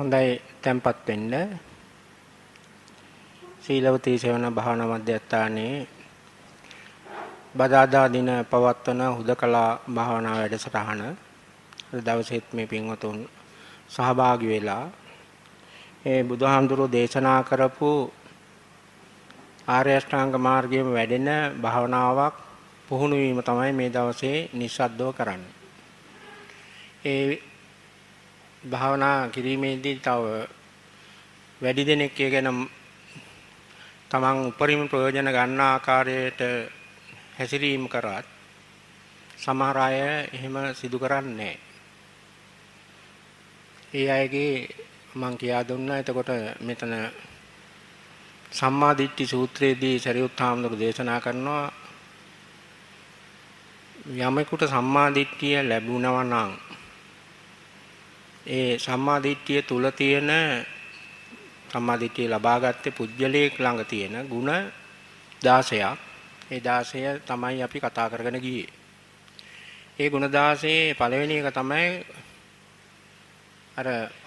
හොඳයි තැම්පත් වෙන්න. සීලවතී සේවන භාවනා මධ්‍යස්ථානයේ බදාදා දින පවත්වන හුදකලා භාවනා වැඩසටහන දවසෙත් මේ පින්වතුන් සහභාගී වෙලා ඒ බුදුහාමුදුරෝ දේශනා කරපු ආර්ය අෂ්ටාංග මාර්ගයේම වැඩෙන භාවනාවක් පුහුණු වීම තමයි මේ දවසේ නිස්සද්දව කරන්නේ. ඒ භාවනා කිරීමේදී තව වැඩි දෙනෙක් ඒ ගැන තමන් උපරිම ප්‍රයෝජන ගන්න ආකාරයට හැසිරීම කරත් සමහර අය එහෙම සිදු කරන්නේ ඒ අයගේ මම කියා දුන්නා එතකොට මෙතන සම්මා දිට්ඨි සූත්‍රයේදී සරියුත් හාමුදුරු දේශනා කරනවා යමෙකුට සම්මා දිට්ඨිය ලැබුණා නම් ඒ සම්මාදිට්ඨිය තුල තියෙන සම්මාදිට්ඨිය ලබාගත්තේ පුජ්‍යලේක් ළඟ තියෙන ಗುಣ 16ක්. ඒ 16 තමයි අපි කතා කරගෙන ගියේ. ඒ ಗುಣ 16 පළවෙනි එක තමයි අර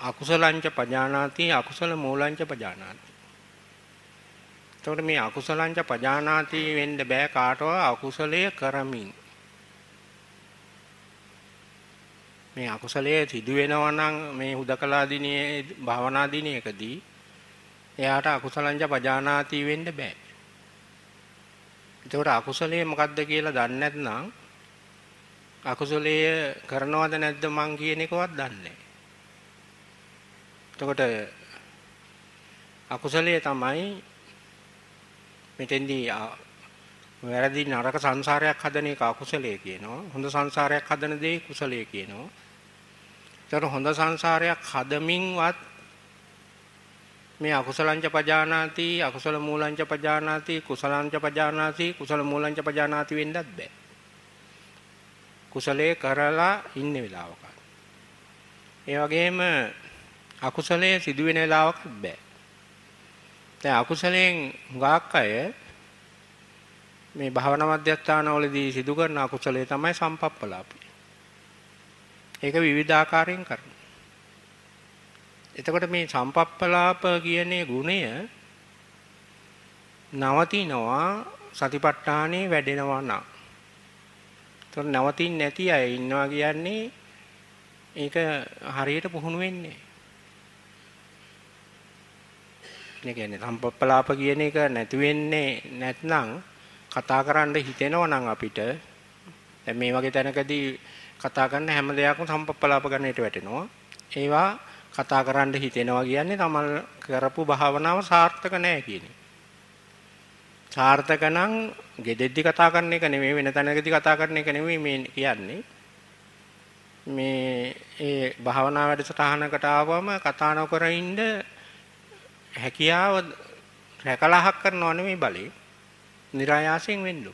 අකුසලංච පජානාති අකුසල මූලංච පජානාති. එතකොට මේ අකුසලංච පජානාති වෙන්න බෑ කාටව අකුසලයේ කරමින්. මේ අකුසලයේ සිදු වෙනවා නම් මේ හුදකලා දිනේ භාවනා දිනයකදී එයාට අකුසලංජ පජානාති වෙන්න බෑ. ඒකට අකුසලයේ මොකද්ද කියලා දන්නේ නැත්නම් අකුසලය කරනවද නැද්ද මං කියන එකවත් දන්නේ එතකොට අකුසලයේ තමයි මෙතෙන්දී වැරදි නරක සංසාරයක් හදන එක අකුසලයේ කියනවා හොඳ සංසාරයක් හදන දේ කුසලයේ කියනවා ඒතර හොඳ සංසාරයක් හදමින්වත් මේ අකුසලංච පජානාති අකුසල මූලංච පජානාති කුසලංච පජානාති කුසල මූලංච පජානාති වෙන්නත් බෑ කුසලයේ කරලා ඉන්න වෙලාවක ඒ වගේම අකුසලයේ සිදුවෙන වෙලාවක බෑ දැන් අකුසලෙන් ගාක් අය මේ භාවනා මධ්‍යස්ථානවලදී සිදු කරන අකුසලයේ තමයි සම්පප්පලාපය ඒක විවිධාකාරයෙන් කරනවා. එතකොට මේ සම්පප්පලාප කියන්නේ ගුණය නවතිනවා සතිපට්ඨානේ වැඩෙනවා නම්. ඒතකොට නවතින් නැති අය ඉන්නවා කියන්නේ ඒක හරියට පුහුණු වෙන්නේ. ඒ කියන්නේ සම්පප්පලාප කියන එක නැති වෙන්නේ නැත්නම් කතා කරන්න හිතෙනවා නම් අපිට දැන් මේ වගේ තැනකදී කතා කරන හැම දෙයක්ම සම්පප්පලාප ගන්නට වැටෙනවා. ඒවා කතා කරන්න හිතෙනවා කියන්නේ තමල් කරපු භාවනාව සාර්ථක නෑ කියන එක. සාර්ථක නම් gededdi කතා කරන එක නෙමෙයි වෙන තැනකදී කතා කරන එක නෙමෙයි මේ කියන්නේ. මේ ඒ භාවනා වැඩසටහනකට ආවම කතා නොකර ඉන්න හැකියාව රැකලහක් කරනව නෙමෙයි බලේ. નિરાයාසයෙන් වෙන්නු.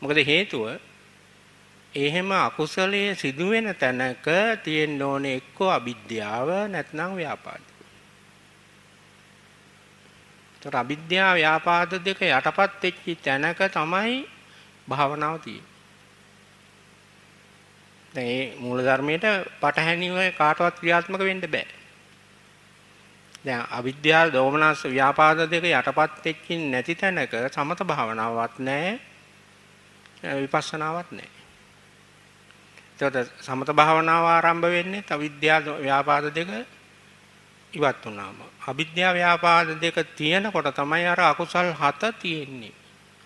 මොකද හේතුව එහෙම අකුසලයේ සිදුවෙන තැනක තියෙන්න ඕනේ එක්ක අවිද්‍යාව නැත්නම් ව්‍යාපාද. ඒතර අවිද්‍යාව ව්‍යාපාද දෙක යටපත් වෙච්ච තැනක තමයි භාවනාව තියෙන්නේ. දැන් මේ මූල ධර්මයට පටහැනිව කාටවත් ක්‍රියාත්මක වෙන්න බෑ. දැන් අවිද්‍යාව දෝමනස් ව්‍යාපාද දෙක යටපත් වෙච්චින් නැති තැනක සමත භාවනාවක් නැහැ. විපස්සනාවක් නැහැ. එතකොට සමත භාවනාව ආරම්භ වෙන්නේ අවිද්‍යාව ව්‍යාපාද දෙක ඉවත් වුණාම. අවිද්‍යාව ව්‍යාපාද දෙක තියෙනකොට තමයි අර අකුසල් හත තියෙන්නේ.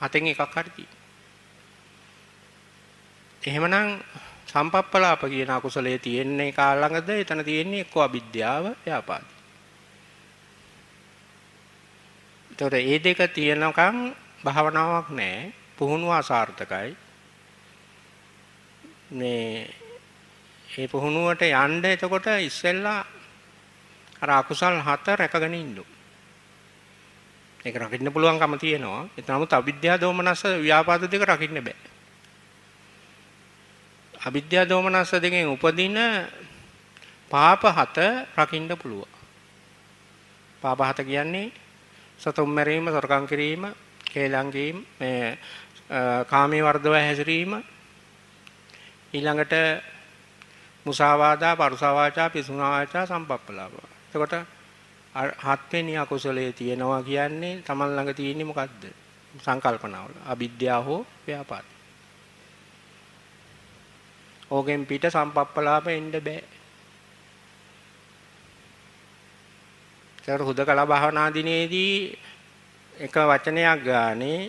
හතෙන් එකක් හරි එහෙමනම් සම්පප්පලාප කියන අකුසලයේ තියෙන්නේ කා ළඟද? එතන තියෙන්නේ එක්ක අවිද්‍යාව ව්‍යාපාද. එතකොට මේ දෙක තියෙනකම් භාවනාවක් නැහැ. පුහුණුව අසාර්ථකයි මේ ඒ පුහුණුවට යන්න එතකොට ඉස්සෙල්ලා අර අකුසල් හත රැකගෙන ඉන්නු. ඒක රකින්න පුළුවන්කම තියෙනවා. ඒ නමුත් අවිද්‍යා දෝමනස ව්‍යාපාද දෙක රකින්න බෑ. අවිද්‍යා දෝමනස දෙකෙන් උපදින පාප හත රකින්න පුළුවන්. පාප හත කියන්නේ සතුම් මරීම, සොරකම් කිරීම, කේලම් ගීම්, මේ කාමයේ වර්ධව හැසිරීම ඊළඟට මුසාවාදා පරුසවාචා පිසුනාචා සම්පප්පලාප. එතකොට හත්වෙනි අකුසලයේ තියෙනවා කියන්නේ Taman ළඟ තියෙන්නේ මොකද්ද? සංකල්පනාවල. අවිද්‍යාව හෝ ව්‍යාපාද. ඕකෙන් පිට සම්පප්පලාප එන්න බෑ. ඒතර හුදකලා භාවනා දිනේදී එක වචනයක් ගානේ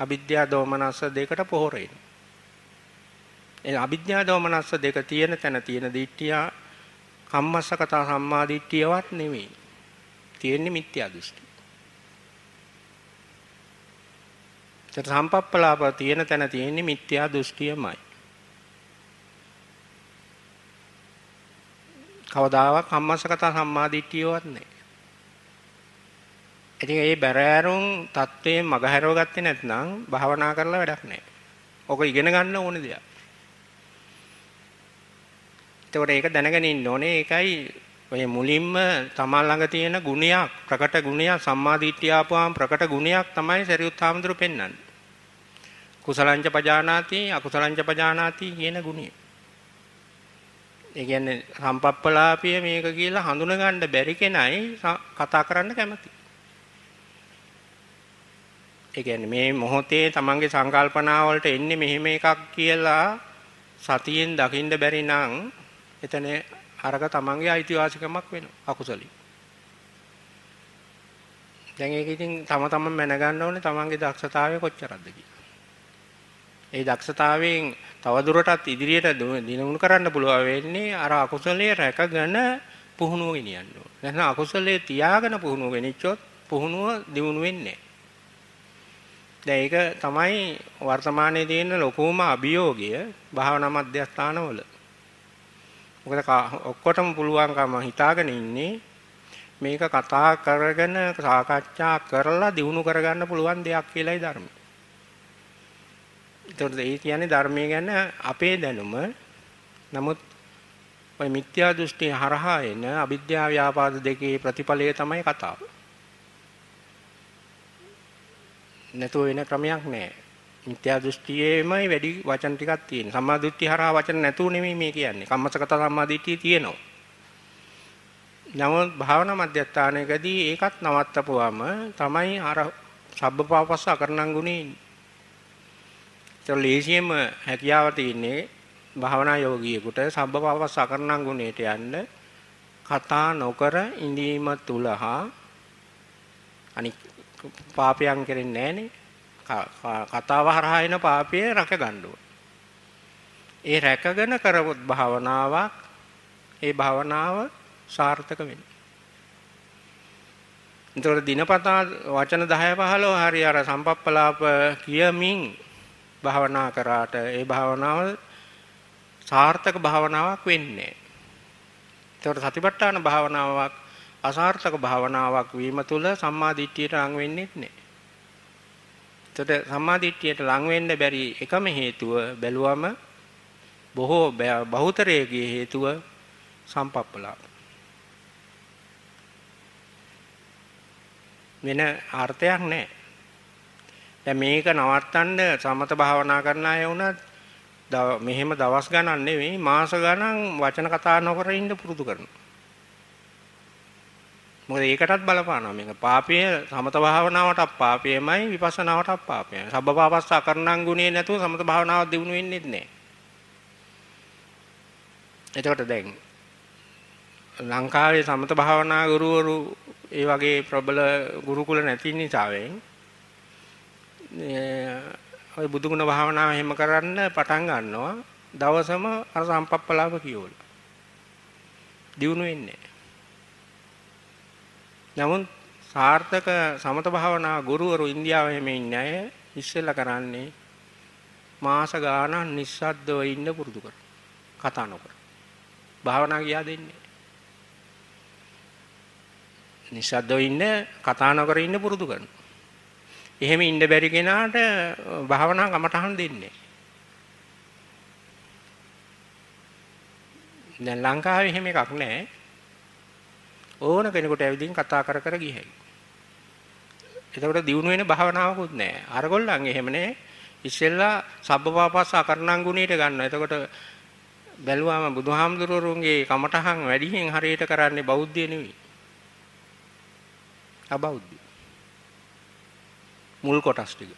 අවිද්‍යා දෝමනස්ස දෙකට පොහොර වෙනවා. ඒ අවිද්‍යා දෝමනස්ස දෙක තියෙන තැන තියෙන දිට්ඨිය කම්මස්සගත සම්මා දිට්ඨියවත් නෙමෙයි. තියෙන්නේ මිත්‍යා දෘෂ්ටි. ඒත් සම්පප්පලාප තියෙන තැන තියෙන්නේ මිත්‍යා දෘෂ්ටියමයි. කවදාවත් කම්මස්සගත සම්මා දිට්ඨියවත් නැහැ. ඉතින් ඒ බැරෑරුම් தත්වයෙන් මගහැරව ගත්තේ නැත්නම් භාවනා කරලා වැඩක් නැහැ. ඔක ඉගෙන ගන්න ඕන දෙයක්. ඒතකොට ඒක දැනගෙන ඉන්න ඕනේ. ඒකයි ඔය මුලින්ම තමා ළඟ තියෙන ගුණයක්, ප්‍රකට ගුණයක්, සම්මාදිට්ඨිය ආපුවාම ප්‍රකට ගුණයක් තමයි සරියුත් හාමුදුරු පෙන්වන්නේ. කුසලංච පජානාති, අකුසලංච පජානාති කියන ගුණය. ඒ කියන්නේ සම්පප්පලාපිය මේක කියලා හඳුනගන්න බැරි කෙනයි කතා කරන්න කැමතියි. ඒ කියන්නේ මේ මොහොතේ තමන්ගේ සංකල්පනා වලට එන්නේ මෙහෙම එකක් කියලා සතියෙන් දකින්න බැරි නම් එතන අරක තමන්ගේ අයිතිවාසිකමක් වෙනවා අකුසලයි. දැන් ඒක ඉතින් තම තමන් මැනගන්න ඕනේ තමන්ගේ දක්ෂතාවය කොච්චරද කියලා. ඒ දක්ෂතාවයෙන් තවදුරටත් ඉදිරියට දිනමුණු කරන්න පුළුවන් වෙන්නේ අර අකුසලයේ රැකගෙන පුහුණුව ගෙනියන්න ඕනේ. නැත්නම් අකුසලයේ තියාගෙන පුහුණුව ගෙනිච්චොත් පුහුණුව දිනුනු වෙන්නේ නැහැ. දැන් ඒක තමයි වර්තමානයේ තියෙන ලොකුම අභියෝගය භාවනා මධ්‍යස්ථානවල. මොකද ඔක්කොටම පුළුවන්කම හිතාගෙන ඉන්නේ මේක කතා කරගෙන සාකච්ඡා කරලා දිනු කරගන්න පුළුවන් දෙයක් කියලායි ධර්මය. ඒතකොට ඒ කියන්නේ ධර්මය ගැන අපේ දැනුම නමුත් ওই මිත්‍යා දෘෂ්ටි හරහා එන අවිද්‍යාව ව්‍යාපාද දෙකේ ප්‍රතිඵලය තමයි කතාව. නැතුව වෙන ක්‍රමයක් නැහැ. මිත්‍යා දෘෂ්ටියේමයි වැඩි වචන ටිකක් තියෙන. සම්මා දෘෂ්ටි හරහා වචන නැතුව නෙමෙයි මේ කියන්නේ. කම්මසගත සම්මා දෘෂ්ටිය තියෙනවා. නමුත් භාවනා මධ්‍යස්ථානයකදී ඒකත් නවත්තපුවාම තමයි අර සබ්බපාපස්ස අකරණං ගුණේ. ඒක ලේසියෙම හැකියාව තියෙන්නේ භාවනා යෝගියෙකුට සබ්බපාපස්ස අකරණං ගුණේට යන්න කතා නොකර ඉඳීම තුලහා අනික් පාපයන් කරෙන්නේ නැහනේ කතාව හරහා එන පාපය රැක ගන්න ඒ රැකගෙන කරවොත් භාවනාවක් ඒ භාවනාව සාර්ථක වෙනවා එතකොට දිනපතා වචන 10 15 හරි අර සම්පප්පලාප කියමින් භාවනා කරාට ඒ භාවනාව සාර්ථක භාවනාවක් වෙන්නේ නැහැ. ඒතකොට සතිපට්ඨාන භාවනාවක් අසාර්ථක භාවනාවක් වීම තුළ සම්මා දිට්ඨියට ලං වෙන්නේ නැහැ. එතකොට සම්මා දිට්ඨියට ලං වෙන්න බැරි එකම හේතුව බැලුවම බොහෝ බහුතරයේ හේතුව සම්පප්පලාප. වෙන අර්ථයක් නැහැ. දැන් මේක නවත්තන්න සමත භාවනා කරන අය වුණත් මෙහෙම දවස් ගණන් නෙවෙයි මාස ගණන් වචන කතා නොකර ඉන්න පුරුදු කරනවා. මොකද ඒකටත් බලපානවා මේක පාපය සමත භාවනාවටත් පාපයමයි විපස්සනාවටත් පාපයයි සබ්බපාපස්සා කරණං ගුණේ නැතුව සමත භාවනාව දිනු වෙන්නේ නැහැ එතකොට දැන් ලංකාවේ සමත භාවනා ගුරුවරු ඒ වගේ ප්‍රබල ගුරුකුල නැති නිසාවෙන් ඔය බුදුගුණ භාවනාව එහෙම කරන්න පටන් ගන්නවා දවසම අර සම්පප්පලාප කියවල දිනු වෙන්නේ නමුත් සාර්ථක සමත භාවනා ගුරුවරු ඉන්දියාවේ මේ ඉන්නේ අය ඉස්සෙල්ලා කරන්නේ මාස ගාණක් නිස්සද්දව ඉන්න පුරුදු කර. කතා නොකර. භාවනා ගියා දෙන්නේ. නිස්සද්දව ඉන්න කතා නොකර ඉන්න පුරුදු කරනවා. එහෙම ඉන්න බැරි කෙනාට භාවනා කමටහන් දෙන්නේ. දැන් ලංකාවේ එහෙම එකක් නැහැ. ඕන කෙනෙකුට ඇවිදින් කතා කර කර ගිහයි. එතකොට දිනු වෙන භාවනාවකුත් නැහැ. අරගොල්ලන් එහෙම නේ. ඉස්සෙල්ලා සබ්බපාපස්ස අකරණං ගුණයට ගන්නවා. එතකොට බැලුවාම බුදුහාමුදුරුවන්ගේ කමටහන් වැඩියෙන් හරියට කරන්නේ බෞද්ධය නෙවෙයි. අබෞද්ධය. මුල් කොටස් ටික.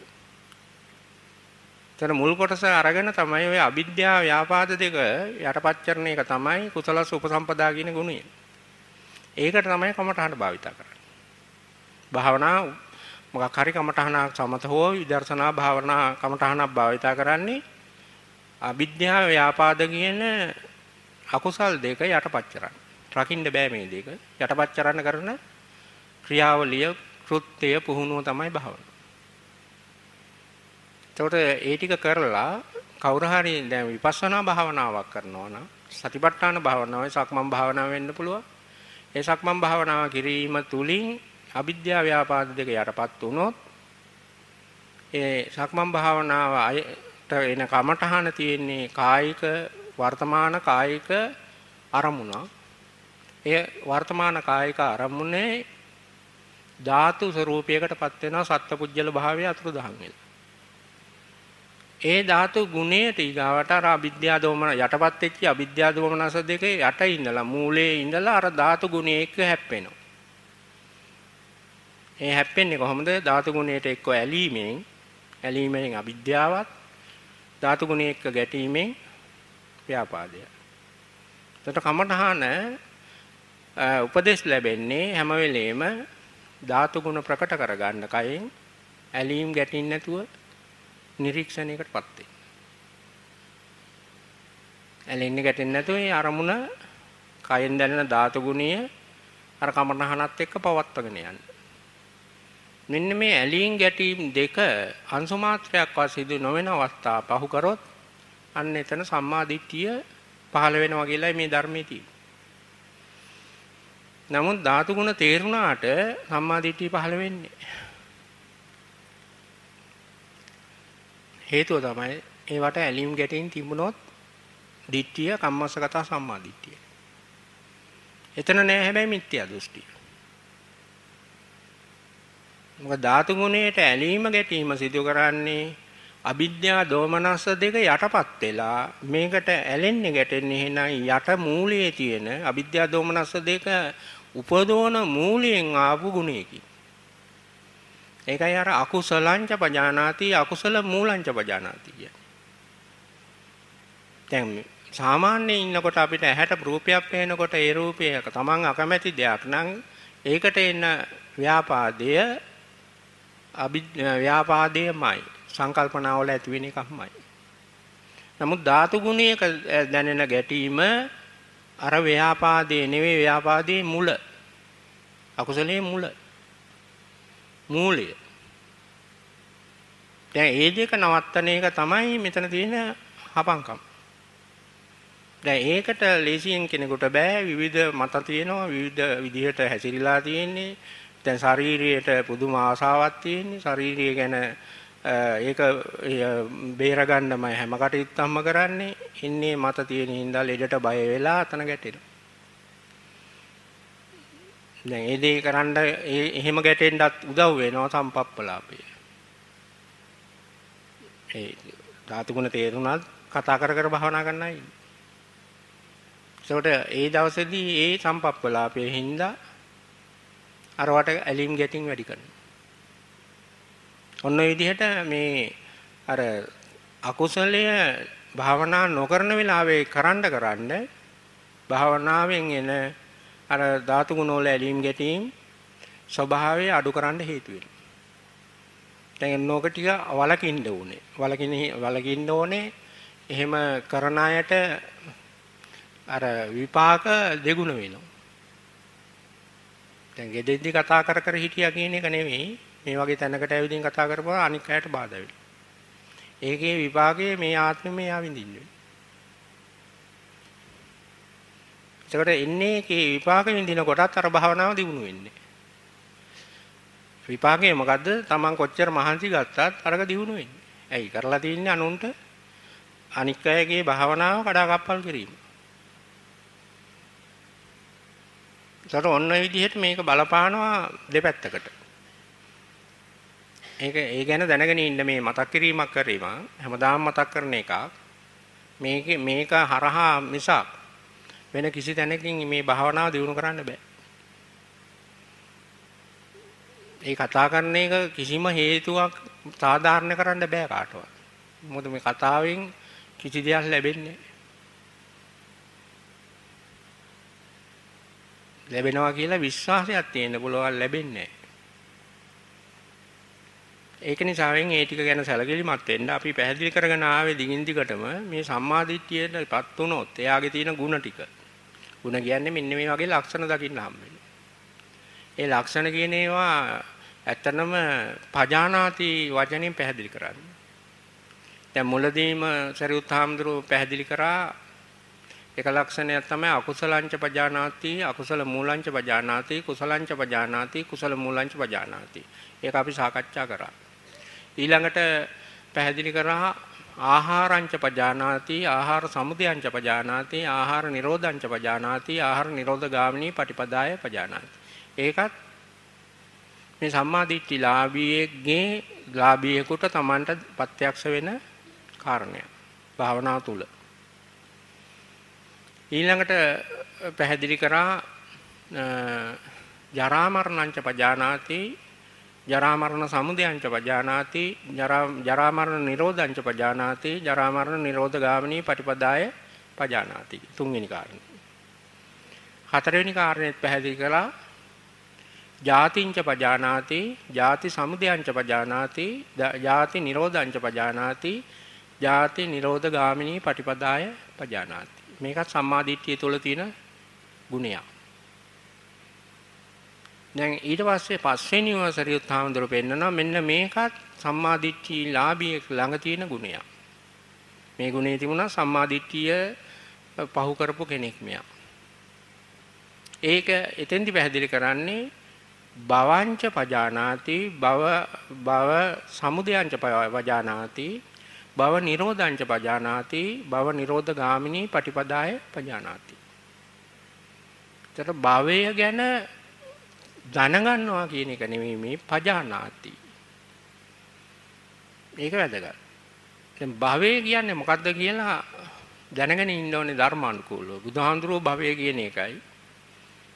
එතන මුල් කොටස අරගෙන තමයි ওই අවිද්‍යාව ව්‍යාපාද දෙක යටපත් කරන එක තමයි කුසලස උපසම්පදා කියන ගුණය. ඒකට තමයි කමඨහන භාවිත කරන්නේ. භාවනා මොකක් හරි කමඨහනක් සමත හෝ විදර්ශනා භාවනා කමඨහනක් භාවිත කරන්නේ අවිද්‍යාව ව්‍යාපාද කියන අකුසල් දෙක යටපත් කරන්න. රකින්න බෑ මේ දෙක. යටපත් කරන්න කරන ක්‍රියාවලිය කෘත්‍ය පුහුණුව තමයි භාවනාව. එතකොට ඒ ටික කරලා කවුරු හරි දැන් විපස්සනා භාවනාවක් කරනවා නම් සතිපට්ඨාන භාවනාවයි සක්මන් භාවනාව වෙන්න පුළුවන්. ඒ සක්මන් භාවනාව කිරීම තුලින් අවිද්‍යාව ව්‍යාපාද දෙක යටපත් වුණොත් ඒ සක්මන් භාවනාව අයට එන කමඨහන තියෙන්නේ කායික වර්තමාන කායික අරමුණ. ඒ වර්තමාන කායික අරමුණේ ධාතු ස්වરૂපයකටපත් වෙනවා සත්පුජ්‍යල භාවයේ අතුරුදහන් වෙලා. ඒ ධාතු ගුණයට ඊගාවට අර අවිද්‍යා දෝමන යටපත් වෙච්ච අවිද්‍යා දෝමනස දෙකේ යට ඉඳලා මූලයේ ඉඳලා අර ධාතු ගුණය එක්ක හැප්පෙනවා. ඒ හැප්පෙන්නේ කොහොමද? ධාතු ගුණයට එක්ක ඇලීමෙන් ඇලීමෙන් අවිද්‍යාවත් ධාතු ගුණය එක්ක ගැටීමෙන් ව්‍යාපාදය. එතකොට කමඨහන උපදේශ ලැබෙන්නේ හැම වෙලේම ධාතු ගුණ ප්‍රකට කරගන්න කයෙන් ඇලීම් ගැටින් නැතුව නිරීක්ෂණයකට පත් වෙන්නේ. ඇලෙන්නේ ගැටෙන්නේ නැතුව ඒ අරමුණ කයෙන් දැනෙන ධාතු ගුණය අර කමනහනත් එක්ක පවත්වගෙන යන්න. මෙන්න මේ ඇලීම් ගැටීම් දෙක අංශු මාත්‍රයක්වත් සිදු නොවන අවස්ථා පහු කරොත් අන්න එතන සම්මා දිට්ඨිය පහළ වෙනවා කියලායි මේ ධර්මයේ තියෙන්නේ. නමුත් ධාතු ගුණ තේරුණාට සම්මා දිට්ඨිය පහළ වෙන්නේ හේතුව තමයි ඒවට ඇලීම් ගැටීම් තිබුණොත් ditthිය කම්මස්සගත සම්මා ditthිය. එතන නෑ හැබැයි මිත්‍යා දෘෂ්ටිය. මොකද ධාතු ගුණයට ඇලීම ගැටීම සිදු කරන්නේ අවිද්‍යා දෝමනස්ස දෙක යටපත් වෙලා මේකට ඇලෙන්නේ ගැටෙන්නේ එහෙනම් යට මූලයේ තියෙන අවිද්‍යා දෝමනස්ස දෙක උපදෝන මූලයෙන් ආපු ගුණයකින් ඒකයි අර අකුසලංච පජානාති අකුසල මූලංච පජානාති කියන්නේ. දැන් සාමාන්‍යයෙන් ඉන්නකොට අපිට ඇහැට රූපයක් පේනකොට ඒ රූපය තමන් අකමැති දෙයක් නම් ඒකට එන ව්‍යාපාදය අභි ව්‍යාපාදයමයි සංකල්පනාවල ඇති වෙන එකමයි. නමුත් ධාතු ගුණයක දැනෙන ගැටීම අර ව්‍යාපාදේ නෙවෙයි ව්‍යාපාදේ මුල. අකුසලයේ මුල. මූලය. දැන් ඒ දෙක නවත්තන එක තමයි මෙතන තියෙන හපංකම්. දැන් ඒකට ලේසියෙන් කෙනෙකුට බෑ විවිධ මත තියෙනවා විවිධ විදිහට හැසිරීලා තියෙන්නේ. දැන් ශාරීරියට පුදුම ආසාවක් තියෙන්නේ. ශාරීරිය ගැන ඒක බේරගන්නම හැම කටයුත්තක්ම කරන්නේ. ඉන්නේ මත තියෙන හින්දා ලෙඩට බය වෙලා අතන ගැටෙනවා. දැන් ඒ දේ කරන්න එහෙම ගැටෙන්නත් උදව් වෙනවා සම්පප්පලාපේ. ඒ ධාතුගුණ තේරුණත් කතා කර කර භවනා කරන්නයි. ඒකට ඒ දවසේදී ඒ සම්පප්පලාපේ හින්දා අරවට ඇලීම් ගැටින් වැඩි කරනවා. ඔන්න ඔය විදිහට මේ අර අකුසලය භාවනා නොකරන වෙලාවේ කරන්න කරන්න භාවනාවෙන් එන අර ධාතු ගුණ වල ඇලීම් ගැටීම් ස්වභාවය අඩු කරන්න හේතු වෙනවා. දැන් නෝක ටික වලකින්න ඕනේ. වලකින වලකින්න ඕනේ. එහෙම කරන අයට අර විපාක දෙගුණ වෙනවා. දැන් ගෙදෙද්දි කතා කර කර හිටියා කියන එක නෙමෙයි. මේ වගේ තැනකට ඇවිදින් කතා කරපුවා අනික් අයට බාධා වෙනවා. ඒකේ විපාකය මේ ආත්මෙම යාවිඳින්නේ. එතකොට එන්නේ ඒකේ විපාක විඳින කොටත් අර භාවනාව දිනු වෙන්නේ. විපාකය මොකද්ද? Taman කොච්චර මහන්සි ගත්තත් අරක දිනු වෙන්නේ. ඇයි කරලා තින්නේ අනුන්ට අනික් අයගේ භාවනාව කඩාකප්පල් කිරීම. ඒතර ඔන්න ඔය විදිහට මේක බලපානවා දෙපැත්තකට. ඒක ඒ ගැන දැනගෙන ඉන්න මේ මතක් කිරීමක් කරීම හැමදාම මතක් කරන එකක්. මේක මේක හරහා මිසක් වෙන කිසි තැනකින් මේ භාවනාව දියුණු කරන්න බෑ. මේ කතා කරන එක කිසිම හේතුවක් සාධාරණ කරන්න බෑ කාටවත්. මොකද මේ කතාවෙන් කිසි දෙයක් ලැබෙන්නේ ලැබෙනවා කියලා විශ්වාසයක් තියෙන්න පුළුවන් ලැබෙන්නේ ඒක නිසාවෙන් ඒ ටික ගැන සැලකිලිමත් වෙන්න අපි පැහැදිලි කරගෙන ආවේ දිගින් දිගටම මේ සම්මාදිට්ඨියටපත් වුණොත් එයාගේ තියෙන ಗುಣ ටික ಗುಣ කියන්නේ මෙන්න මේ වගේ ලක්ෂණ දකින්න හම්බෙන්නේ. ඒ ලක්ෂණ කියන ඒවා ඇත්තනම පජානාති වචනෙන් පැහැදිලි කරන්නේ. දැන් මුලදීම සරියුත් හාමුදුරුව පැහැදිලි කරා එක ලක්ෂණයක් තමයි අකුසලංච පජානාති අකුසල මූලංච පජානාති කුසලංච පජානාති කුසල මූලංච පජානාති ඒක අපි සාකච්ඡා කරා ඊළඟට පැහැදිලි කරා ආහාරංච පජානාති ආහාර සමුදයංච පජානාති ආහාර නිරෝධංච පජානාති ආහාර නිරෝධ ගාමිනී පටිපදාය පජානාති ඒකත් මේ සම්මාදිට්ඨි ලාභියේගේ ලාභියෙකුට Tamanට ප්‍රත්‍යක්ෂ වෙන කාරණයක් භාවනා තුල ඊළඟට පැහැදිලි කරා ජරා මරණංච පජානාති ජරා මරණ සමුදයංච පජානාති ජරා මරණ නිරෝධංච පජානාති ජරා මරණ නිරෝධ ගාමිනී පටිපදාය පජානාති තුන්වෙනි කාරණේ හතරවෙනි කාරණේත් පැහැදිලි කළා ජාතිංච පජානාති ජාති සමුදයංච පජානාති ජාති නිරෝධංච පජානාති ජාති නිරෝධ ගාමිනී පටිපදාය පජානාති මේකත් සම්මාදිට්ඨිය තුළ තියෙන ගුණයක් දැන් ඊට පස්සේ පස්වෙනි වසරියුත් හාමුදුරුවෝ පෙන්නනවා මෙන්න මේකත් සම්මාදිට්ඨී ලාභියෙක් ළඟ තියෙන ගුණයක්. මේ ගුණේ තිබුණා සම්මාදිට්ඨිය පහු කරපු කෙනෙක් මෙයා. ඒක එතෙන්දි පැහැදිලි කරන්නේ භවංච පජානාති භව භව සමුදයංච පජානාති භව නිරෝධංච පජානාති භව නිරෝධ ගාමිනී පටිපදාය පජානාති. ඒතර භවය ගැන දැනගන්නවා කියන එක නෙමෙයි මේ පජානාති. මේක වැදගත්. දැන් භවය කියන්නේ මොකද්ද කියලා දැනගෙන ඉන්න ඕනේ ධර්මානුකූලව. බුදුහාඳුරෝ භවය කියන එකයි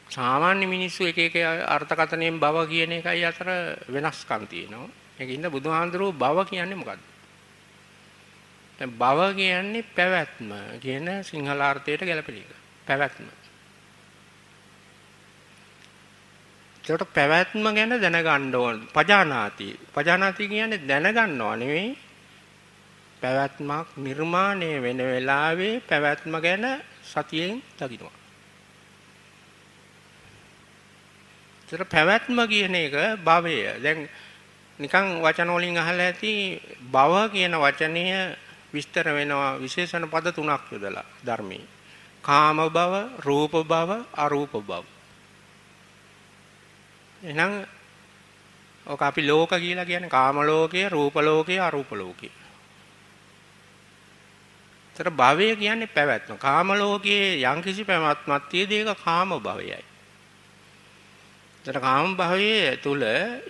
සාමාන්‍ය මිනිස්සු එක එක අර්ථකථනයෙන් භව කියන එකයි අතර වෙනස්කම් තියෙනවා. ඒකින්ද බුදුහාඳුරෝ භව කියන්නේ මොකද්ද? දැන් භව කියන්නේ පැවැත්ම කියන සිංහල අර්ථයට ගැලපෙන එක. පැවැත්ම. ඒකට පැවැත්ම ගැන දැනගන්න ඕන. පජානාති. පජානාති කියන්නේ දැනගන්නවා නෙවෙයි. පැවැත්මක් නිර්මාණය වෙන වෙලාවේ පැවැත්ම ගැන සතියෙන් දකිනවා. ඒතර පැවැත්ම කියන එක භවය. දැන් නිකන් වචන වලින් අහලා ඇති භව කියන වචනය විස්තර වෙනවා විශේෂණ පද තුනක් යොදලා ධර්මයේ. කාම භව, රූප භව, අරූප භව. එහෙනම් ඕක අපි ලෝක කියලා කියන්නේ කාම ලෝකය, රූප ලෝකය, අරූප ලෝකය. ඒතර භවය කියන්නේ පැවැත්ම. කාම ලෝකයේ යම්කිසි පැවැත්මක් තියෙද ඒක කාම භවයයි. ඒතර කාම භවයේ තුල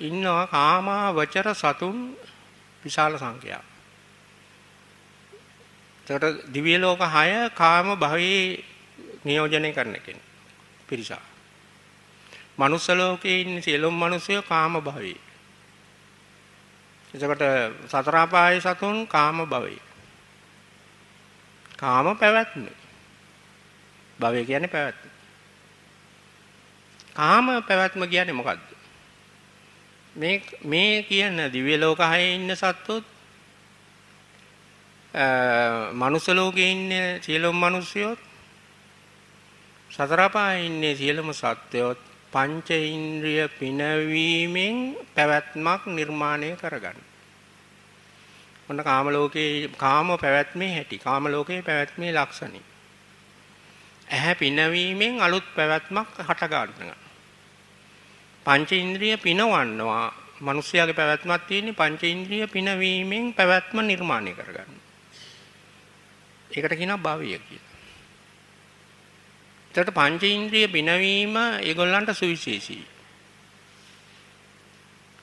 ඉන්නවා කාමා වචර සතුන් විශාල සංඛ්‍යාවක්. ඒතර දිව්‍ය ලෝක 6 කාම භවයේ නියෝජනය කරන කෙනෙක්. පිරිසක්. මනුස්ස ලෝකයේ ඉන්න සියලුම මිනිස්සු කාම භවයේ. එතකොට සතර අපායේ සතුන් කාම භවයේ. කාම පැවැත්ම. භවය කියන්නේ පැවැත්ම. කාම පැවැත්ම කියන්නේ මොකද්ද? මේ මේ කියන දිව්‍ය ලෝක හයේ ඉන්න සත්වොත් අ මනුස්ස ලෝකයේ ඉන්න සියලුම මිනිස්සුයොත් සතර පායේ ඉන්නේ සියලුම සත්වයොත් පංච ඉන්ද්‍රිය පිනවීමෙන් පැවැත්මක් නිර්මාණය කරගන්න. ඔන්න කාම ලෝකේ කාම පැවැත්මේ හැටි. කාම ලෝකේ පැවැත්මේ ලක්ෂණි. ඇහැ පිනවීමෙන් අලුත් පැවැත්මක් හට ගන්නවා. පංච ඉන්ද්‍රිය පිනවන්නවා. මිනිස්යාගේ පැවැත්මක් තියෙන්නේ පංච ඉන්ද්‍රිය පිනවීමෙන් පැවැත්ම නිර්මාණය කරගන්න. ඒකට කියනවා භවය කියලා. එතකොට පංචේන්ද්‍රිය බිනවීම ඒගොල්ලන්ට සුවිශේෂී.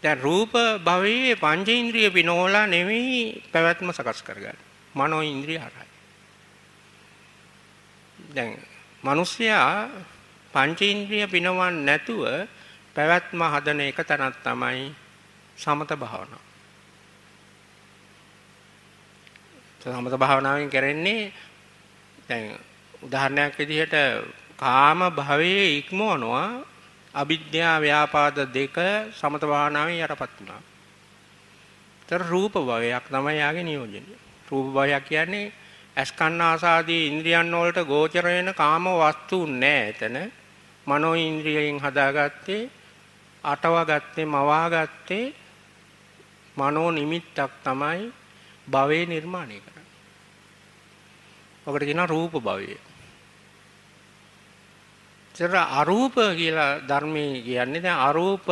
දැන් රූප භවයේ පංචේන්ද්‍රිය බිනෝලා නෙවෙයි පැවැත්ම සකස් කරගන්නේ. මනෝ ඉන්ද්‍රිය හරහා. දැන් මිනිස්සයා පංචේන්ද්‍රිය බිනවන්නේ නැතුව පැවැත්ම හදන එක තනක් තමයි සමත භාවනාව. සමත භාවනාවෙන් කරන්නේ දැන් උදාහරණයක් විදිහට කාම භවයේ ඉක්මවනවා අවිද්‍යා ව්‍යාපාද දෙක සමත භාවනාවෙන් යටපත් වුණා. තර රූප භවයක් තමයි යාගේ නියෝජනය. රූප භවයක් කියන්නේ අස්කන්න ආසාදී ඉන්ද්‍රියන් වලට ගෝචර වෙන කාම වස්තු නැහැ එතන. මනෝ ඉන්ද්‍රියෙන් හදාගත්තේ අටවගත්තේ මවාගත්තේ මනෝ නිමිත්තක් තමයි භවයේ නිර්මාණය කරන්නේ. ඔකට කියනවා රූප භවය. ඉතර අරූප කියලා ධර්මයේ කියන්නේ දැන් අරූප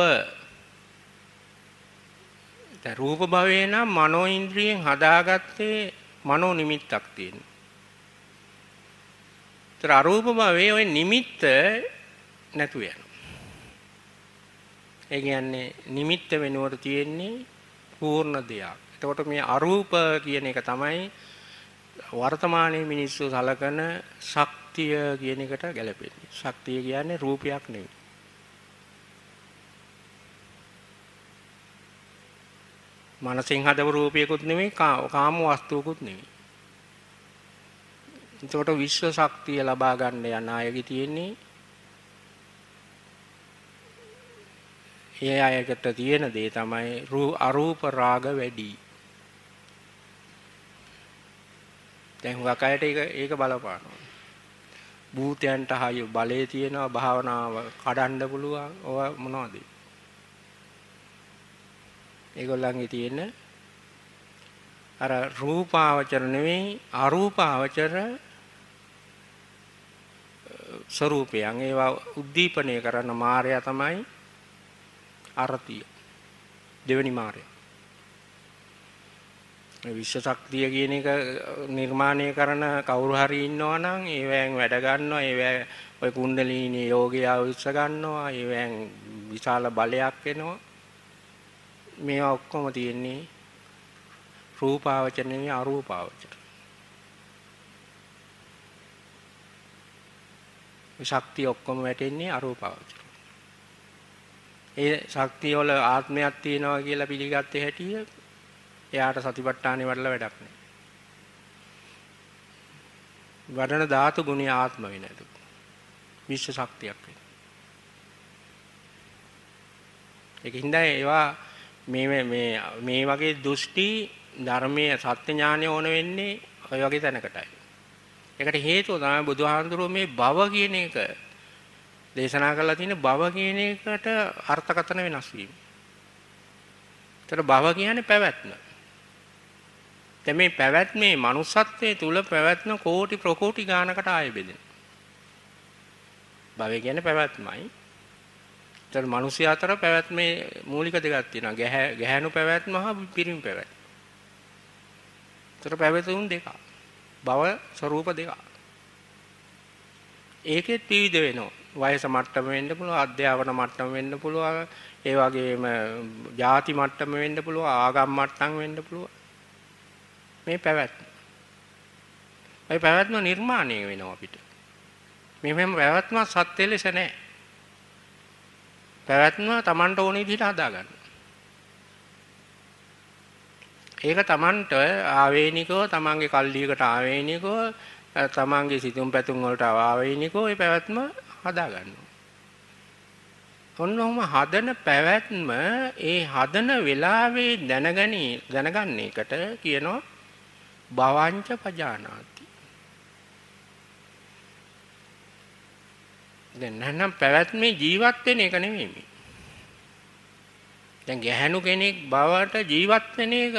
දැන් රූප භවේ නම් මනෝ ඉන්ද්‍රියෙන් හදාගත්තේ මනෝ නිමිත්තක් තියෙනවා. ඒතර අරූප භවේ ওই නිමිත්ත නැතු වෙනවා. ඒ කියන්නේ නිමිත්ත වෙනුවට තියෙන්නේ පූර්ණ දෙයක්. එතකොට මේ අරූප කියන එක තමයි වර්තමානයේ මිනිස්සු සලකන ශක් ශක්තිය කියන එකට ගැලපෙන්නේ. ශක්තිය කියන්නේ රූපයක් නෙවෙයි. මනසින් හදව රූපයකුත් නෙවෙයි කාම වස්තුවකුත් නෙවෙයි. එතකොට විශ්ව ශක්තිය ලබා ගන්න යන අයගේ තියෙන්නේ ඒ අයකට තියෙන දේ තමයි අරූප රාග වැඩි. දැන් හුඟක් අයට ඒක ඒක බලපානවා. භූතයන්ට හය බලය තියෙනවා භාවනාව කඩන්න පුළුවන් ඔය මොනවද ඒගොල්ලන්ගේ තියෙන අර රූපාවචර නෙවෙයි අරූපාවචර ස්වરૂපයන් ඒවා උද්දීපනය කරන මායя තමයි අරතිය දෙවෙනි මායя විශ්ව ශක්තිය කියන එක නිර්මාණය කරන කවුරු හරි ඉන්නවා නම් ඒවෙන් වැඩ ගන්නවා ඒවැ ඔය කුණ්ඩලිනී යෝගය විශ්ස ගන්නවා ඒවෙන් විශාල බලයක් එනවා මේවා ඔක්කොම තියෙන්නේ රූපාවචරණේ අරූපාවචර ශක්තිය ඔක්කොම වැටෙන්නේ අරූපාවචර ඒ ශක්තිය වල ආත්මයක් තියෙනවා කියලා පිළිගත්තේ හැටිය එයාට සතිපට්ඨානෙ වඩලා වැඩක් නෑ. වඩන ධාතු ගුණය ආත්ම වෙන නේද? විශ්ව ශක්තියක් වෙන. ඒක හින්දා ඒවා මේ මේ මේ වගේ දෘෂ්ටි ධර්මයේ සත්‍ය ඥානය ඕන වෙන්නේ ඔය වගේ තැනකටයි. ඒකට හේතුව තමයි බුදුහාඳුරෝ මේ භව කියන එක දේශනා කරලා තියෙන භව කියන එකට අර්ථකථන වෙනස් වීම. ඒතර භව කියන්නේ පැවැත්ම. දැන් මේ පැවැත්මේ manussත්වයේ තුල පැවැත්ම කෝටි ප්‍රකෝටි ගානකට ආයෙ බෙදෙන. භවය කියන්නේ පැවැත්මයි. ඒතර මිනිස්යා අතර පැවැත්මේ මූලික දෙකක් තියෙනවා. ගැහැ ගැහැණු පැවැත්ම හා පිරිමි පැවැත්ම. ඒතර පැවැතුම් දෙකක්. භව ස්වરૂප දෙකක්. ඒකෙත් විවිධ වෙනවා. වයස මට්ටම වෙන්න පුළුවන්, අධ්‍යාපන මට්ටම වෙන්න පුළුවන්, ඒ වගේම ಜಾති මට්ටම වෙන්න පුළුවන්, ආගම් මට්ටම් වෙන්න පුළුවන්. මේ පැවැත්ම. ඒ පැවැත්ම නිර්මාණය වෙනවා අපිට. මේ මෙහෙම පැවැත්ම සත්‍ය ලෙස නැහැ. පැවැත්ම Tamanට ඕන විදිහට හදාගන්න. ඒක Tamanට ආවේනිකව Tamanගේ කල්ලියකට ආවේනිකව Tamanගේ සිතුම් පැතුම් වලට ආවේනිකව මේ පැවැත්ම හදාගන්නවා. ඔන්නෝම හදන පැවැත්ම ඒ හදන වෙලාවේ දැනගනි දැනගන්න එකට කියනවා භවංච පජානාති. දැන් නැනම් පැවැත්මේ ජීවත් වෙන එක නෙමෙයි. දැන් ගැහණු කෙනෙක් බවට ජීවත් වෙන එක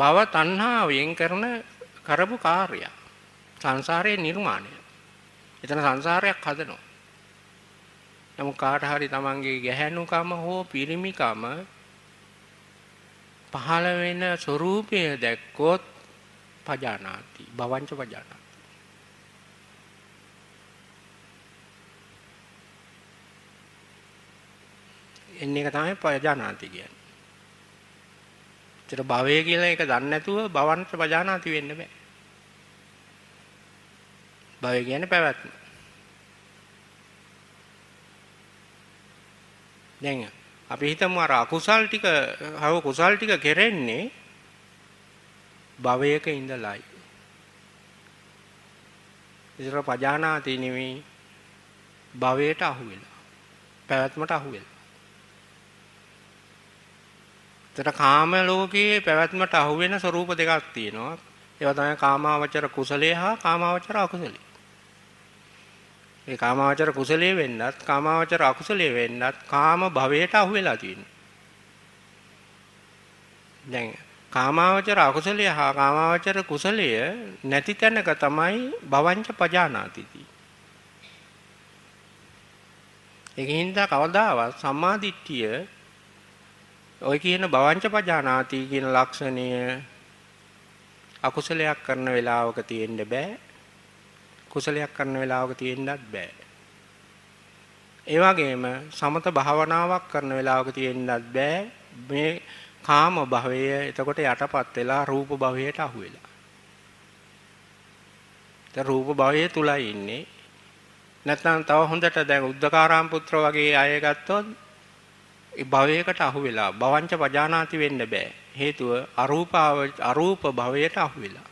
භව තණ්හාවෙන් කරන කරපු කාර්යය. සංසාරයේ නිර්මාණය. එතන සංසාරයක් හදනවා. නමුත් කාට හරි තමන්ගේ ගැහැණුකම හෝ පිරිමිකම පහළ වෙන ස්වરૂපය දැක්කොත් පජානාති භවංච පජානාති එන්නේ එක තමයි පජානාති කියන්නේ. ඒතර භවය කියලා එක දන්නේ නැතුව භවංච පජානාති වෙන්න බෑ. භවය කියන්නේ පැවැත්ම. දැන් අපි හිතමු අර අකුසල් ටික හව කුසල් ටික කෙරෙන්නේ භවයක ඉඳලයි. ඉතර පජානාති නෙමේ භවයට අහු වෙලා. පැවැත්මට අහු වෙලා. ඒතර කාම ලෝකයේ පැවැත්මට අහු වෙන ස්වરૂප දෙකක් තියෙනවා. ඒවා තමයි කාමාවචර කුසලයේ හා කාමාවචර අකුසලයේ. ඒ කාමාවචර කුසලයේ වෙන්නත් කාමාවචර අකුසලයේ වෙන්නත් කාම භවයට අහු වෙලා තියෙනවා. දැන් කාමාවචර අකුසලය හා කාමාවචර කුසලය නැති තැනක තමයි භවංච පජානාතිති. ඒකින් දා කවදාවත් සම්මාදිට්ඨිය ඔය කියන භවංච පජානාති කියන ලක්ෂණය අකුසලයක් කරන වෙලාවක තියෙන්න බෑ. කුසලයක් කරන වෙලාවක තියෙන්නත් බෑ. ඒ වගේම සමත භාවනාවක් කරන වෙලාවක තියෙන්නත් බෑ. මේ කාම භවය එතකොට යටපත් වෙලා රූප භවයට අහු වෙලා. දැන් රූප භවයේ තුලයි ඉන්නේ. නැත්නම් තව හොඳට දැන් උද්දකාරාම පුත්‍ර වගේ අය ගත්තොත් ඒ භවයකට අහු වෙලා භවංච පජානාති වෙන්න බෑ. හේතුව අරූපාව අරූප භවයට අහු වෙලා.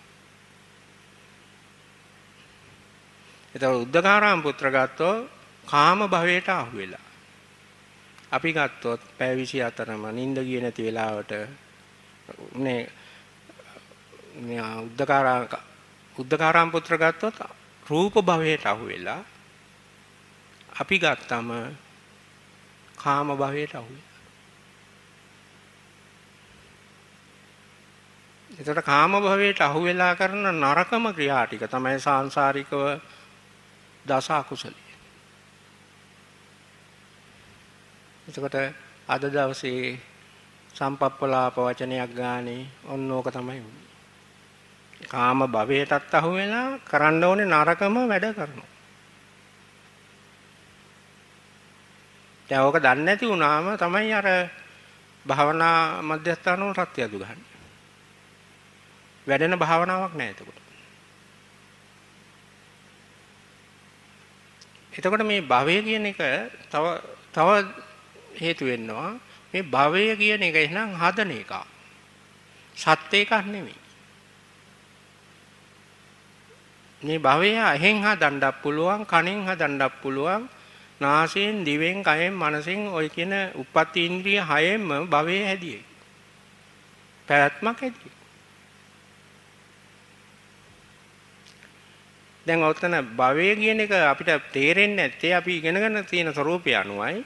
එතකොට උද්දකාරාම පුත්‍ර ගත්තොත් කාම භවයට අහු වෙලා. අපි ගත්තොත් පැය 24ම නිින්ද ගියේ නැති වෙලාවට මේ මේ උද්දකාරාම උද්දකාරාම පුත්‍ර ගත්තොත් රූප භවයට අහු වෙලා අපි ගත්තම කාම භවයට අහු වෙලා එතකොට කාම භවයට අහු වෙලා කරන නරකම ක්‍රියා ටික තමයි සාංශාරිකව දස අකුසල එතකොට අද දවසේ සම්පප්පලාප වචනයක් ගානේ ඔන්න ඕක තමයි උනේ. කාම භවයටත් අහු වෙලා කරන්න ඕනේ නරකම වැඩ කරනවා. දැන් ඕක දන්නේ නැති වුණාම තමයි අර භාවනා මධ්‍යස්ථාන වල සත්‍ය අදු ගන්න. වැඩෙන භාවනාවක් නැහැ එතකොට. එතකොට මේ භවය කියන එක තව තව හේතු වෙනවා මේ භවය කියන එක එහෙනම් හදන එක. සත්‍ය එකක් නෙමෙයි. මේ භවය ඇහෙන් හදන්නත් පුළුවන් කනෙන් හදන්නත් පුළුවන් නාසයෙන් දිවෙන් කයෙන් මනසෙන් ඔය කියන උප්පත්ති ඉන්ද්‍රිය හයෙම භවය හැදියේ. පැවැත්මක් හැදියේ. දැන් ඔතන භවය කියන එක අපිට තේරෙන්නේ නැත්තේ අපි ඉගෙන ගන්න තියෙන ස්වરૂපය අනුවයි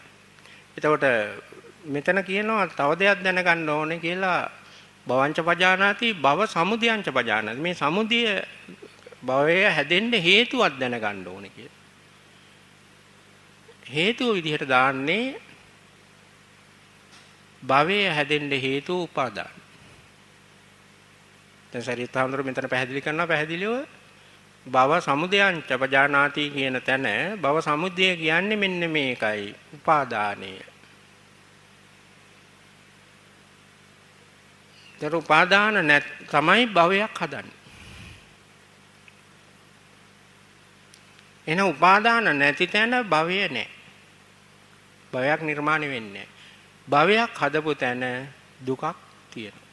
එතකොට මෙතන කියනවා තව දෙයක් දැනගන්න ඕනේ කියලා භවංච පජානාති භව සමුදියංච පජානාති මේ සමුදිය භවය හැදෙන්න හේතුවක් දැනගන්න ඕනේ කියලා. හේතුව විදිහට දාන්නේ භවය හැදෙන්න හේතු උපාදාන. දැන් සරියත් හඳුර මෙතන පැහැදිලි කරනවා පැහැදිලිව භව සමුදයංච පජානාති කියන තැන භව සමුදය කියන්නේ මෙන්න මේකයි. උපාදානය. දර උපාදාන නැත් තමයි භවයක් හදන්නේ. එන උපාදාන නැති තැන භවය නැහැ. භවයක් නිර්මාණය වෙන්නේ නැහැ. භවයක් හදපු තැන දුකක් තියෙනවා.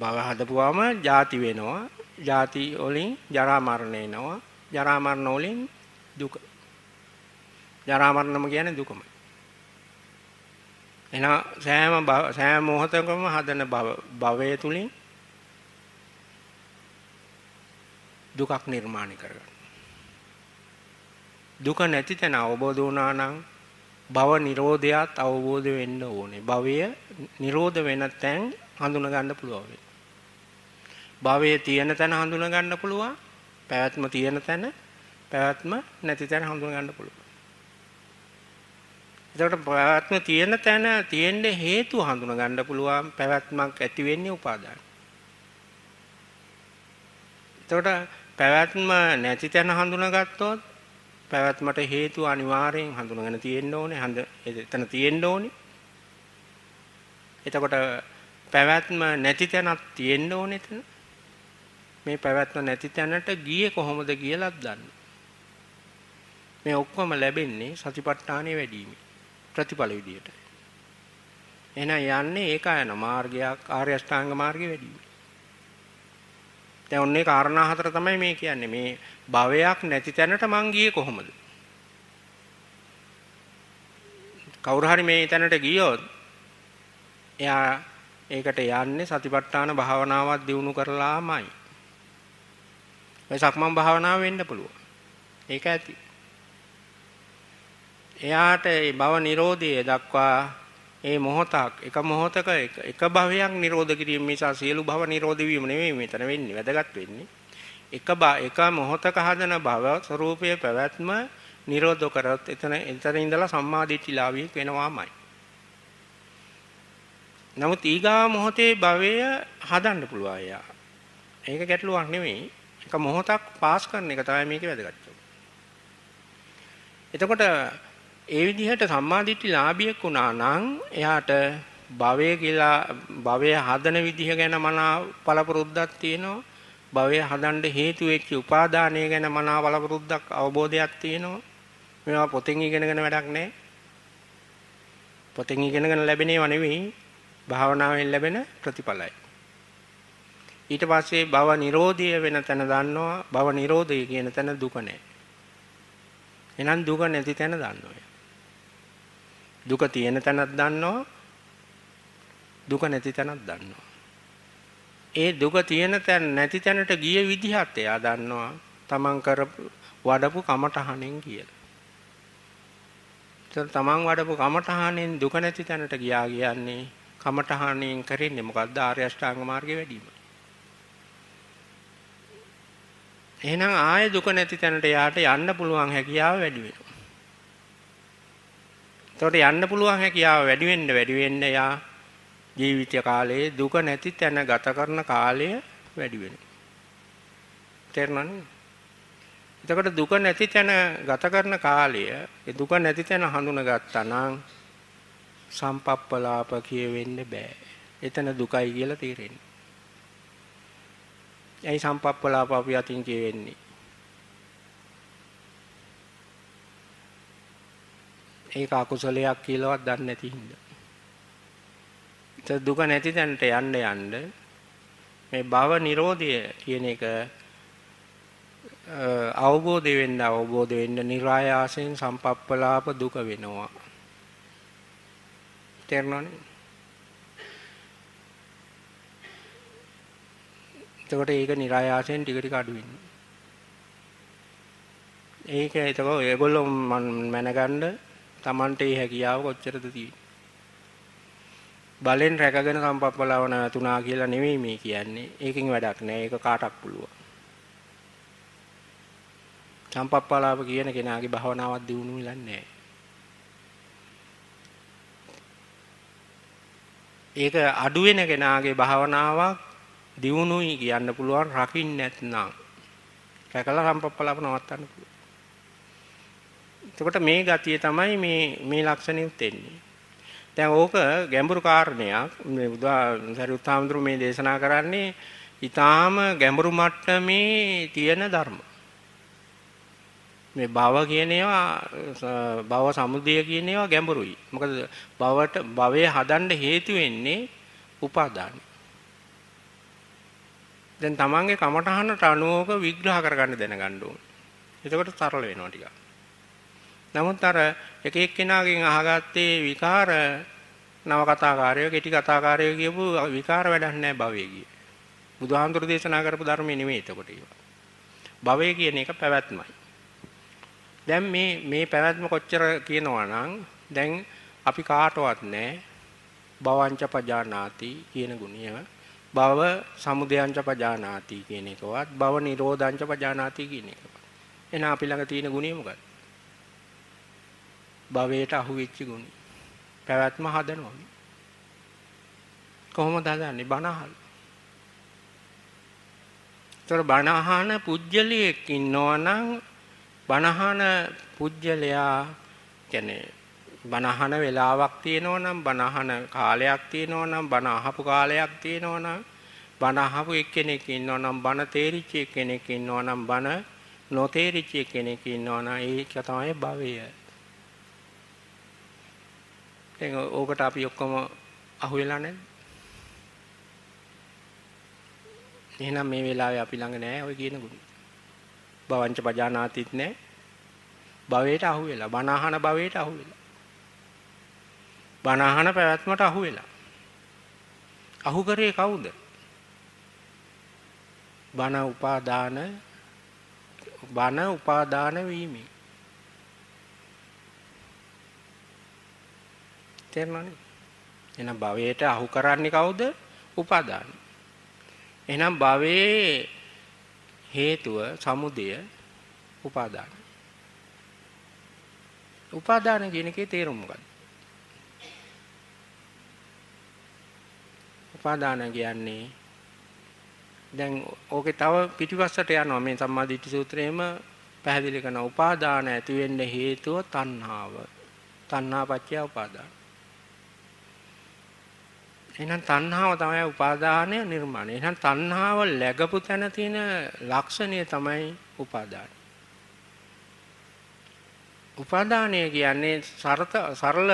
බව හදපුවාම ජාති වෙනවා. ජාති වලින් ජරා මරණ එනවා. ජරා මරණ වලින් දුක. ජරා මරණම කියන්නේ දුකම. එන සෑම සෑම මොහොතකම හදන භව භවය තුලින් දුකක් නිර්මාණය කරගන්න. දුක නැති තැන අවබෝධ වුණා නම් භව නිරෝධයත් අවබෝධ වෙන්න ඕනේ. භවය නිරෝධ වෙන තැන් හඳුන ගන්න පුළුවන්. භවයේ තියෙන තැන හඳුන ගන්න පුළුවන්. පැවැත්ම තියෙන තැන පැවැත්ම නැති තැන හඳුන ගන්න පුළුවන්. එතකොට පැවැත්ම තියෙන තැන තියෙන්න හේතු හඳුන ගන්න පුළුවන්. පැවැත්මක් ඇති වෙන්නේ උපාදාන. එතකොට පැවැත්ම නැති තැන හඳුනගත්තොත් පැවැත්මට හේතු අනිවාර්යෙන් හඳුනගෙන තියෙන්න ඕනේ. හඳ එතන තියෙන්න ඕනේ. එතකොට පැවැත්ම නැති තැනක් තියෙන්න ඕනේ එතන. මේ පැවැත්ම නැති තැනට ගියේ කොහොමද කියලාත් දන්න. මේ ඔක්කොම ලැබෙන්නේ සතිපට්ඨානෙ වැඩිමේ ප්‍රතිඵල විදියට. එහෙනම් යන්නේ ඒක යන මාර්ගයක් ආර්ය අෂ්ටාංග මාර්ගේ වැඩිමේ. දැන් ඔන්නේ කාරණා හතර තමයි මේ කියන්නේ. මේ භවයක් නැති තැනට මං ගියේ කොහොමද? කවුරු හරි මේ තැනට ගියොත් එයා ඒකට යන්නේ සතිපට්ඨාන භාවනාවක් දියුණු කරලාමයි. මේ සක්මන් භාවනාව වෙන්න පුළුවන්. ඒක ඇති. එයාට ඒ භව නිරෝධය දක්වා ඒ මොහොතක් එක මොහොතක එක භවයක් නිරෝධ කිරීම නිසා සියලු භව නිරෝධ වීම නෙමෙයි මෙතන වෙන්නේ වැදගත් වෙන්නේ එක එක මොහොතක හදන භව ස්වરૂපයේ පැවැත්ම නිරෝධ කරොත් එතන එතන ඉඳලා සම්මාදිට්ඨිලාභී වෙනවාමයි නමුත් ඊගා මොහොතේ භවය හදන්න පුළුවන් යා. ඒක ගැටලුවක් නෙමෙයි. එක මොහොතක් පාස් කරන එක තමයි මේකේ වැදගත්කම. එතකොට ඒ විදිහට සම්මාදිට්ඨි ලාභියෙක් වුණා නම් එයාට භවය කියලා භවය හදන විදිහ ගැන මනා පළපුරුද්දක් තියෙනවා. භවය හදන්න හේතු වෙච්ච උපාදානය ගැන මනා බලවෘද්ධක් අවබෝධයක් තියෙනවා. මේවා පොතෙන් ඉගෙනගෙන වැඩක් නැහැ. පොතෙන් ඉගෙනගෙන ලැබෙනේව නෙවෙයි. භාවනාවෙන් ලැබෙන ප්‍රතිඵලයි. ඊට පස්සේ භව නිරෝධය වෙන තැන දන්නවා භව නිරෝධය කියන තැන දුක නැහැ. එහෙනම් දුක නැති තැන දන්නවා. දුක තියෙන තැනක් දන්නවා දුක නැති තැනක් දන්නවා. ඒ දුක තියෙන තැන නැති තැනට ගිය විදිහත් එයා දන්නවා තමන් කරපු වඩපු කමටහනෙන් කියලා. තමන් වඩපු කමටහනෙන් දුක නැති තැනට ගියා කියන්නේ කමඨහණයෙන් කරන්නේ මොකද්ද ආර්ය අෂ්ටාංග මාර්ගේ වැඩිම. එහෙනම් ආය දුක නැති තැනට යාට යන්න පුළුවන් හැකියාව වැඩි වෙනවා. එතකොට යන්න පුළුවන් හැකියාව වැඩි වෙන්න වැඩි වෙන්න යා ජීවිත කාලයේ දුක නැති තැන ගත කරන කාලය වැඩි වෙනවා. තේරෙනවද? එතකොට දුක නැති තැන ගත කරන කාලය ඒ දුක නැති තැන හඳුනගත්තා නම් සම්පප්පලාප කියවෙන්න බෑ. එතන දුකයි කියලා තේරෙන්නේ. ඇයි සම්පප්පලාප අපි අතින් කියවෙන්නේ? ඒක අකුසලයක් කියලාවත් දන්නේ නැති හින්දා. ඒ දුක නැති තැනට යන්න යන්න මේ භව නිරෝධය කියන එක අවබෝධ වෙන්න අවබෝධ වෙන්න નિરાයාසයෙන් සම්පප්පලාප දුක වෙනවා. තේරෙනවනේ. එතකොට ඒක નિરાයාසයෙන් ටික ටික අඩු වෙනවා. ඒක එතකොට ඒගොල්ලෝ මනගන්න Tamante ඒ හැකියාව කොච්චරද තියෙන්නේ. බලෙන් රැකගෙන සම්පප්පලාව නැතුණා කියලා නෙමෙයි මේ කියන්නේ. ඒකෙන් වැඩක් නෑ. ඒක කාටක් පුළුවන්. සම්පප්පලාව කියන කෙනාගේ භවනාවක් දියුණු වෙලා නැහැ. ඒක අඩු වෙන කෙනාගේ භාවනාවක් දියුණුයි කියන්න පුළුවන් රකින්න නැත්නම් කැකලා සම්පප්පලාප නවත්තන්න පුළුවන්. එතකොට මේ ගතිය තමයි මේ මේ ලක්ෂණෙ උත්ෙන්නේ. දැන් ඕක ගැඹුරු කාරණයක් මේ බුදුහාමුදුරු මේ දේශනා කරන්නේ ඊටාම ගැඹුරු මට්ටමේ තියෙන ධර්ම. මේ භව කියන ඒවා භව සමුදය කියන ඒවා ගැඹුරුයි. මොකද භවට භවය හදන්න හේතු වෙන්නේ උපාදානයි. දැන් තමන්ගේ කමටහනට අනුවක විග්‍රහ කරගන්න දැනගන්න ඕනේ. එතකොට සරල වෙනවා ටිකක්. නමුත් අර එක එක්කෙනාගෙන් අහගත්තේ විකාර නව කතාකාරයෝ කෙටි කතාකාරයෝ කියපු විකාර වැඩක් නැහැ භවයේ කිය. බුදුහාමුදුරු දේශනා කරපු ධර්මයේ නෙමෙයි එතකොට ඒවා. භවය කියන එක පැවැත්මයි. දැන් මේ මේ පැවැත්ම කොච්චර කියනවා නම් දැන් අපි කාටවත් නැහැ භවංච පජානාති කියන ගුණය භව සමුදයංච පජානාති කියන එකවත් භව නිරෝධංච පජානාති කියන එකවත් එහෙනම් අපි ළඟ තියෙන ගුණය මොකක්ද භවයට අහුවෙච්ච ගුණය පැවැත්ම හදනවා කොහොමද හදන්නේ බණහල් තොර බණහන පුජ්‍යලියෙක් ඉන්නවා නම් බණහන පුජ්‍යලයා කියන්නේ බණහන වෙලාවක් තියෙනවා නම් බණහන කාලයක් තියෙනවා නම් බණ අහපු කාලයක් තියෙනවා නම් බණ අහපු එක්කෙනෙක් ඉන්නවා නම් බණ තේරිච්ච එක්කෙනෙක් ඉන්නවා නම් බණ නොතේරිච්ච එක්කෙනෙක් ඉන්නවා නම් ඒක තමයි භවය. දැන් ඕකට අපි ඔක්කොම අහුවෙලා නැද්ද? එහෙනම් මේ වෙලාවේ අපි ළඟ නෑ ඔය කියන ගුණ. භවංච පජානාතිත් නැහැ. භවයට අහු වෙලා, බණහන භවයට අහු වෙලා. බණහන පැවැත්මට අහු වෙලා. අහු කරේ කවුද? බණ උපාදාන බණ උපාදාන වීමයි. තේරෙනවනේ. එහෙනම් භවයට අහු කරන්නේ කවුද? උපාදාන. එහෙනම් භවයේ හේතුව සමුදය උපාදාන. උපාදාන කියන එකේ තේරුම මොකක්ද? උපාදාන කියන්නේ දැන් ඕකේ තව පිටිපස්සට යනවා මේ සම්මාදිට්ඨි සූත්‍රයේම පැහැදිලි කරන උපාදාන ඇති වෙන්න හේතුව තණ්හාව. තණ්හාපච්චය උපාදාන. එහෙනම් තණ්හාව තමයි උපාදානය නිර්මාණය. එහෙනම් තණ්හාව läගපු තැන තියෙන ලක්ෂණය තමයි උපාදානය. උපාදානය කියන්නේ සරත සරල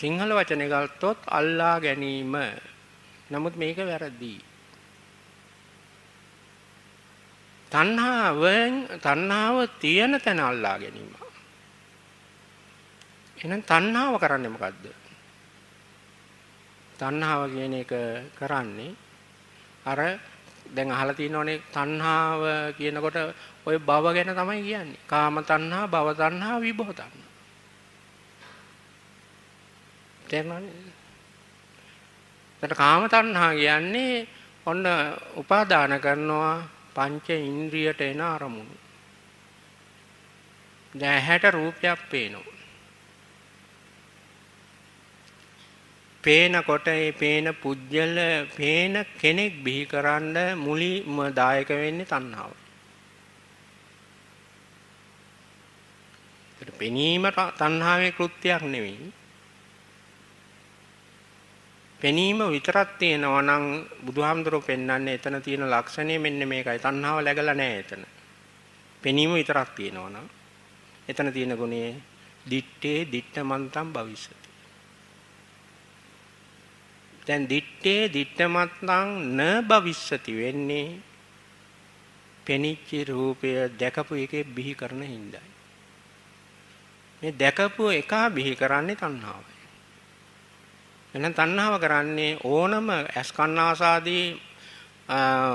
සිංහල වචනේ ගත්තොත් අල්ලා ගැනීම. නමුත් මේක වැරදි. තණ්හාවෙන් තණ්හාව තියෙන තැන අල්ලා ගැනීම. එහෙනම් තණ්හාව කරන්නේ මොකද්ද? තණ්හාව කියන එක කරන්නේ අර දැන් අහලා තියෙනෝනේ තණ්හාව කියනකොට ওই භව ගැන තමයි කියන්නේ. කාම තණ්හා, භව තණ්හා, විභව තණ්හා. තේරුණානේ? දැන් කාම තණ්හා කියන්නේ ඔන්න උපාදාන කරනවා පංච ඉන්ද්‍රියට එන අරමුණු. දැහැට රූපයක් පේනවා. පේනකොට ඒ පේන පුජ්‍යල පේන කෙනෙක් බිහි කරන්න මුලින්ම දායක වෙන්නේ තණ්හාව. ඒත් පෙනීම තණ්හාවේ කෘත්‍යයක් නෙවෙයි. පෙනීම විතරක් තියෙනවා නම් බුදුහාමුදුරුවෝ පෙන්වන්නේ එතන තියෙන ලක්ෂණය මෙන්න මේකයි. තණ්හාව läගලා නැහැ එතන. පෙනීම විතරක් තියෙනවා නම් එතන තියෙන ගුණය දිත්තේ දිත්ත මන්තම් භවිෂති දැන් දිත්තේ දිත්තමත්නම් න භවිස්සති වෙන්නේ පෙනිච්ච රූපය දැකපු එකේ බිහි කරන හිඳයි. මේ දැකපු එක බිහි කරන්නේ තණ්හාවයි. එහෙනම් තණ්හාව කරන්නේ ඕනම අස්කන්නාසාදී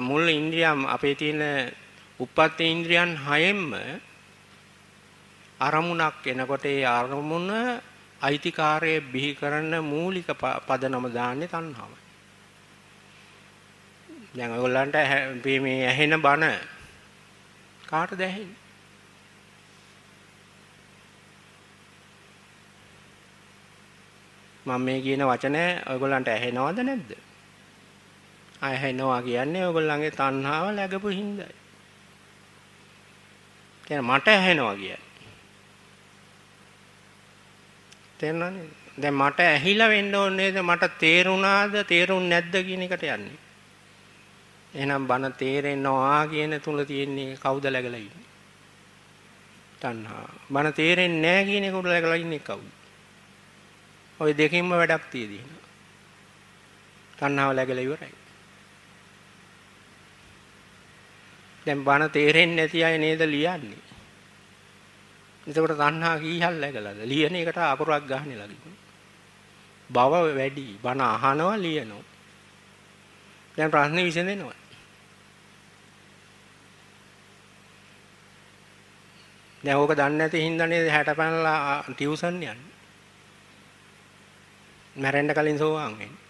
මුල් ඉන්ද්‍රියම් අපේ තියෙන උපත් ඉන්ද්‍රියන් හයෙන්ම අරමුණක් එනකොට ඒ අරමුණ අයිතිකාරය බිහි කරන මූලික පදනම දාන්නේ තණ්හාවයි. දැන් ඔයගොල්ලන්ට මේ ඇහෙන බන කාටද ඇහෙන්නේ? මම මේ කියන වචනේ ඔයගොල්ලන්ට ඇහෙනවද නැද්ද? ඇහෙනවා කියන්නේ ඔයගොල්ලන්ගේ තණ්හාව läගපු හිඳයි. කියන්නේ මට ඇහෙනවා කියන්නේ තේරෙනවද? දැන් මට ඇහිලා වෙන්න ඕනේ නේද? මට තේරුණාද? තේරුන්නේ නැද්ද කියන එකට යන්නේ. එහෙනම් බන තේරෙනවා කියන තුන තියෙන්නේ කවුද läගලා ඉන්නේ? තණ්හා. බන තේරෙන්නේ නැහැ කියන එක උඩ läගලා ඉන්නේ කවුද? ওই දෙකින්ම වැඩක් තියෙදිනවා. තණ්හාව läගලා ඉවරයි. දැන් බන තේරෙන්නේ නැති අය නේද ලියන්නේ? එතකොට තණ්හා කීහල් නැගලාද? ලියන එකට අකුරක් ගහන්නේ ලගින්. බව වැඩි. බන අහනවා ලියනවා. දැන් ප්‍රශ්නේ විසඳෙනවා. දැන් ඕක දන්නේ නැති හින්දා නේද 60 පැනලා ටියුෂන් යන්නේ. මැරෙන්න කලින් සෝවාන් වෙන්නේ.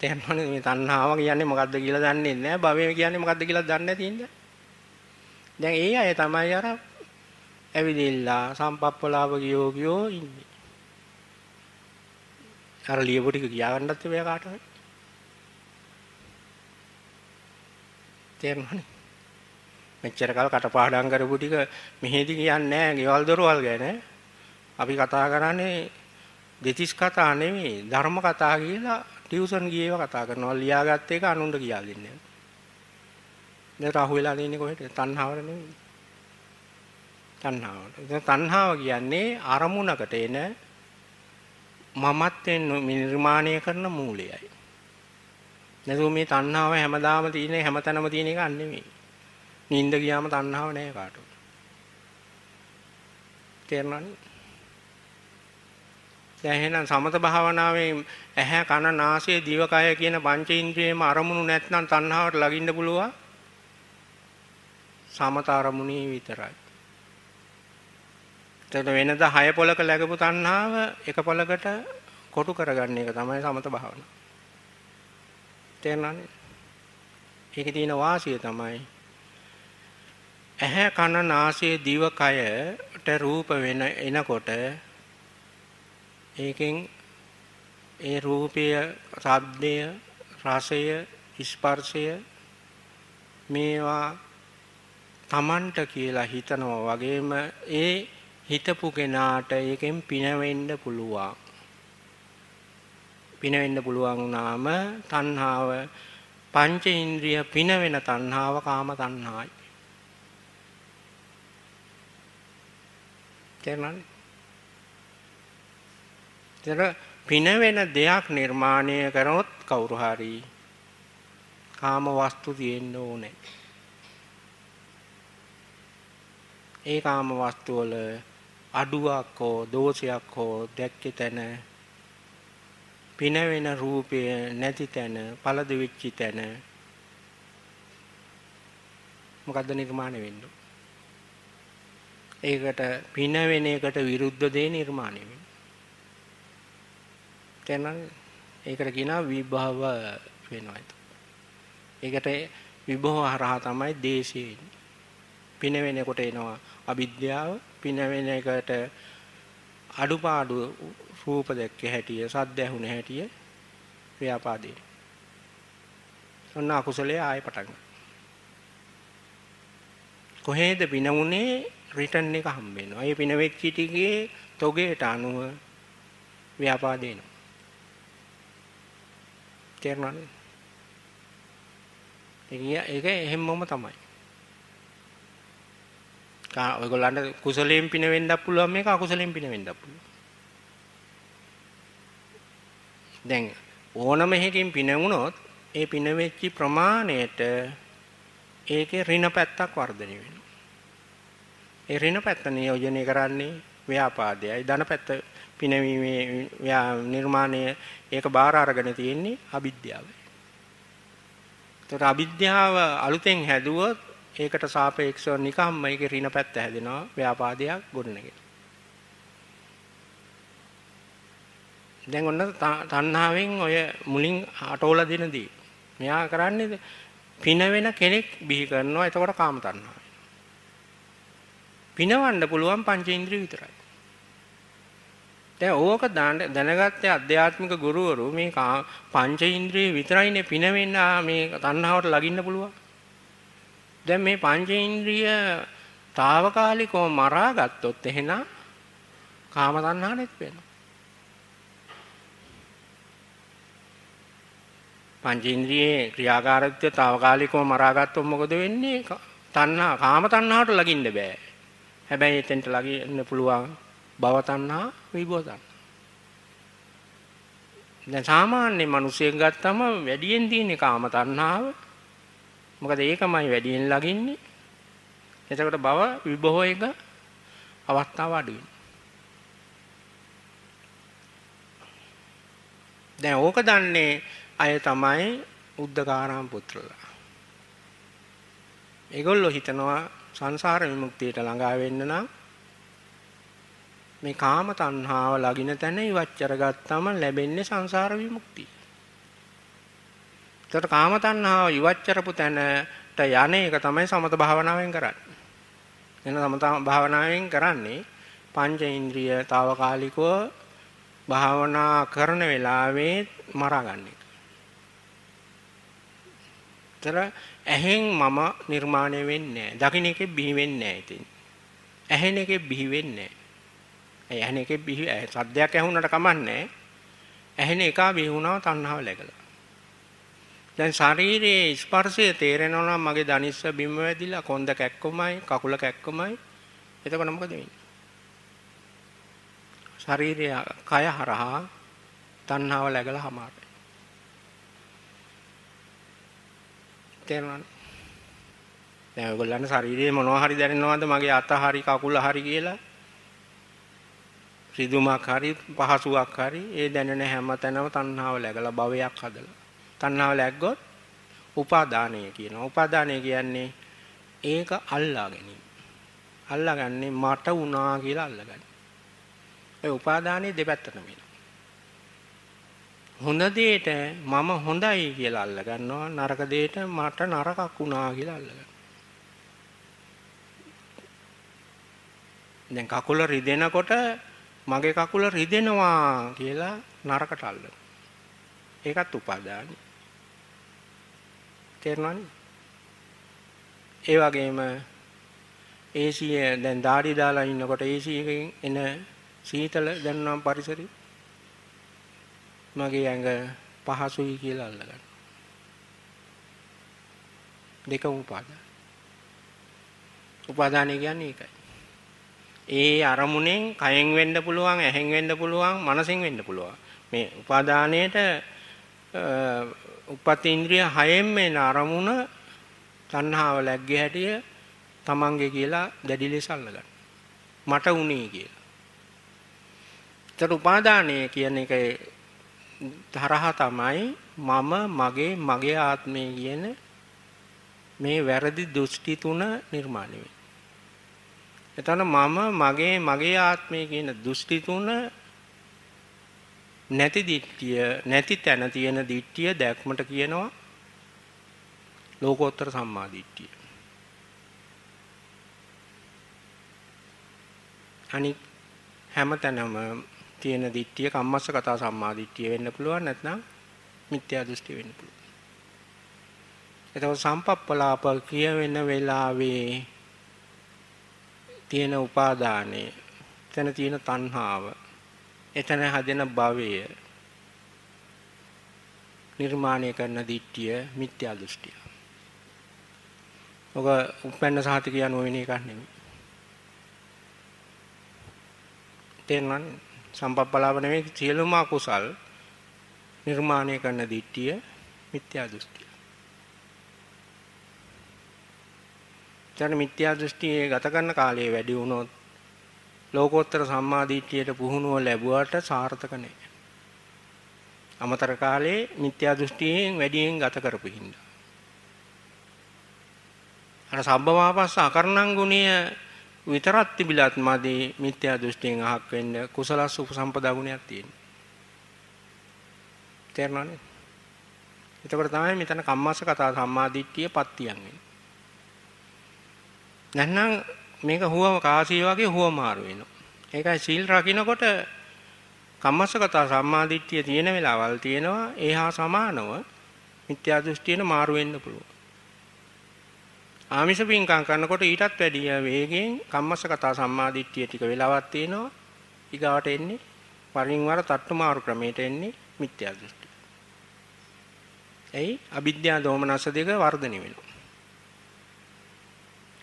තේරෙනවනේ මේ තණ්හාව කියන්නේ මොකද්ද කියලා දන්නේ නැහැ. භවය කියන්නේ මොකද්ද කියලා දන්නේ නැති හින්දා දැන් ඒ අය තමයි අර ඇවිදිලා සම්පප්පලාපක යෝගියෝ ඉන්නේ. අර ලියපු ටික කියාගන්නත් බෑ කාට හරි. තේරෙනවනේ. මෙච්චර කල් කටපාඩම් කරපු ටික මෙහෙදි කියන්නේ නෑ ගෙවල් දොරවල් ගැන. අපි කතා කරන්නේ දෙතිස් කතා නෙමෙයි ධර්ම කතා කියලා ටියුෂන් ගියේව කතා කරනවා. ලියාගත්ත එක අනුන්ට කියා දෙන්නේ. දැන් රාහු වෙලා ඉන්නේ කොහෙද? තණ්හාවර නෙවෙයි. තණ්හාවට. දැන් තණ්හාව කියන්නේ අරමුණකට එන මමත්වෙන් නිර්මාණය කරන මූලයයි. නැතුව මේ තණ්හාව හැමදාම තියෙන හැමතැනම තියෙන එක නෙමෙයි. නිින්ද ගියාම තණ්හාව නෑ කාටවත්. තේරෙනවනේ? දැන් එහෙනම් සමත භාවනාවේ ඇහැ කන නාසය දිවකය කියන පංච ඉන්ද්‍රියේම අරමුණු නැත්නම් තණ්හාවට ලඟින්න පුළුවන්. සමත අරමුණේ විතරයි. එතකොට වෙනද හය පොලක läගපු තණ්හාව එක පොලකට කොටු කරගන්න එක තමයි සමත භාවනාව. තේරෙනවද? ඒකේ තියෙන වාසිය තමයි ඇහැ කන නාසය දිව කයට රූප වෙන එනකොට ඒකෙන් ඒ රූපය, ශබ්දය, රසය, ස්පර්ශය මේවා Tamanට කියලා හිතනවා වගේම ඒ හිතපු කෙනාට ඒකෙන් පිනවෙන්න පුළුවන්. පිනවෙන්න පුළුවන් වුණාම තණ්හාව පංච ඉන්ද්‍රිය පිනවෙන තණ්හාව කාම තණ්හායි. තේරුණාද? ඒතර පිනවෙන දෙයක් නිර්මාණය කරනොත් කවුරු හරි කාම වස්තු තියෙන්න ඕනේ. ඒ කාම වස්තු වල අඩුවක් හෝ දෝෂයක් හෝ දැක්ක තැන පිනවෙන රූපය නැති තැන පළදු වෙච්ච තැන මොකද්ද නිර්මාණය වෙන්නේ ඒකට පිනවෙන එකට විරුද්ධ දේ නිර්මාණය වෙනවා ඒකට කියනවා විභව වෙනවා ඒකට විභව හරහා තමයි දේශය එන්නේ පිනවෙනකොට එනවා අවිද්‍යාව පිනවෙන එකට අඩුපාඩු රූප දැක්ක හැටිය සද්ද ඇහුණ හැටිය ව්‍යාපාදේ. ඔන්න අකුසලයේ ආය පටන් කොහේද පිනුනේ රිටර්න් එක හම්බ වෙනවා. ඒ පින වෙච්ච ටිකේ තොගයට අනුව ව්‍යාපාදේනවා. තේරුණාද? ඒක ඒක එහෙමම තමයි. ඔයගොල්ලන්ට කුසලයෙන් පින වෙන්නත් පුළුවන් මේක අකුසලයෙන් පින වෙන්නත් පුළුවන්. දැන් ඕනම එකකින් පින වුණොත් ඒ පින වෙච්ච ප්‍රමාණයට ඒකේ ඍණ පැත්තක් වර්ධනය වෙනවා. ඒ ඍණ පැත්ත නියෝජනය කරන්නේ ව්‍යාපාදයයි ධන පැත්ත පිනවීමේ නිර්මාණය ඒක බාර අරගෙන තියෙන්නේ අවිද්‍යාවයි. ඒතර අවිද්‍යාව අලුතෙන් හැදුවොත් ඒකට සාපේක්ෂව නිකම්ම ඒකේ ඍණ පැත්ත හැදෙනවා ව්‍යාපාදයක් ගොඩනගෙන. දැන් ඔන්න තණ්හාවෙන් ඔය මුලින් අටෝලා දෙනදී මෙයා කරන්නේ පින වෙන කෙනෙක් බිහි කරනවා එතකොට කාම තණ්හාව. පිනවන්න පුළුවන් පංචේන්ද්‍රිය විතරයි. දැන් ඕක දැනගත්තේ අධ්‍යාත්මික ගුරුවරු මේ පංචේන්ද්‍රිය විතරයිනේ පිනවෙන්න මේ තණ්හාවට ලගින්න පුළුවන්. දැන් මේ පංචේන්ද්‍රිය తాවකාලිකව මරා ගත්තොත් එහෙනම් කාම තණ්හා නැති වෙනවා. පංචේන්ද්‍රියේ ක්‍රියාකාරීත්වය తాවකාලිකව මරා ගත්තොත් මොකද වෙන්නේ? තණ්හා කාම තණ්හාවට ලගින්න බෑ. හැබැයි එතෙන්ට ලගින්න පුළුවන් භව තණ්හා විභව තණ්හා. දැන් සාමාන්‍ය මිනිසෙක් ගත්තම වැඩියෙන් තියෙන කාම තණ්හාව මොකද ඒකමයි වැඩියෙන් ලගින්නේ. එතකොට භව විභව එක අවස්ථාව අඩු දැන් ඕක දන්නේ අය තමයි උද්දකාරාම පුත්‍රලා. ඒගොල්ලෝ හිතනවා සංසාර විමුක්තියට ළඟා වෙන්න නම් මේ කාම තණ්හාව ලගින තැන ඉවච්චර ගත්තම ලැබෙන්නේ සංසාර විමුක්තිය. එතකොට කාම තණ්හාව ඉවත් කරපු තැනට යන එක තමයි සමත භාවනාවෙන් කරන්නේ. එන සමත භාවනාවෙන් කරන්නේ පංච ඉන්ද්‍රිය తాවකාලිකව භාවනා කරන වෙලාවේ මරා ගන්න එක. තර ඇහෙන් මම නිර්මාණය වෙන්නේ නැහැ. දකින්න එකේ බිහි වෙන්නේ නැහැ ඉතින්. ඇහෙන එකේ බිහි වෙන්නේ නැහැ. ඇහෙන එකේ බිහි සද්දයක් ඇහුනට කමන්නේ නැහැ. ඇහෙන එක බිහි වුණා තණ්හාව läගලා. දැන් ශරීරයේ ස්පර්ශය තේරෙනවා නම් මගේ දනිස්ස බිම වැදිලා කොන්ද කැක්කමයි කකුල කැක්කමයි එතකොට මොකද වෙන්නේ ශරීරය කය හරහා තණ්හාව läගලා හමාරයි තේරුණානේ දැන් ඔයගොල්ලන් ශරීරයේ මොනවා හරි දැනෙනවද මගේ අත හරි කකුල හරි කියලා රිදුමක් හරි පහසුවක් හරි ඒ දැනෙන හැම තැනම තණ්හාව läගලා භවයක් හදලා තණ්හාව ලැග්ගොත් උපාදානය කියනවා. උපාදානය කියන්නේ ඒක අල්ලා ගැනීම. අල්ලා ගන්නේ මට වුණා කියලා අල්ලා ගන්න. ඒ උපාදානයේ දෙපැත්තම වෙනවා. හොඳ දෙයට මම හොඳයි කියලා අල්ල ගන්නවා නරක දෙයට මට නරකක් වුණා කියලා අල්ල ගන්නවා දැන් කකුල රිදෙනකොට මගේ කකුල රිදෙනවා කියලා නරකට අල්ලන ඒකත් උපාදානයි තේරෙනවනේ. ඒ වගේම AC දැන් দাঁඩි දාලා ඉන්නකොට AC එකෙන් එන සීතල දැනුනම් පරිසරය මගේ ඇඟ පහසුයි කියලා අල්ලගන්න. දෙකම උපාදාන. උපාදානය කියන්නේ ඒකයි. ඒ අරමුණෙන් කයෙන් වෙන්න පුළුවන්, ඇහෙන් වෙන්න පුළුවන්, මනසෙන් වෙන්න පුළුවන්. මේ උපාදානයේට උපත් ඉන්ද්‍රිය හයෙන්ම එන අරමුණ තණ්හාව ලැග්ගේ හැටිය තමන්ගේ කියලා දැඩි ලෙස අල්ලගන්න. මට උනේ කියලා. ඒතර උපාදානය කියන එකේ තරහ තමයි මම මගේ මගේ ආත්මය කියන මේ වැරදි දෘෂ්ටි තුන නිර්මාණය වෙන්නේ. එතන මම මගේ මගේ ආත්මය කියන දෘෂ්ටි තුන නැති දිට්ඨිය නැති තැන තියෙන දිට්ඨිය දැක්මට කියනවා ලෝකෝත්තර සම්මා දිට්ඨිය. අනික් හැමතැනම තියෙන දිට්ඨිය කම්මස්ස කතා සම්මා දිට්ඨිය වෙන්න පුළුවන් නැත්නම් මිත්‍යා දෘෂ්ටි වෙන්න පුළුවන්. එතකොට සම්පප්පලාප කියවෙන වෙලාවේ තියෙන උපාදානය, එතන තියෙන තණ්හාව එතන හදෙන භවය නිර්මාණය කරන දිට්ඨිය මිත්‍යා දෘෂ්ටිය. ඔක උපන්න සාතික යන වෙන එකක් නෙමෙයි. තේරෙනවද? සම්පප්පලාව නෙමෙයි සියලුම අකුසල් නිර්මාණය කරන දිට්ඨිය මිත්‍යා දෘෂ්ටිය. දැන් මිත්‍යා දෘෂ්ටියේ ගත කරන කාලය වැඩි වුණොත් ලෝකෝත්තර සම්මාදිට්ඨියට පුහුණුව ලැබුවාට සාර්ථක නැහැ. අමතර කාලේ මිත්‍යා දෘෂ්ටියෙන් වැඩියෙන් ගත කරපු හින්දා. අර සම්බවාපස්ස අකරණං ගුණය විතරක් තිබිලත් මදි මිත්‍යා දෘෂ්ටියෙන් අහක් වෙන්න කුසලස් උපසම්පදා ගුණයක් තියෙනවා. තේරෙනවනේ? එතකොට තමයි මෙතන කම්මස්ස කතා සම්මාදිට්ඨිය පත්තියන් වෙන්නේ. නැත්නම් මේක හුවම කාසිය වගේ හුවමාරු වෙනවා. ඒකයි සීල් රකින්නකොට කම්මස්සගත සම්මාදිට්ඨිය තියෙන වෙලාවල් තියෙනවා. ඒහා සමානව මිත්‍යා දෘෂ්ටියන මාරු වෙන්න පුළුවන්. ආමිෂ පින්කම් කරනකොට ඊටත් වැඩිය වේගෙන් කම්මස්සගත සම්මාදිට්ඨිය ටික වෙලාවක් තියෙනවා. ඊගාට එන්නේ වරින් වර තට්ටු මාරු ක්‍රමයට එන්නේ මිත්‍යා දෘෂ්ටි. එයි අවිද්‍යා දෝමනස දෙක වර්ධනය වෙනවා.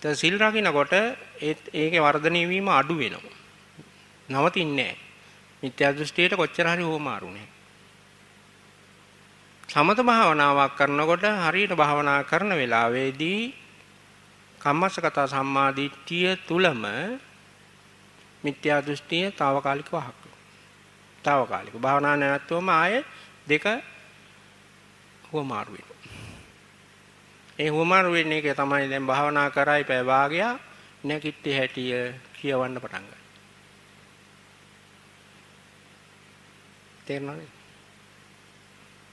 දැන් සිල් රකින්නකොට ඒකේ වර්ධනය වීම අඩු වෙනවා. නවතින්නේ නැහැ. මිත්‍යා දෘෂ්ටියට කොච්චර හරි හොමාරු නැහැ. සමත භාවනාවක් කරනකොට හරියට භාවනා කරන වෙලාවේදී කම්මස්සගත සම්මාදිට්ඨිය තුලම මිත්‍යා දෘෂ්ටිය తాවකාලිකව අහක්. తాවකාලික භාවනා නැවැත්වම ආයේ දෙක හොමාරු වෙනවා. ඒ හුමාරු වෙන එක තමයි දැන් භාවනා කරයි පැය භාගයක් නැගිටි හැටිය කියවන්න පටන් ගන්න. තේරෙනවද?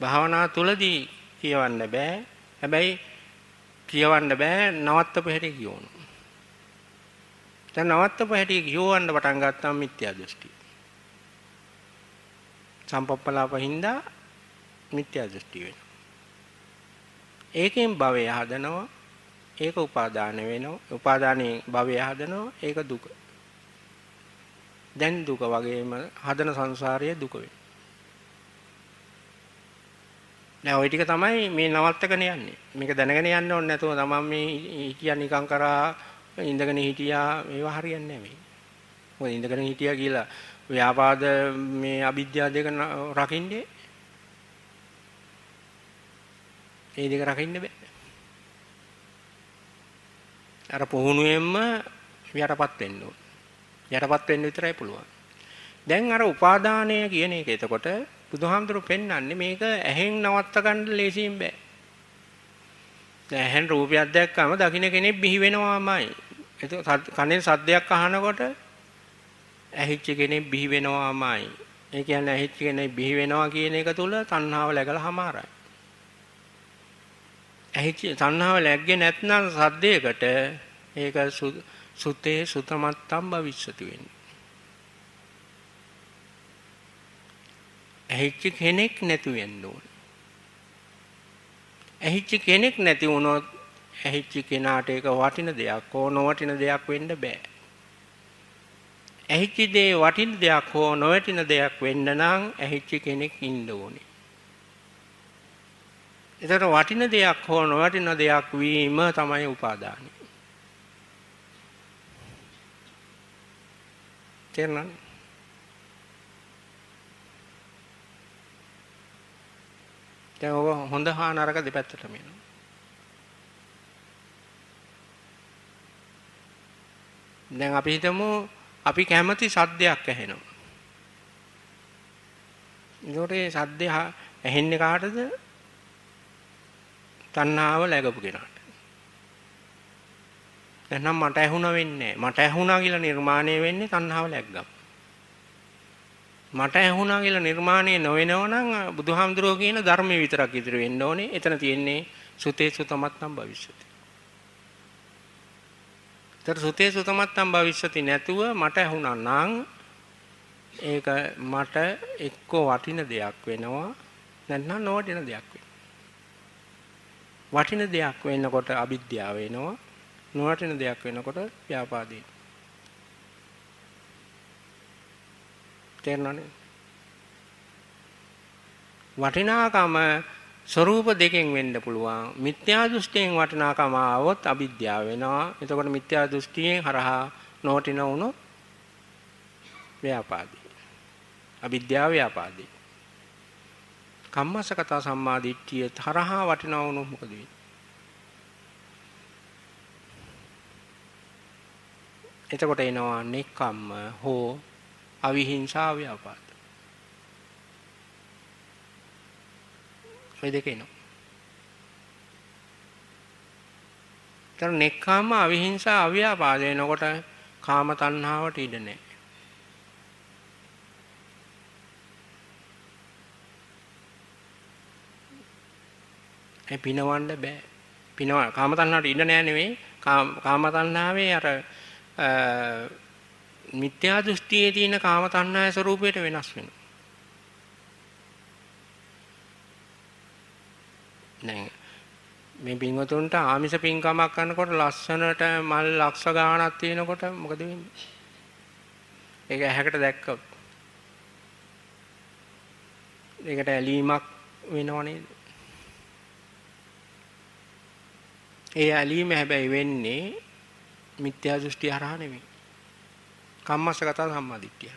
භාවනා තුලදී කියවන්න බෑ. හැබැයි කියවන්න බෑ නවත්තපු හැටි කියවන. දැන් නවත්තපු හැටි කියවන්න පටන් ගත්තාම මිත්‍යා දෘෂ්ටි. සම්පප්පලාපහින්දා මිත්‍යා දෘෂ්ටි වෙනවා. ඒකෙන් භවය හදනවා ඒක උපාදාන වෙනවා උපාදානයේ භවය හදනවා ඒක දුක දැන් දුක වගේම හදන සංසාරයේ දුක වෙනවා ටික තමයි මේ නවත්තගෙන යන්නේ මේක දැනගෙන යන්න ඕනේ නැතුව තමයි මේ හිටියා නිකන් කරා ඉඳගෙන හිටියා මේවා හරියන්නේ නැහැ මේ මොකද ඉඳගෙන හිටියා කියලා ව්‍යාපාද මේ අවිද්‍යාව දෙක රකින්නේ ඒ දෙක රකින්න බෑ. අර පුහුණුවෙන්ම යටපත් වෙන්න ඕන. යටපත් වෙන්න විතරයි පුළුවන්. දැන් අර උපාදානය කියන එක එතකොට බුදුහාමුදුරු පෙන්වන්නේ මේක ඇහෙන් නවත්ත ගන්න ලේසියෙන් බෑ. දැන් ඇහෙන් රූපයක් දැක්කම දකින්න කෙනෙක් බිහි වෙනවාමයි. ඒක කනෙන් සද්දයක් අහනකොට ඇහිච්ච කෙනෙක් බිහි වෙනවාමයි. ඒ කියන්නේ ඇහිච්ච කෙනෙක් බිහි වෙනවා කියන එක තුල තණ්හාව läගලා හමාරයි. ඇහිච්ච තණ්හාව ලැග්ගේ නැත්නම් සද්දයකට ඒක සුතේ සුතමත්තම් භවිෂ්‍යති වෙන්නේ. ඇහිච්ච කෙනෙක් නැති වෙන්න ඕන. ඇහිච්ච කෙනෙක් නැති වුණොත් ඇහිච්ච කෙනාට ඒක වටින දෙයක් හෝ නොවටින දෙයක් වෙන්න බෑ. ඇහිච්ච දේ වටින දෙයක් හෝ නොවටින දෙයක් වෙන්න නම් ඇහිච්ච කෙනෙක් ඉන්න ඕනේ. එතකොට වටින දෙයක් හෝ නොවටින දෙයක් වීම තමයි උපාදානයි. තේරුණාද? දැන් ඔබ හොඳ හා නරක දෙපැත්තටම එනවා. දැන් අපි හිතමු අපි කැමති සද්දයක් ඇහෙනවා. ඒකට ඒ සද්ද ඇහෙන්නේ කාටද? තණ්හාව läගපු කෙනාට. එහෙනම් මට ඇහුණා වෙන්නේ මට ඇහුණා කියලා නිර්මාණය වෙන්නේ තණ්හාව läග්ගම. මට ඇහුණා කියලා නිර්මාණය නොවෙනව නම් බුදුහාමුදුරුවෝ කියන ධර්මයේ විතරක් ඉදිරි වෙන්න ඕනේ. එතන තියෙන්නේ සුතේ සුතමත්නම් භවිෂ්‍යති. ඒතර සුතේ සුතමත්නම් භවිෂ්‍යති නැතුව මට ඇහුණා නම් ඒක මට එක්ක වටින දෙයක් වෙනවා නැත්නම් නොවටින දෙයක් වටින දෙයක් වෙන්නකොට අවිද්‍යාව වෙනවා. නොවටින දෙයක් වෙනකොට ව්‍යාපාදේ. තේරෙනවනේ? වටිනාකම ස්වરૂප දෙකෙන් වෙන්න පුළුවන්. මිත්‍යා දෘෂ්ටියෙන් වටිනාකම આવොත් අවිද්‍යාව වෙනවා. එතකොට මිත්‍යා දෘෂ්ටියෙන් හරහා නොවටින වුණොත් ව්‍යාපාදී. අවිද්‍යාව ව්‍යාපාදී. කම්මස කතා සම්මාදිට්ඨිය තරහා වටිනා වුණොත් මොකද වෙන්නේ? එතකොට එනවා නෙක්කම්ම හෝ අවිහිංසා ව්‍යාපාද. මේ දෙක එනවා. ඊට නෙක්කම්ම අවිහිංසා අව්‍යාපාද එනකොට කාම තණ්හාවට ඉඩ නැහැ. ඒ පිනවන්න බෑ. පිනව කාම තණ්හාවට ඉන්න නෑ නෙමෙයි. කාම තණ්හාවේ අර මිත්‍යා දෘෂ්ටියේ තියෙන කාම තණ්හාවේ ස්වરૂපයට වෙනස් වෙනවා. දැන් මේ පින්වතුන්ට ආමිෂ පින්කමක් කරනකොට ලස්සනට මල් ලක්ෂ ගාණක් තියෙනකොට මොකද වෙන්නේ? ඒක ඇහැකට දැක්කොත්. ඒකට ඇලීමක් වෙනව නේද? ඒ ඇලීම හැබැයි වෙන්නේ මිත්‍යා දෘෂ්ටි හරහා නෙමෙයි. කම්මස්සගත සම්මාදිට්ඨිය.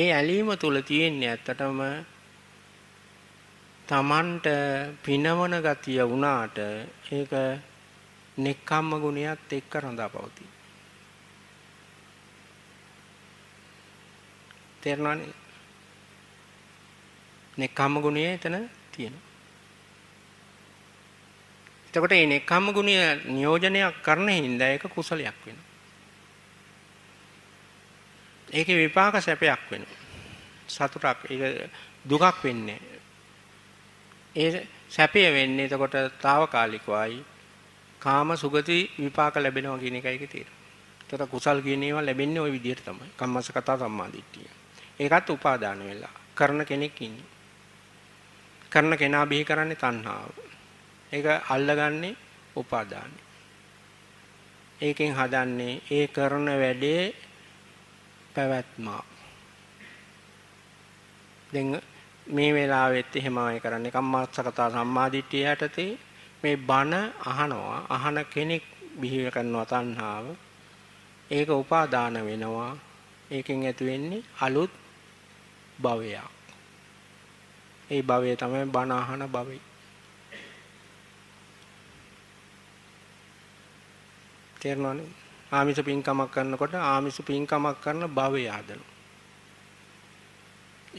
ඒ ඇලීම තුල තියෙන්නේ ඇත්තටම තමන්ට පිනවන ගතිය වුණාට ඒක නෙක්කම්ම ගුණයත් එක්ක රඳාපවතී. තේරෙනවනේ? නෙක්කම්ම ගුණය එතන තියෙනවා. එතකොට මේ නෙක්ඛම්ම ගුණය නියෝජනයක් කරන හින්දා ඒක කුසලයක් වෙනවා. ඒකේ විපාක සැපයක් වෙනවා. සතුටක් ඒක දුකක් වෙන්නේ. ඒ සැපය වෙන්නේ එතකොට తాවකාලිකවයි කාම සුගති විපාක ලැබෙනවා කියන එකයි ඒකේ තියෙන්නේ. එතකොට කුසල් කියන ඒවා ලැබෙන්නේ ওই විදිහට තමයි. කම්මස්ස කතා සම්මාදිට්ඨිය. ඒකත් උපාදාන වෙලා කරන කෙනෙක් ඉන්නේ. කරන කෙනා බිහි කරන්නේ තණ්හාව. ඒක අල්ලගන්නේ උපාදානයි. ඒකෙන් හදන්නේ ඒ කරන වැඩේ පැවැත්ම. දැන් මේ වෙලාවෙත් එහෙමමයි කරන්නේ. කම්මාස්සකතා සම්මාදිට්ඨිය යටතේ මේ බණ අහනවා. අහන කෙනෙක් බිහි කරනවා තණ්හාව. ඒක උපාදාන වෙනවා. ඒකෙන් ඇති වෙන්නේ අලුත් භවයක්. ඒ භවය තමයි බණ අහන භවය. තේරෙනවනේ ආමිෂ පින්කමක් කරනකොට ආමිෂ පින්කමක් කරන භවය හදනවා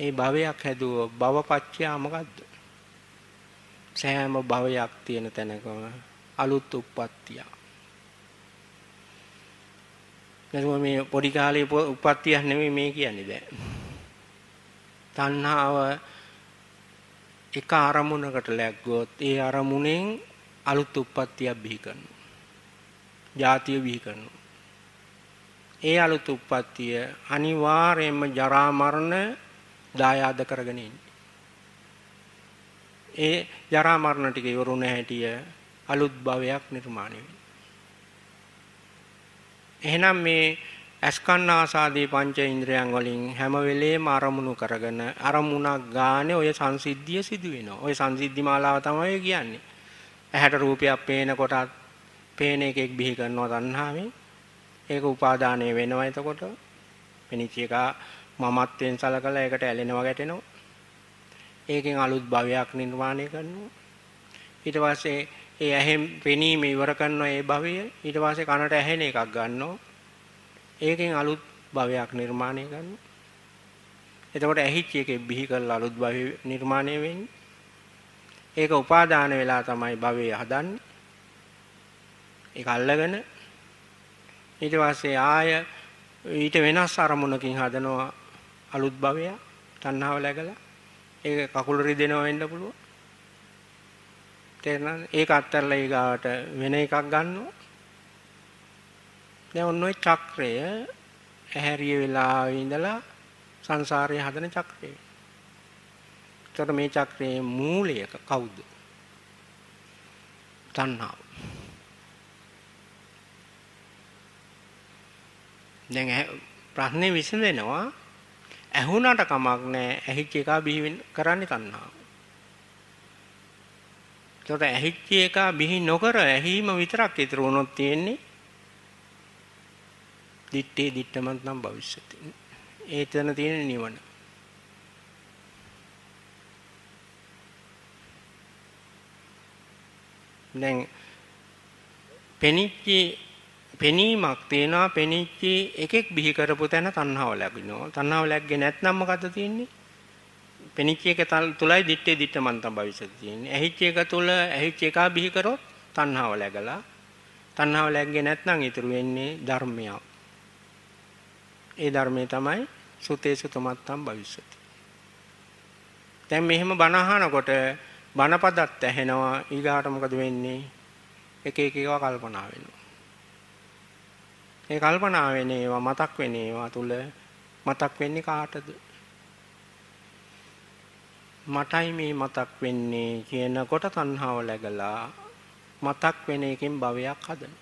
ඒ භවයක් හැදුව භවපච්චයා මොකද්ද සෑම භවයක් තියෙන තැනකම අලුත් උප්පත්තිය නේද මේ පොඩි කාලේ උප්පත්තියක් නෙමෙයි මේ කියන්නේ දැන් තණ්හාව එක අරමුණකට läග්ගොත් ඒ අරමුණෙන් අලුත් උප්පත්තියක් බිහි කරනවා ජාතිය විහි කරනවා. ඒ අලුත් උප්පත්තිය අනිවාර්යයෙන්ම ජරා මරණ දායාද කරගෙන ඉන්නේ. ඒ ජරා මරණ ටික ඉවරුන හැටිය අලුත් භවයක් නිර්මාණය වෙනවා. එහෙනම් මේ අස්කන්න ආසාදී පංච ඉන්ද්‍රයන් වලින් හැම වෙලේම අරමුණු කරගෙන අරමුණක් ගානේ ඔය සංසිද්ධිය සිදු වෙනවා. ඔය සංසිද්ධි මාලාව තමයි කියන්නේ. ඇහැට රූපයක් පේනකොටත් පේන එකෙක් බිහි කරනවා තණ්හාවෙන්. ඒක උපාදානය වෙනවා එතකොට. මිනිස් එක මමත්වෙන් සලකලා ඒකට ඇලෙනවා ගැටෙනවා. ඒකෙන් අලුත් භවයක් නිර්මාණය කරනවා. ඊට පස්සේ ඒ ඇහෙන් පෙනීම ඉවර කරනවා ඒ භවය. ඊට පස්සේ කනට ඇහෙන එකක් ගන්නවා. ඒකෙන් අලුත් භවයක් නිර්මාණය කරනවා. එතකොට ඇහිච්ච එකේ බිහි කරලා අලුත් භවය නිර්මාණය වෙන්නේ. ඒක උපාදාන වෙලා තමයි භවය හදන්නේ. ඒක අල්ලගෙන ඊට පස්සේ ආය ඊට වෙනස් අරමුණකින් හදනවා අලුත් භවය තණ්හාව läගලා ඒක කකුල රිදෙනවා වෙන්න පුළුවන් තේරෙනවද ඒක අත්හැරලා ඊගාට වෙන එකක් ගන්නවා දැන් ඔන්න ඔය චක්‍රය ඇහැරිය වෙලාවේ ඉඳලා සංසාරයේ හදන චක්‍රය එතකොට මේ චක්‍රයේ මූලයක කවුද තණ්හාව දැන් ප්‍රශ්නේ විසඳෙනවා ඇහුණට කමක් නැහැ ඇහිච්ච එක බිහි කරන්නේ තණ්හාව. ඒකට ඇහිච්ච එක බිහි නොකර ඇහිම විතරක් ඉතුරු වුණොත් තියෙන්නේ දිත්තේ දිත්තමත් නම් භවිෂ්‍යති. ඒතන තියෙන නිවන. දැන් පෙනිච්ච පෙනීමක් තියෙනවා පෙනිච්ච එකෙක් බිහි කරපු තැන තණ්හාව ලැබෙනවා තණ්හාව ලැබ්ගේ නැත්නම් මොකද තියෙන්නේ පෙනිච්ච එක තුලයි දිත්තේ දිත්ත මන්තම් භවිෂ්‍යති තියෙන්නේ ඇහිච්ච එක තුල ඇහිච්ච එක බිහි කරොත් තණ්හාව läගලා තණ්හාව läග්ගේ නැත්නම් ඉතුරු වෙන්නේ ධර්මයක් ඒ ධර්මය තමයි සුතේසු තුමත්තම් භවිෂ්‍යති දැන් මෙහෙම බණ අහනකොට බණපදත් ඇහෙනවා ඊගාට මොකද වෙන්නේ එක එක ඒවා කල්පනා වෙනවා ඒ කල්පනා වෙන ඒවා මතක් වෙන ඒවා තුල මතක් වෙන්නේ කාටද? මටයි මේ මතක් වෙන්නේ කියනකොට තණ්හාව läගලා මතක් වෙන එකෙන් භවයක් හදන.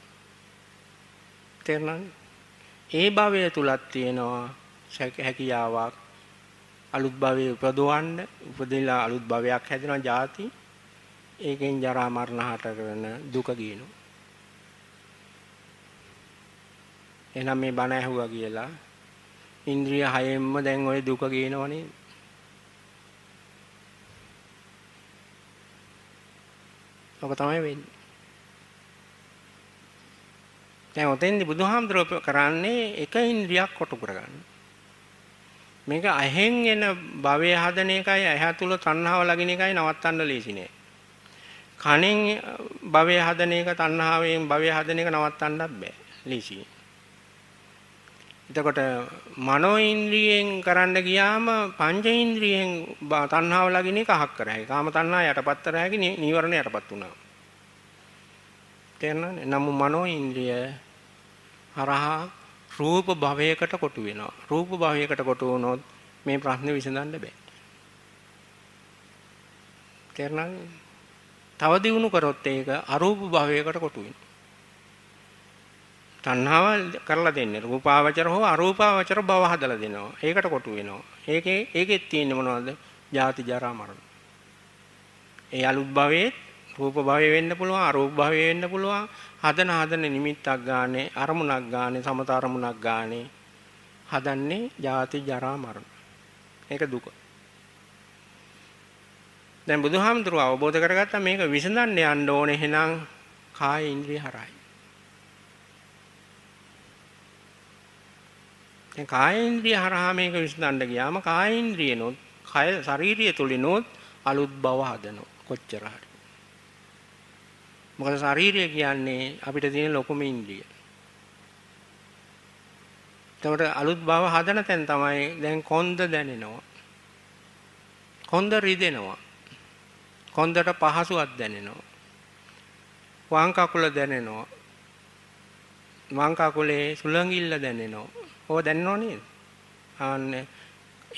තේරුණාද? ඒ භවය තුලක් තියෙනවා හැකියාවක් අලුත් භවයේ උපදවන්න උපදෙලා අලුත් භවයක් හැදෙනවා ಜಾති ඒකෙන් ජරා මරණ හට කරන දුක ගිනු එහෙනම් මේ බණ ඇහුවා කියලා ඉන්ද්‍රිය හයෙන්ම දැන් ওই දුක ගේනවනේ ඔක තමයි වෙන්නේ. දැන් ඔතෙන්දී බුදුහාමුදුරුවෝ කරන්නේ එක ඉන්ද්‍රියක් කොටු කරගන්න. මේක ඇහෙන් එන භවය හදන එකයි ඇහැ තුල තණ්හාව ලගින එකයි නවත්තන්න ලේසි නෑ. කනෙන් භවය හදන එක තණ්හාවෙන් භවය හදන එක නවත්තන්නත් බෑ. ලේසියි. එතකොට මනෝ ඉන්ද්‍රියෙන් කරන්න ගියාම පංච ඉන්ද්‍රියෙන් තණ්හාව ලගින එක අහක් කරයි. කාම තණ්හා යටපත් කරගෙන නීවරණ යටපත් වුණා. තේරෙනවද? නමු මනෝ ඉන්ද්‍රිය හරහා රූප භවයකට කොටු වෙනවා. රූප භවයකට කොටු වුණොත් මේ ප්‍රශ්නේ විසඳන්න බෑ. තේරෙනවද? තව දිනු කරොත් ඒක අරූප භවයකට කොටු වෙනවා. තණ්හාව කරලා දෙන්නේ රූපාවචර හෝ අරූපාවචර බව හදලා දෙනවා. ඒකට කොටු වෙනවා. ඒකේ ඒකෙත් තියෙන්නේ මොනවද? ජාති ජරා මරණ. ඒ අලුත් භවයේ රූප භවය වෙන්න පුළුවන්, අරූප භවය වෙන්න පුළුවන්. හදන හදන නිමිත්තක් ගානේ, අරමුණක් ගානේ, සමත අරමුණක් ගානේ හදන්නේ ජාති ජරා මරණ. ඒක දුක. දැන් බුදුහාමුදුරුව අවබෝධ කරගත්තා මේක විසඳන්න යන්න ඕනේ එහෙනම් කාය ඉන්ද්‍රිය හරහා. දැන් කායේන්ද්‍රිය හරහා මේක විසඳන්න ගියාම කායේන්ද්‍රියනොත් කය ශාරීරිය තුලිනොත් අලුත් බව හදනවා කොච්චර හරි මොකද ශාරීරිය කියන්නේ අපිට තියෙන ලොකුම ඉන්ද්‍රිය. ඒකට අලුත් බව හදන තැන තමයි දැන් කොන්ද දැනෙනවා. කොන්ද රිදෙනවා. කොන්දට පහසුවක් දැනෙනවා. වම් කකුල දැනෙනවා. වම් කකුලේ සුළඟිල්ල දැනෙනවා. ඕ දැනනෝ නේද? ආන්නේ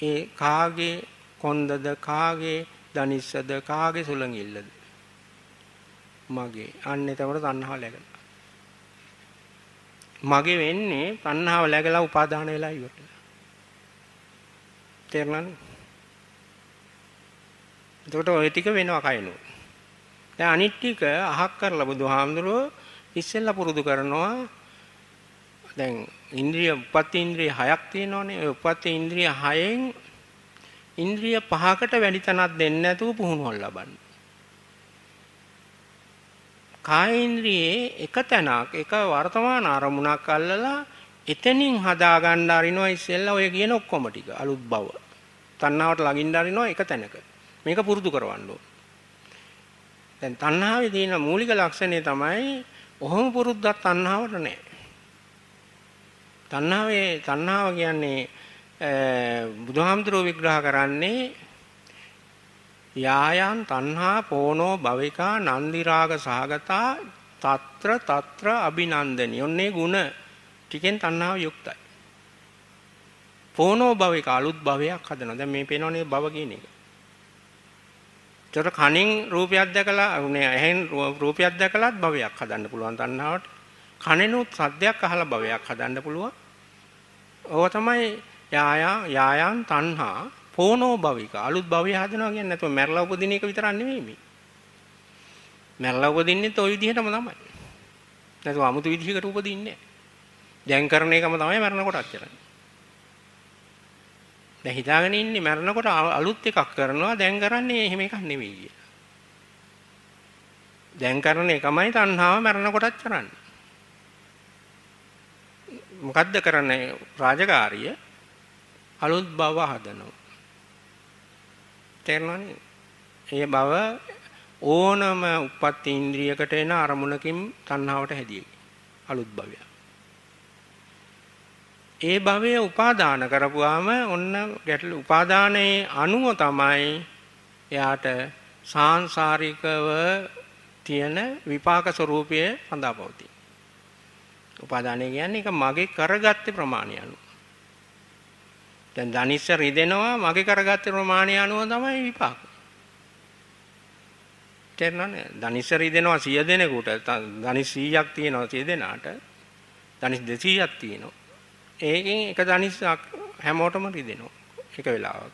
ඒ කාගේ කොන්දද කාගේ දනිස්සද කාගේ සුළඟිල්ලද? මගේ. අන්න එතකොට තණ්හාව läගලා. මගේ වෙන්නේ තණ්හාව läගලා උපාදාන වෙලා ඉවරලා. තේරුණානේ? එතකොට ওই ටික වෙනවා කයනෝ. දැන් අනිත් ටික අහක් කරලා බුදුහාමුදුරුවෝ ඉස්සෙල්ලා පුරුදු කරනවා දැන් ඉන්ද්‍රිය උපත් ඉන්ද්‍රිය හයක් තියෙනවනේ. ඔය උපත් ඉන්ද්‍රිය හයෙන් ඉන්ද්‍රිය පහකට වැඩි තනක් දෙන්නේ නැතුව පුහුණුවක් ලබන්න. කායේන්ද්‍රියේ එක තැනක් එක වර්තමාන අරමුණක් අල්ලලා එතනින් හදා ගන්න අරිනවා ඉස්සෙල්ලා ඔය කියන ඔක්කොම ටික අලුත් බව. තණ්හාවට ළඟින්න අරිනවා එක තැනක. මේක පුරුදු කරවන්න ඕන. දැන් තණ්හාවේ තියෙන මූලික ලක්ෂණය තමයි ඔහොම පුරුද්දක් තණ්හාවට නැහැ. තණ්හාවේ තණ්හාව කියන්නේ බුදුහාමුදුරුව විග්‍රහ කරන්නේ යායන් තණ්හා පෝනෝ භවිකා නන්දි රාග සහගතා తත්‍ර తත්‍ර අභිනන්දනී. ඔන්නේ ಗುಣ ටිකෙන් තණ්හාව යුක්තයි. පෝනෝ භවික අලුත් භවයක් හදනවා. දැන් මේ පේනෝනේ භව කියන එක. චොර කණින් රූපයක් දැකලා උනේ ඇහෙන් රූපයක් දැකලත් භවයක් හදන්න පුළුවන් තණ්හාවට. කනෙනුත් සද්දයක් අහලා භවයක් හදන්න පුළුවන්. ඕවා තමයි යායා යායන් තණ්හා පෝනෝ භවික අලුත් භවය හදනවා කියන්නේ නැතුව මැරලා උපදින එක විතරක් නෙමෙයි මේ. මැරලා උපදින්නෙත් ওই විදිහටම තමයි. නැතුව 아무තු විදිහකට උපදින්නේ දැන් කරන එකම තමයි මැරෙන කොටත් කරන්නේ. දැන් හිතාගෙන ඉන්නේ මැරෙනකොට අලුත් එකක් කරනවා දැන් කරන්නේ එහෙම එකක් නෙමෙයි කියලා. දැන් කරන එකමයි තණ්හාව මැරෙනකොටත් කරන්නේ. මොකද්ද කරන්නේ රාජකාරිය අලුත් බව හදනවා. තේරෙනවනේ? ඒ බව ඕනම උපත් ඉන්ද්‍රියකට එන අරමුණකින් තණ්හාවට හැදී. අලුත් භවය. ඒ භවය උපාදාන කරපුවාම ඔන්න ගැටළු උපාදානයේ අණුව තමයි එයාට සාංශාරිකව තියෙන විපාක ස්වરૂපයේ හඳාපවතියි. උපාදානය කියන්නේ ඒක මගේ කරගත්තේ ප්‍රමාණය අනුව. දැන් ධනිස්ස රිදෙනවා මගේ කරගත්තේ ප්‍රමාණය අනුව තමයි විපාක. තේරෙනවනේ? ධනිස්ස රිදෙනවා 100 දෙනෙකුට ධනිස් 100ක් තියෙනවා 100 දෙනාට ධනිස් 200ක් තියෙනවා. ඒකෙන් එක ධනිස්සක් හැමෝටම රිදෙනවා එක වෙලාවක.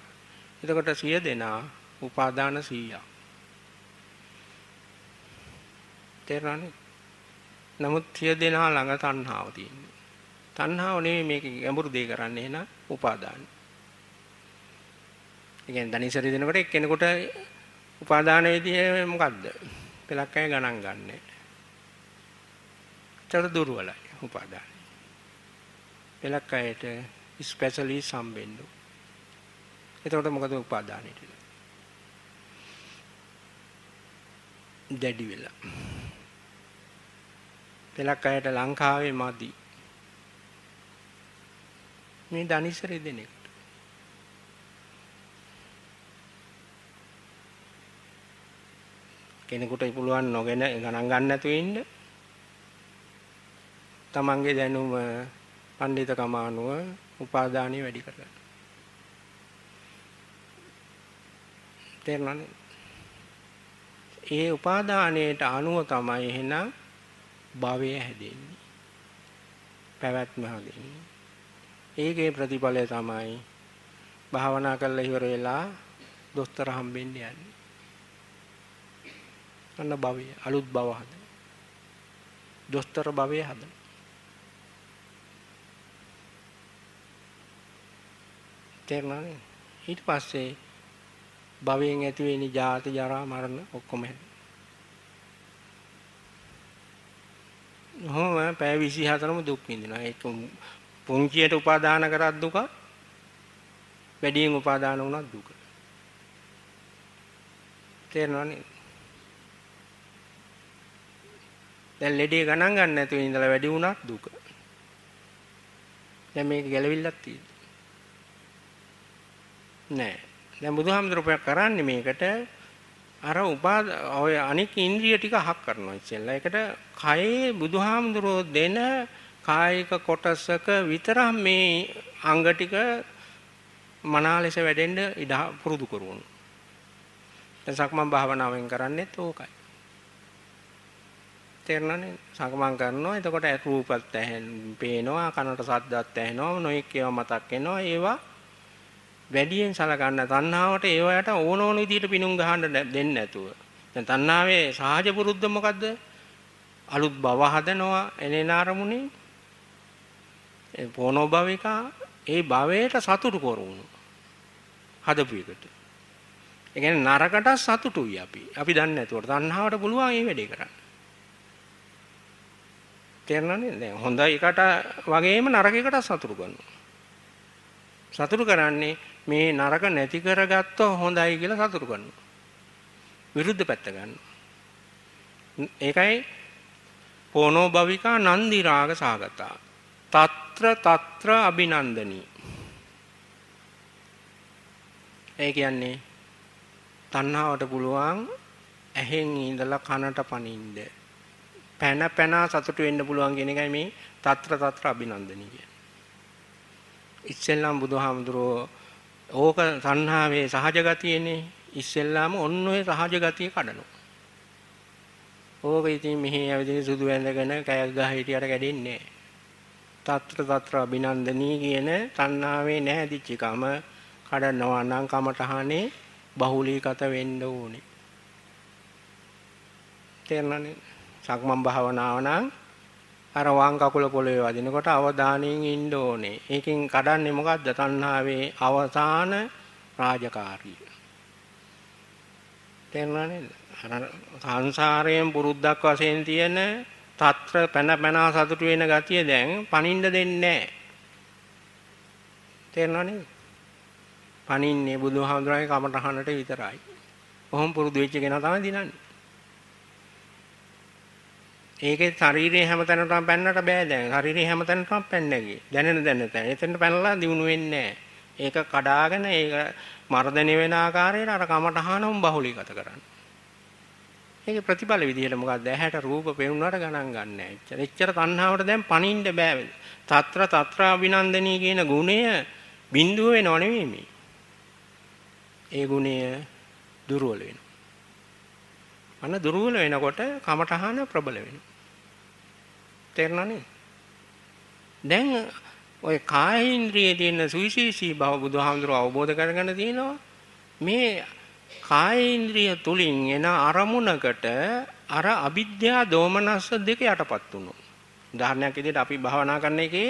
එතකොට 100 දෙනා උපාදාන 100ක්. තේරෙනවනේ? නමුත් සිය දෙනා ළඟ තණ්හාව තියෙන්නේ. තණ්හාව නෙමෙයි මේක ගැඹුරු දෙය කරන්නේ එහෙනම් උපාදාන. ඉතින් දනිසරි දෙනකොට එක්කෙනෙකුට උපාදාන වේදී මොකද්ද? පෙලක් අය ගණන් ගන්න. ඒතර දුර්වලයි උපාදාන. පෙලක් අයට ස්පෙෂලි සම්බෙන්න. එතකොට මොකද උපාදානෙට? දැඩි වෙලා පෙලක් අයට ලංකාවේ මදි. මේ දනිසර දෙනෙක්. කෙනෙකුට පුළුවන් නොගෙන ගණන් ගන්න නැතුව ඉන්න. තමන්ගේ දැනුම පඬිතකම අනුව උපාදානිය වැඩි කරගන්න. තේරුණානේ? ඒ උපාදානයට අනුව තමයි එහෙනම් භවය හැදෙන්නේ. පැවැත්ම හැදෙන්නේ. ඒකේ ප්‍රතිඵලය තමයි භාවනා කරලා ඉවර වෙලා දොස්තර හම්බෙන්න යන්නේ. අන්න භවය අලුත් භව හදන. දොස්තර භවය හදන. තේරුණාද? ඊට පස්සේ භවයෙන් ඇති වෙන ජාති ජරා මරණ ඔක්කොම හැදෙන. ඔහොම පැය 24ම දුක් විඳිනවා. ඒක පුංචියට උපාදාන කරත් දුක වැඩියෙන් උපාදාන වුණත් දුක. තේරෙනවනේ? දැන් ලෙඩේ ගණන් ගන්න නැතුව ඉඳලා වැඩි වුණත් දුක. දැන් මේක ගැලවිල්ලක් තියෙනවා. නෑ. දැන් බුදුහාමුදුරුවෝ කරන්නේ මේකට අර උපා ඔය අනික් ඉන්ද්‍රිය ටික හක් කරනවා ඉතින්ලා. ඒකට කයේ බුදුහාමුදුරෝ දෙන කායික කොටසක විතරක් මේ අංග ටික මනාලෙස වැඩෙන්න ඉඩ පුරුදු කරවනු. දැන් සක්මන් භාවනාවෙන් කරන්නේත් ඕකයි. තේරෙනවනේ සක්මන් කරනවා. එතකොට රූපත් ඇහෙන, පේනවා, කනට ශබ්දත් ඇහෙනවා, නොයෙක් ඒවා මතක් වෙනවා. ඒවා වැඩියෙන් සලකන්න තණ්හාවට ඒවට ඕන ඕන විදිහට පිණුම් ගහන්න දෙන්නේ නැතුව. දැන් තණ්හාවේ සාහජ පුරුද්ද මොකද්ද? අලුත් බව හදනවා එනේන අරමුණේ. ඒ පොනෝ භවික ඒ භවයට සතුටු කරුණු. හදපු එකට. ඒ කියන්නේ නරකට සතුටුයි අපි. අපි දන්නේ නැතුවට තණ්හාවට පුළුවන් මේ වැඩේ කරන්න. තේරෙනවනේ? දැන් හොඳ එකට වගේම නරක එකට සතුටු කරනවා. සතුටු කරන්නේ මේ නරක නැති කරගත්තොත් හොඳයි කියලා සතුටු කරනවා. විරුද්ධ පැත්ත ගන්නවා. ඒකයි පොනෝ භවිකා නන්දි රාග සාගතා. తත්‍ර తත්‍ර අභිනන්දනී. ඒ කියන්නේ තණ්හාවට පුළුවන් ඇහෙන් ඉඳලා කනට පනින්න. පැන පැන සතුට වෙන්න පුළුවන් කියන එකයි මේ తත්‍ර తත්‍ර අභිනන්දනී කියන්නේ. ඉස්සෙල්ලම් බුදුහාමුදුරුවෝ ඕක තණ්හාවේ සහජ ගතියනේ. ඉස්සෙල්ලාම ඔන්න ඔය සහජ ගතිය කඩනවා. ඕක ඉතින් මෙහි ඇවිදින සුදු වැඳගෙන කයක් ගහ හිටියට කැඩෙන්නේ නැහැ. తත්‍ර తත්‍ර අභිනන්දනී කියන තණ්හාවේ නැහැදිච්චකම කඩනවා නම් කමඨහනේ බහුලීගත වෙන්න ඕනේ. තේරෙනවනේ? සක්මන් භාවනාව නම් අර වම් කකුල පොළවේ වදිනකොට අවධානයෙන් ඉන්න ඕනේ. ඒකෙන් කඩන්නේ මොකද්ද? තණ්හාවේ අවසාන රාජකාරිය. තේරුණා නේද? අර සංසාරයෙන් පුරුද්දක් වශයෙන් තියෙන తත්‍ර පැන පැනා සතුටු වෙන ගතිය දැන් පණින්න දෙන්නේ නැහැ. තේරුණා නේද? පණින්නේ බුදුහාමුදුරන්ගේ කමටහනට විතරයි. කොහොම පුරුදු වෙච්ච කෙනා තමයි දිනන්නේ. ඒකේ ශරීරයේ හැමතැනටම පැන්නට බෑ දැන්. ශරීරයේ හැමතැනටම පැන්නේ නැගී. දැනෙන දැනෙන තැන. එතනට පැනලා දිනු වෙන්නේ ඒක කඩාගෙන ඒක මර්ධනය වෙන ආකාරයට අර කමටහනම් බහුලීගත කරන්න. ඒක ප්‍රතිඵල විදිහට මොකක්ද? ඇහැට රූප පෙනුනට ගණන් ගන්න නැහැ. එච්චර එච්චර තණ්හාවට දැන් පණින්න බෑ. తත්‍ර తත්‍රා විනන්දනී කියන ගුණය බිඳුව වෙනව නෙමෙයි මේ. ඒ ගුණය දුර්වල වෙනවා. අන්න දුර්වල වෙනකොට කමටහන ප්‍රබල වෙනවා. තේරෙනවනේ දැන් ඔය කායේන්ද්‍රියේ තියෙන සුවිශේෂී බව බුදුහාමුදුරුව අවබෝධ කරගෙන තිනවා මේ කායේන්ද්‍රිය තුලින් එන අරමුණකට අර අවිද්‍යා දෝමනස්ස දෙක යටපත් වුණා. උදාහරණයක් විදිහට අපි භාවනා කරන එකේ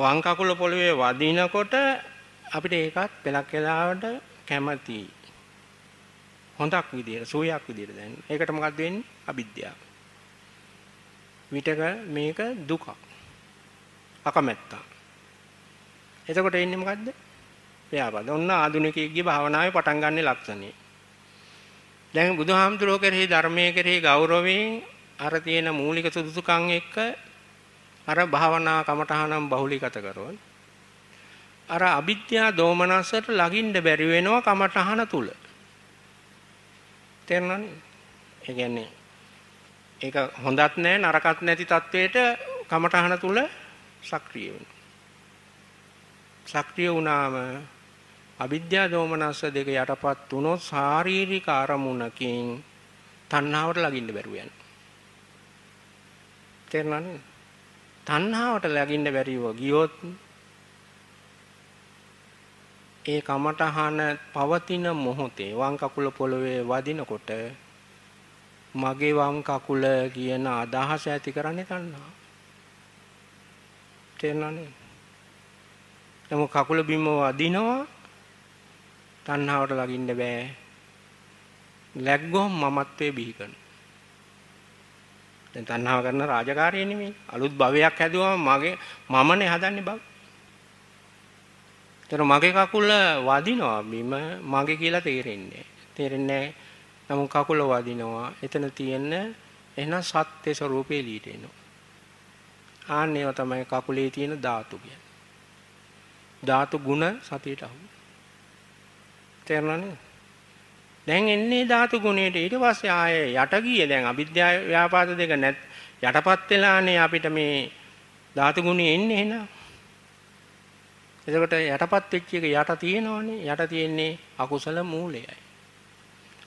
වම් කකුල පොළවේ වදිනකොට අපිට ඒකත් පළක් වෙලාවට කැමති හොඳක් විදියට සුවයක් විදියට දැනෙන. ඒකට මොකක්ද වෙන්නේ? අවිද්‍යාව. විටක මේක දුකක් අකමැත්තා එතකොට එන්නේ මොකද්ද ව්‍යාපාද ඔන්න ආධුනිකයෙක්ගේ භාවනාවේ පටන් ගන්න ලක්ෂණේ දැන් බුදුහාමුදුරුවෝ කෙරෙහි ධර්මයේ කෙරෙහි ගෞරවයෙන් අර තියෙන මූලික සුදුසුකම් එක්ක අර භාවනා කමඨහනම් බහුලීගත කරවන අර අවිද්‍යා දෝමනසට ලගින්න බැරි වෙනවා කමඨහන තුල තේරෙනවනේ ඒ කියන්නේ ඒක හොඳත් නැහැ නරකත් නැති තත්වයට කමඨහන තුල සක්‍රිය වෙනවා. සක්‍රිය වුණාම අවිද්‍යා දෝමනස්ස දෙක යටපත් වුණොත් ශාරීරික අරමුණකින් තණ්හාවට ලඟින්න බැරුව යනවා. තේරුණානේ? තණ්හාවට ලඟින්න බැරිව ගියොත් ඒ කමඨහන පවතින මොහොතේ වම් කකුල පොළවේ වදිනකොට මගේ වම් කකුල කියන අදහස ඇති කරන්නේ තණ්හා. තේරෙනවනේ? නමු කකුල බිම වදිනවා තණ්හාවට ලගින්න බෑ. ලැග්ගොම් මමත්වයේ බිහි කරනවා. දැන් තණ්හාව කරන රාජකාරිය නෙමෙයි. අලුත් භවයක් හැදුවම මගේ මමනේ හදන්නේ බව. ඒතර මගේ කකුල වදිනවා බිම මගේ කියලා තේරෙන්නේ. තේරෙන්නේ නැහැ. නමුත් කකුල වදිනවා. එතන තියෙන එහෙනම් සත්‍ය ස්වરૂපේ ලීට එනවා. ආන්න ඒවා තමයි කකුලේ තියෙන ධාතු කියන්නේ. ධාතු ගුණ සතියට අහු. තේරුණානේ? දැන් එන්නේ ධාතු ගුණයට ඊට පස්සේ ආයේ යට ගියේ දැන් අවිද්‍යාව ව්‍යාපාද දෙක නැත් යටපත් වෙලානේ අපිට මේ ධාතු ගුණේ එන්නේ එහෙනම්. එතකොට යටපත් වෙච්ච එක යට තියෙනවනේ යට තියෙන්නේ අකුසල මූලයයි.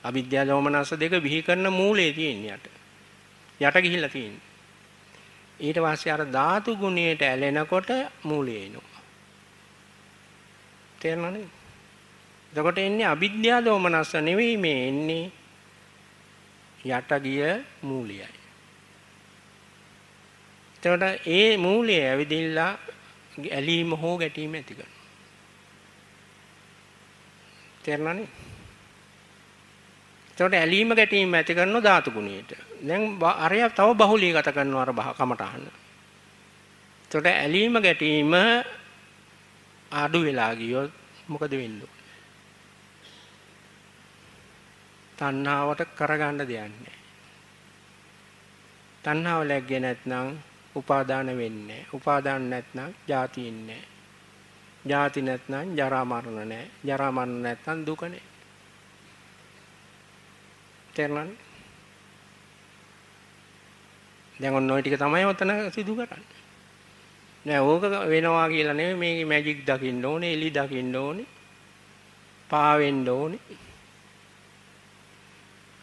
අවිද්‍යාව දෝමනස දෙක විහි කරන මූලයේ තියෙන යට. යට ගිහිල්ලා තියෙන. ඊට පස්සේ අර ධාතු ගුණයට ඇලෙනකොට මූලයේ එනවා. තේරෙනවනේ? එතකොට එන්නේ අවිද්‍යාව දෝමනස නෙවෙයි මේ එන්නේ යට ගිය මූලියයි. එතකොට ඒ මූලය ඇවිදිලා ඇලීම හෝ ගැටීම ඇති කරනවා. තේරුණානේ? එතකොට ඇලීම ගැටීම ඇති කරන ධාතු ගුණයට. දැන් අරය තව බහුලීගත කරනවා අර කමටහන. එතකොට ඇලීම ගැටීම අඩු වෙලා ගියොත් මොකද වෙන්නේ? තණ්හාවට කරගන්න දෙයක් නැහැ. තණ්හාව ලැග්ගේ නැත්නම් උපාදාන වෙන්නේ. උපාදාන නැත්නම් ජාති ඉන්නේ. ජාති නැත්නම් ජරා මරණ නැහැ. ජරා මරණ නැත්නම් දුක නැහැ. තේරෙනවද? දැන් ඔන්න ওই ටික තමයි ඔතන සිදු කරන්නේ. නෑ ඕක වෙනවා කියලා නෙමෙයි මේකේ මැජික් දකින්න ඕනේ, එලි දකින්න ඕනේ, පාවෙන්න ඕනේ.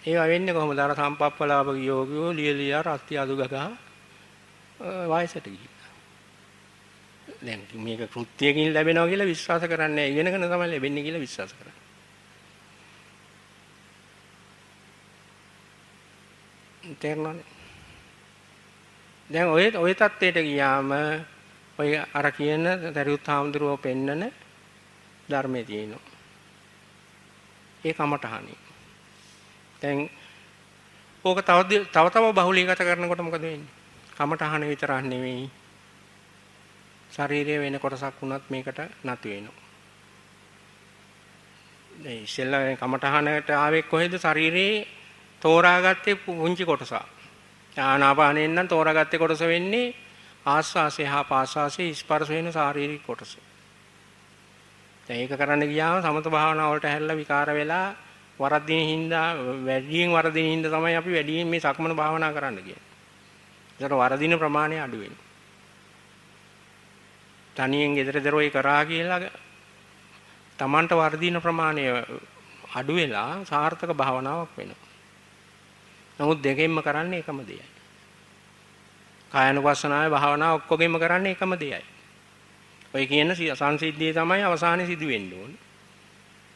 ඒවා වෙන්නේ කොහොමද? අර සම්පප්පලාප යෝගියෝ ලියලියා රත්ති අදු ගගා වයසට ගිහිල්ලා. දැන් මේක කෘත්‍යයෙන් ලැබෙනවා කියලා විශ්වාස කරන්නේ ඉගෙනගෙන තමයි ලැබෙන්නේ කියලා විශ්වාස කරනවා. තේරෙනවනේ. දැන් ඔය ඔය தത്വයට ගියාම ඔය අර කියන දරියුත් හාමුදුරුව පෙන්නන ධර්මයේ තියෙනවා. ඒ කමටහනේ. දැන් ඕක තව තව තව බහුලීගත කරනකොට මොකද වෙන්නේ? කමටහන විතරක් නෙවෙයි. ශරීරයේ වෙන කොටසක් වුණත් මේකට නතු වෙනවා. දැන් ඉස්සෙල්ලා කමටහනට ආවේ කොහෙද? ශරීරයේ තෝරාගත්තේ පුංචි කොටසක්. ආනාපානෙන් නම් තෝරාගත්තේ කොටස වෙන්නේ ආස්වාසය හා පාස්වාසය ස්පර්ශ වෙන ශාරීරික කොටස. දැන් ඒක කරන්න ගියාම සමත භාවනාව වලට හැල්ලා විකාර වෙලා වරදින හින්දා වැඩියෙන් වරදින හින්දා තමයි අපි වැඩියෙන් මේ සක්මන භාවනා කරන්න කියන්නේ. ඒතර වරදින ප්‍රමාණය අඩු වෙනවා. තනියෙන් gedara දරෝයි කරා කියලා Tamanට වරදින ප්‍රමාණය අඩු වෙලා සාර්ථක භාවනාවක් වෙනවා. නමුත් දෙකෙන්ම කරන්නේ එකම දෙයයි. කායනුපස්සනාවේ භාවනාව ඔක්කොගෙම කරන්නේ එකම දෙයයි. ඔය කියන සංසිද්ධිය තමයි අවසානයේ සිදු වෙන්න ඕනේ.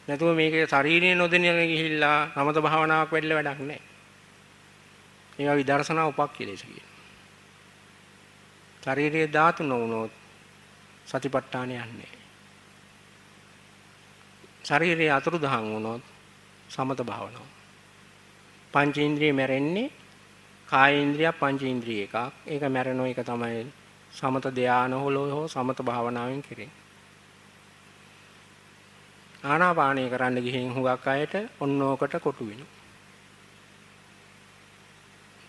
නැතුව මේක ශාරීරිය නොදෙනියන ගිහිල්ලා සමත භාවනාවක් වෙන්න වැඩක් නැහැ. මේවා විදර්ශනා උපක්ඛේලස කියන. ශාරීරිය ධාතු නොවුනොත් සතිපට්ඨානය යන්නේ. ශරීරයේ අතුරුදහන් වුණොත් සමත භාවනාව පංචේන්ද්‍රිය මැරෙන්නේ කායේන්ද්‍රිය පංචේන්ද්‍රිය එකක්. ඒක මැරෙන එක තමයි සමත ධානය හෝ සමත භාවනාවෙන් කෙරෙන්නේ. ආනාපානය කරන්න ගිහින් හුඟක් අයට ඔන්නෝකට කොටු වෙනවා.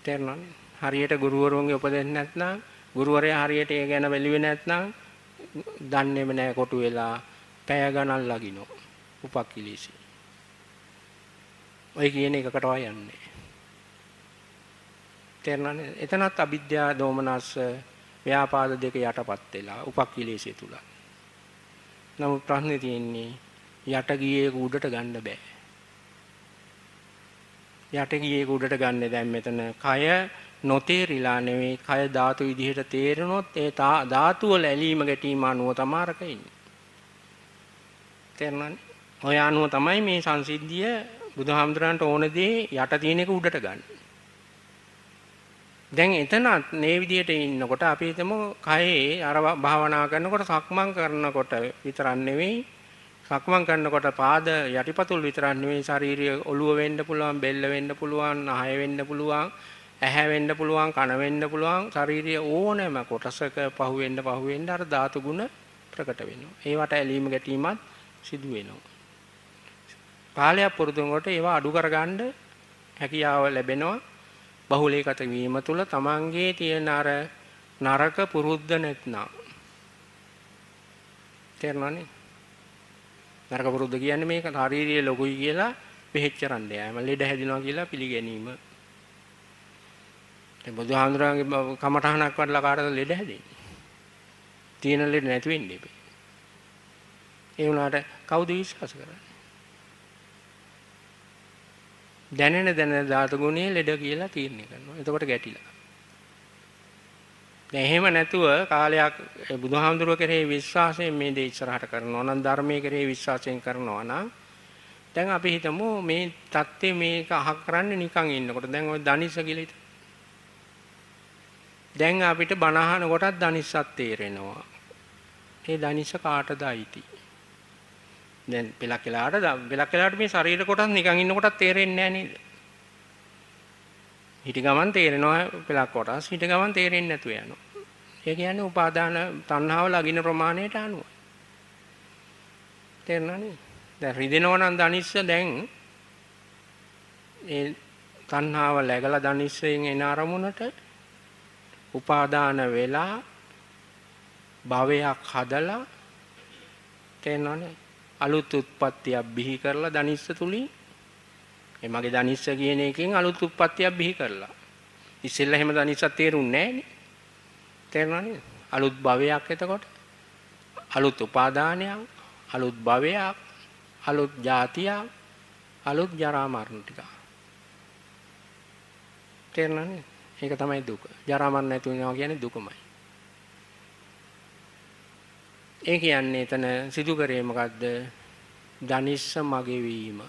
තේරෙනවද? හරියට ගුරුවරුන්ගේ උපදෙස් නැත්නම් ගුරුවරයා හරියට ඒ ගැන බැලුවේ නැත්නම් දන්නේම නැහැ කොටු වෙලා පැය ගණන් ලගිනෝ. උපක්ඛිලීසි. ඔය කියන එකකටවා යන්නේ. තේරෙනවද? එතනත් අවිද්‍යාව දෝමනස්ස ව්‍යාපාද දෙක යටපත් වෙලා උපක්ඛිලේශය තුල. නමුත් ප්‍රශ්නේ තියෙන්නේ යට ගියේ උඩට ගන්න බෑ. යට ගියේ උඩට ගන්න දැන් මෙතන කය නොතේරිලා නෙවෙයි කය ධාතු විදිහට තේරෙනොත් ඒ ධාතු වල ඇලීම ගැටීම අනුව තමාරක ඉන්නේ. තේරෙනවද? ඔය අනුව තමයි මේ සංසිද්ධිය බුදුහාමුදුරන්ට ඕන දේ යට තියෙන එක උඩට ගන්න. දැන් එතනත් මේ විදිහට ඉන්නකොට අපි හිතමු කයේ අර භාවනා කරනකොට සක්මන් කරනකොට විතරක් නෙවෙයි සක්මන් කරනකොට පාද යටිපතුල් විතරක් නෙවෙයි ශාරීරිය ඔළුව වෙන්න පුළුවන් බෙල්ල වෙන්න පුළුවන් නහය වෙන්න පුළුවන් ඇහැ වෙන්න පුළුවන් කන වෙන්න පුළුවන් ශාරීරිය ඕනෑම කොටසක පහුවෙන්න පහුවෙන්න අර ධාතු ගුණ ප්‍රකට වෙනවා. ඒවට ඇලීම ගැටීමත් සිදු වෙනවා. කාලයක් පුරුදුනකොට ඒවා අඩු කරගන්න හැකියාව ලැබෙනවා බහුලීගත වීම තුළ තමන්ගේ තියෙන අර නරක පුරුද්ද නැත්නම් තේරෙනවනේ නරක පුරුද්ද කියන්නේ මේක ශාරීරිය ලොකුයි කියලා වෙහෙච්චරන්න යෑම ලෙඩ හැදෙනවා කියලා පිළිගැනීම දැන් බුදුහාඳුරාගේ කමඨහනක් වඩලා කාටද ලෙඩ හැදෙන්නේ තියෙන ලෙඩ නැති වෙන්නේ ඒ වුණාට කවුද විශ්වාස කරන්නේ දැනෙන දැනෙන ධාතු ගුණය ලෙඩ කියලා තීරණය කරනවා. එතකොට ගැටිලා. දැන් එහෙම නැතුව කාලයක් බුදුහාමුදුරුව කෙරෙහි විශ්වාසයෙන් මේ දේ ඉස්සරහට කරනවා නම් ධර්මයේ කෙරෙහි විශ්වාසයෙන් කරනවා නම් දැන් අපි හිතමු මේ தත්ත්වේ මේක අහක් කරන්නේ නිකන් ඉන්නකොට දැන් ওই ධනිස කියලා හිත. දැන් අපිට බණ අහන කොටත් ධනිස්සත් තේරෙනවා. ඒ ධනිස කාටද අයිති? දැන් පෙලක් වෙලාට පෙලක් වෙලාට මේ ශරීර කොටස් නිකන් ඉන්නකොටත් තේරෙන්නේ නැහැ නේද? හිට ගමන් තේරෙනවා පෙලක් කොටස් හිට ගමන් තේරෙන්නේ නැතුව යනවා. ඒ කියන්නේ උපාදාන තණ්හාව ලගින ප්‍රමාණයට අනුව. තේරෙනවනේ? දැන් රිදෙනවා නම් දනිස්ස දැන් ඒ තණ්හාව läගලා දනිස්සෙන් එන අරමුණට උපාදාන වෙලා භවයක් හදලා තේරෙනවනේ අලුත් උත්පත්තියක් බිහි කරලා ධනිස්ස තුලින් ඒ මගේ ධනිස්ස කියන එකෙන් අලුත් උත්පත්තියක් බිහි කරලා ඉස්සෙල්ලා එහෙම ධනිස්ස තේරුන්නේ නැහනේ තේරුණානේ අලුත් භවයක් එතකොට අලුත් උපාදානයක් අලුත් භවයක් අලුත් જાතියක් අලුත් ජරා මරණ ටික තේරුණානේ ඒක තමයි දුක ජරා මරණ නැති වෙනවා කියන්නේ දුකමයි ඒ කියන්නේ එතන සිදු කරේ මොකද්ද? ධනිස්ස මගේ වීම.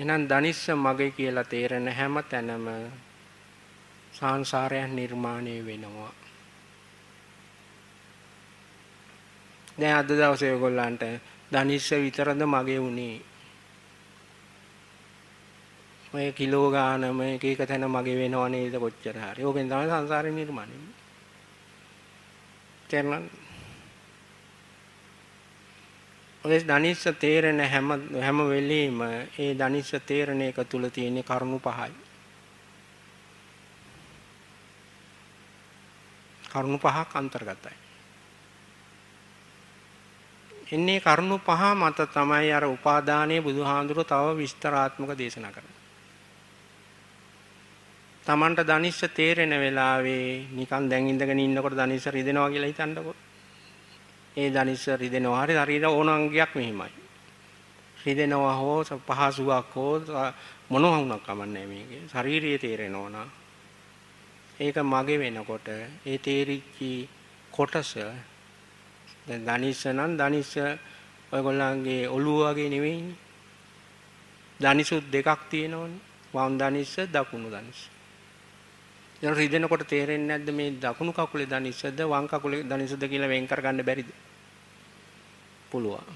එහෙනම් ධනිස්ස මගේ කියලා තේරෙන හැම තැනම සංසාරයක් නිර්මාණය වෙනවා. දැන් අද දවසේ ඔයගොල්ලන්ට ධනිස්ස විතරද මගේ වුණේ? ඔය කිලෝ ගානම එක එක තැන මගේ වෙනව නේද කොච්චර හරි. ඕකෙන් තමයි සංසාරේ නිර්මාණය වෙන්නේ. තේරෙනවද? ඔය ධනිස්ස තේරෙන හැම හැම වෙලෙම ඒ ධනිස්ස තේරෙන එක තුල තියෙන කරුණු පහයි. කරුණු පහක් අන්තර්ගතයි. එන්නේ කරුණු පහ මත තමයි අර උපාදානයේ බුදුහාඳුර තව විස්තරාත්මක දේශනා කරන්නේ. Tamanට ධනිස්ස තේරෙන වෙලාවේ නිකන් දැන් ඉඳගෙන ඉන්නකොට ධනිස්ස රිදෙනවා කියලා හිතන්නකො. ඒ ධනිස්ස රිදෙනවා හරි ශරීර ඕනංගයක් මෙහිමයි. රිදෙනවා හෝ පහසුවක් හෝ මොනවා වුණත් කමන්නේ මේකේ. ශාරීරිය තේරෙනවා නා. ඒක මගේ වෙනකොට ඒ තේරිච්චි කොටස දැන් ධනිස්ස නම් ධනිස්ස ඔයගොල්ලන්ගේ ඔළුව වගේ නෙවෙයිනේ. ධනිසුත් දෙකක් තියෙනවනේ. වම් ධනිස්ස දකුණු ධනිස්ස. දැන් රිදෙනකොට තේරෙන්නේ නැද්ද මේ දකුණු කකුලේ දණිසද වම් කකුලේ දණිසද කියලා වෙන් කරගන්න බැරිද? පුළුවන්.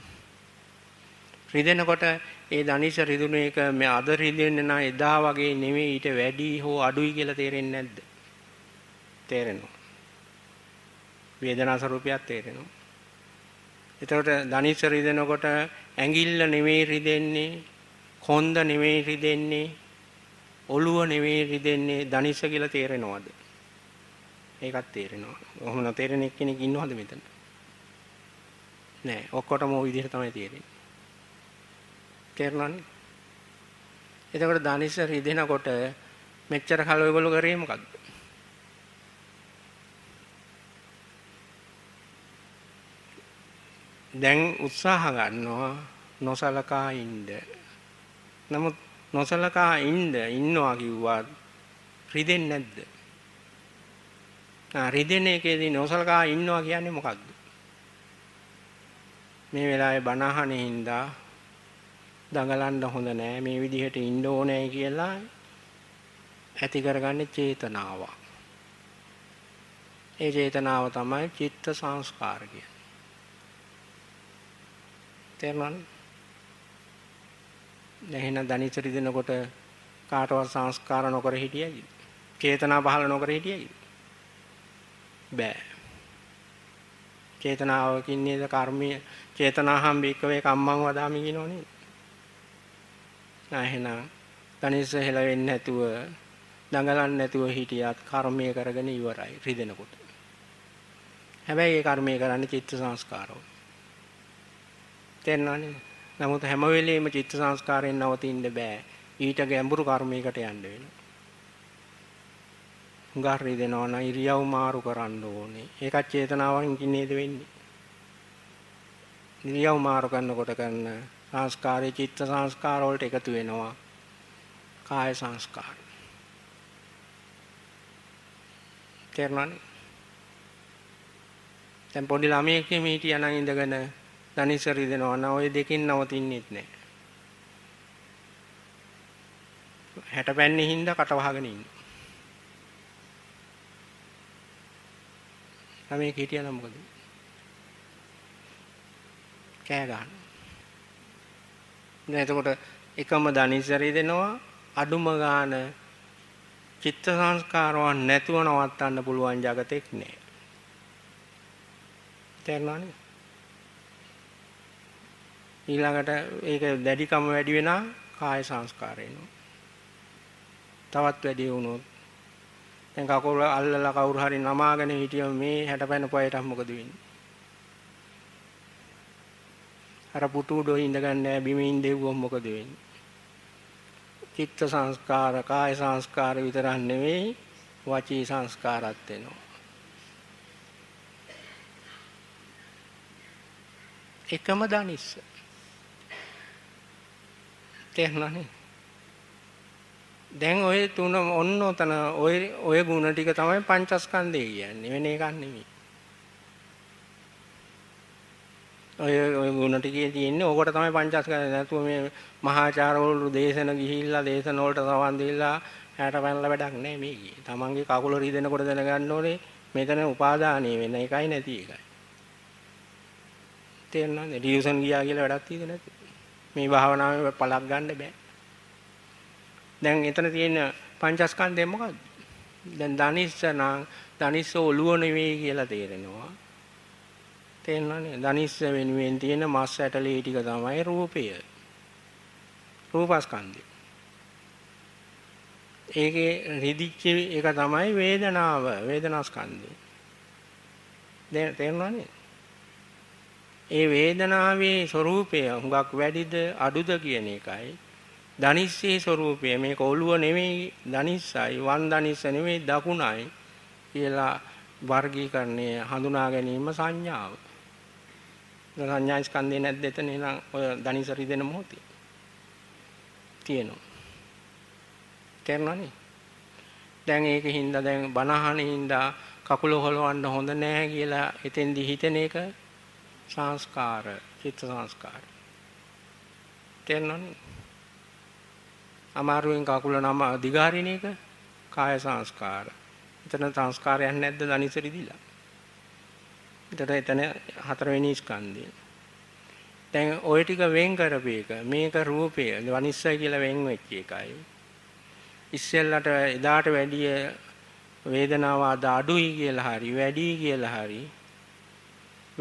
රිදෙනකොට ඒ දණිස රිදුණු එක මේ අද රිදෙන්නේ නා එදා වගේ නෙමෙයි ඊට වැඩි හෝ අඩුයි කියලා තේරෙන්නේ නැද්ද? තේරෙනවා. වේදනා ස්වરૂපයක් තේරෙනවා. එතකොට දණිස රිදෙනකොට ඇඟිල්ල නෙමෙයි රිදෙන්නේ කොන්ද නෙමෙයි රිදෙන්නේ ඔළුව නෙවෙයි රිදෙන්නේ ධනිෂ කියලා තේරෙනවද? ඒකත් තේරෙනවා. ඔහොම නොතේරෙන එක්කෙනෙක් ඉන්නවද මෙතන? නෑ. ඔක්කොටම ওই විදිහට තමයි තේරෙන්නේ. තේරෙනවනේ. එතකොට ධනිෂ රිදෙනකොට මෙච්චර කල ඔයගොල්ලෝ කරේ මොකක්ද? දැන් උත්සාහ ගන්නවා නොසලකා ඉන්න. නමුත් නොසලකා ඉන්න ඉන්නවා කිව්වත් රිදෙන්නේ නැද්ද? ආ රිදෙන එකේදී නොසලකා ඉන්නවා කියන්නේ මොකක්ද? මේ වෙලාවේ බණ අහන හින්දා දඟලන්න හොඳ නෑ මේ විදිහට ඉන්න ඕනේ කියලා ඇති කරගන්නේ චේතනාව. ඒ චේතනාව තමයි චිත්ත සංස්කාර කියන්නේ. තේරුණාද? එහෙනම් දනිතර දිනකොට කාටවත් සංස්කාර නොකර හිටියයි. චේතනා පහළ නොකර හිටියයි. බෑ. චේතනාවකින් නේද කර්මීය චේතනාහම් භික්කවේ කම්මං වදාමි කියනෝ නේද? නැහෙනම් තනිස හෙල වෙන්නේ නැතුව දඟලන්නේ නැතුව හිටියත් කර්මය කරගෙන ඉවරයි රිදෙනකොට. හැබැයි ඒ කර්මය කරන්නේ චිත්ත සංස්කාරෝ. තේරෙනවනේ? නමුත් හැම වෙලෙම චිත්ත සංස්කාරයෙන් නවතින්න බෑ. ඊට ගැඹුරු කර්මයකට යන්න වෙනවා. හුඟාරි දෙනවා නම් ඉරියව් මාරු කරන්න ඕනේ. ඒකත් චේතනාවෙන් නේද වෙන්නේ. ඉරියව් මාරු කරනකොට කරන සංස්කාරයේ චිත්ත සංස්කාර වලට එකතු වෙනවා. කාය සංස්කාර. තේරුණානේ? දැන් පොඩි ළමයෙක් මේ හිටියා නම් ඉඳගෙන ධනිස රිදෙනවා නම් ওই දෙකෙන් නවතින්නේත් නැහැ. හැටපැන්නේ හින්දා කට වහගෙන ඉන්න. ළමයි හිටියා නම් මොකද? කෑ ගන්න. දැන් එතකොට එකම ධනිසරි දෙනවා අඩුම ගාන චිත්ත සංස්කාරවන් නැතුව නවත්තන්න පුළුවන් జగතෙක් නෑ. තේරුණානේ? ඊළඟට ඒක දැඩිකම වැඩි වෙනා කාය සංස්කාර තවත් වැඩි වුණොත් දැන් කකුල අල්ලලා කවුරු හරි නමාගෙන හිටියම මේ හැටපැන පොයට මොකද වෙන්නේ? අර පුතු උඩෝ ඉඳගන්න බිමින් දෙව්වොත් මොකද වෙන්නේ? චිත්ත සංස්කාර, කාය සංස්කාර විතරක් නෙවෙයි වාචී සංස්කාරත් වෙනවා. එකම දනිස්ස තේරෙනවනේ දැන් ඔය තුන ඔන්න ඔතන ඔය ඔය ಗುಣ ටික තමයි පංචස්කන්ධය කියන්නේ වෙන එකක් නෙමෙයි ඔය ඔය ගුණ ටිකේ තියෙන්නේ ඕකට තමයි පංචස්කන්ධය නැතුව මේ මහාචාර්යවරු දේශන ගිහිල්ලා දේශන වලට සවන් දීලා හැට පැනලා වැඩක් නැහැ මේකේ තමන්ගේ කකුල රිදෙනකොට දැනගන්න ඕනේ මෙතන උපාදානිය වෙන එකයි නැති එකයි තේරෙනවද ඩියුසන් ගියා කියලා වැඩක් තියෙන්නේ නැති මේ භාවනාවෙන් පලක් ගන්න බෑ. දැන් එතන තියෙන පංචස්කන්ධය මොකද්ද? දැන් ධනිස්ස නම් ධනිස්ස ඔළුව නෙවෙයි කියලා තේරෙනවා. තේරෙනවනේ ධනිස්ස වෙනුවෙන් තියෙන මස් ඇටලී ටික තමයි රූපය. රූපස්කන්ධය. ඒකේ රිදිච්ච එක තමයි වේදනාව වේදනාස්කන්ධය. දැන් තේරෙනවනේ ඒ වේදනාවේ ස්වરૂපය හුඟක් වැඩිද අඩුද කියන එකයි ධනිස්සේ ස්වરૂපය මේක ඔළුව නෙවෙයි ධනිස්සයි වන් ධනිස්ස නෙවෙයි දකුණයි කියලා වර්ගීකරණය හඳුනා ගැනීම සංඥාව. සංඥා ස්කන්ධේ නැද්ද එතන එහෙනම් ඔය ධනිස රිදෙන මොහොතේ. තියෙනවා. තේරෙනවනේ. දැන් ඒක හින්දා දැන් බනහන හින්දා කකුල හොලවන්න හොඳ නැහැ කියලා එතෙන්දි හිතෙන එක සංස්කාර චිත්ත සංස්කාර තේරෙනවනේ අමාරුවෙන් කකුල නම දිගහරින එක කාය සංස්කාර එතන සංස්කාරයක් නැද්ද දනිසරි දිලා එතන එතන හතරවෙනි ස්කන්ධය දැන් ওই ටික වෙන් කරපේක මේක රූපය වනිස්සයි කියලා වෙන් වෙච්ච එකයි ඉස්සෙල්ලට එදාට වැඩිය වේදනාව අද අඩුයි කියලා හරි වැඩි කියලා හරි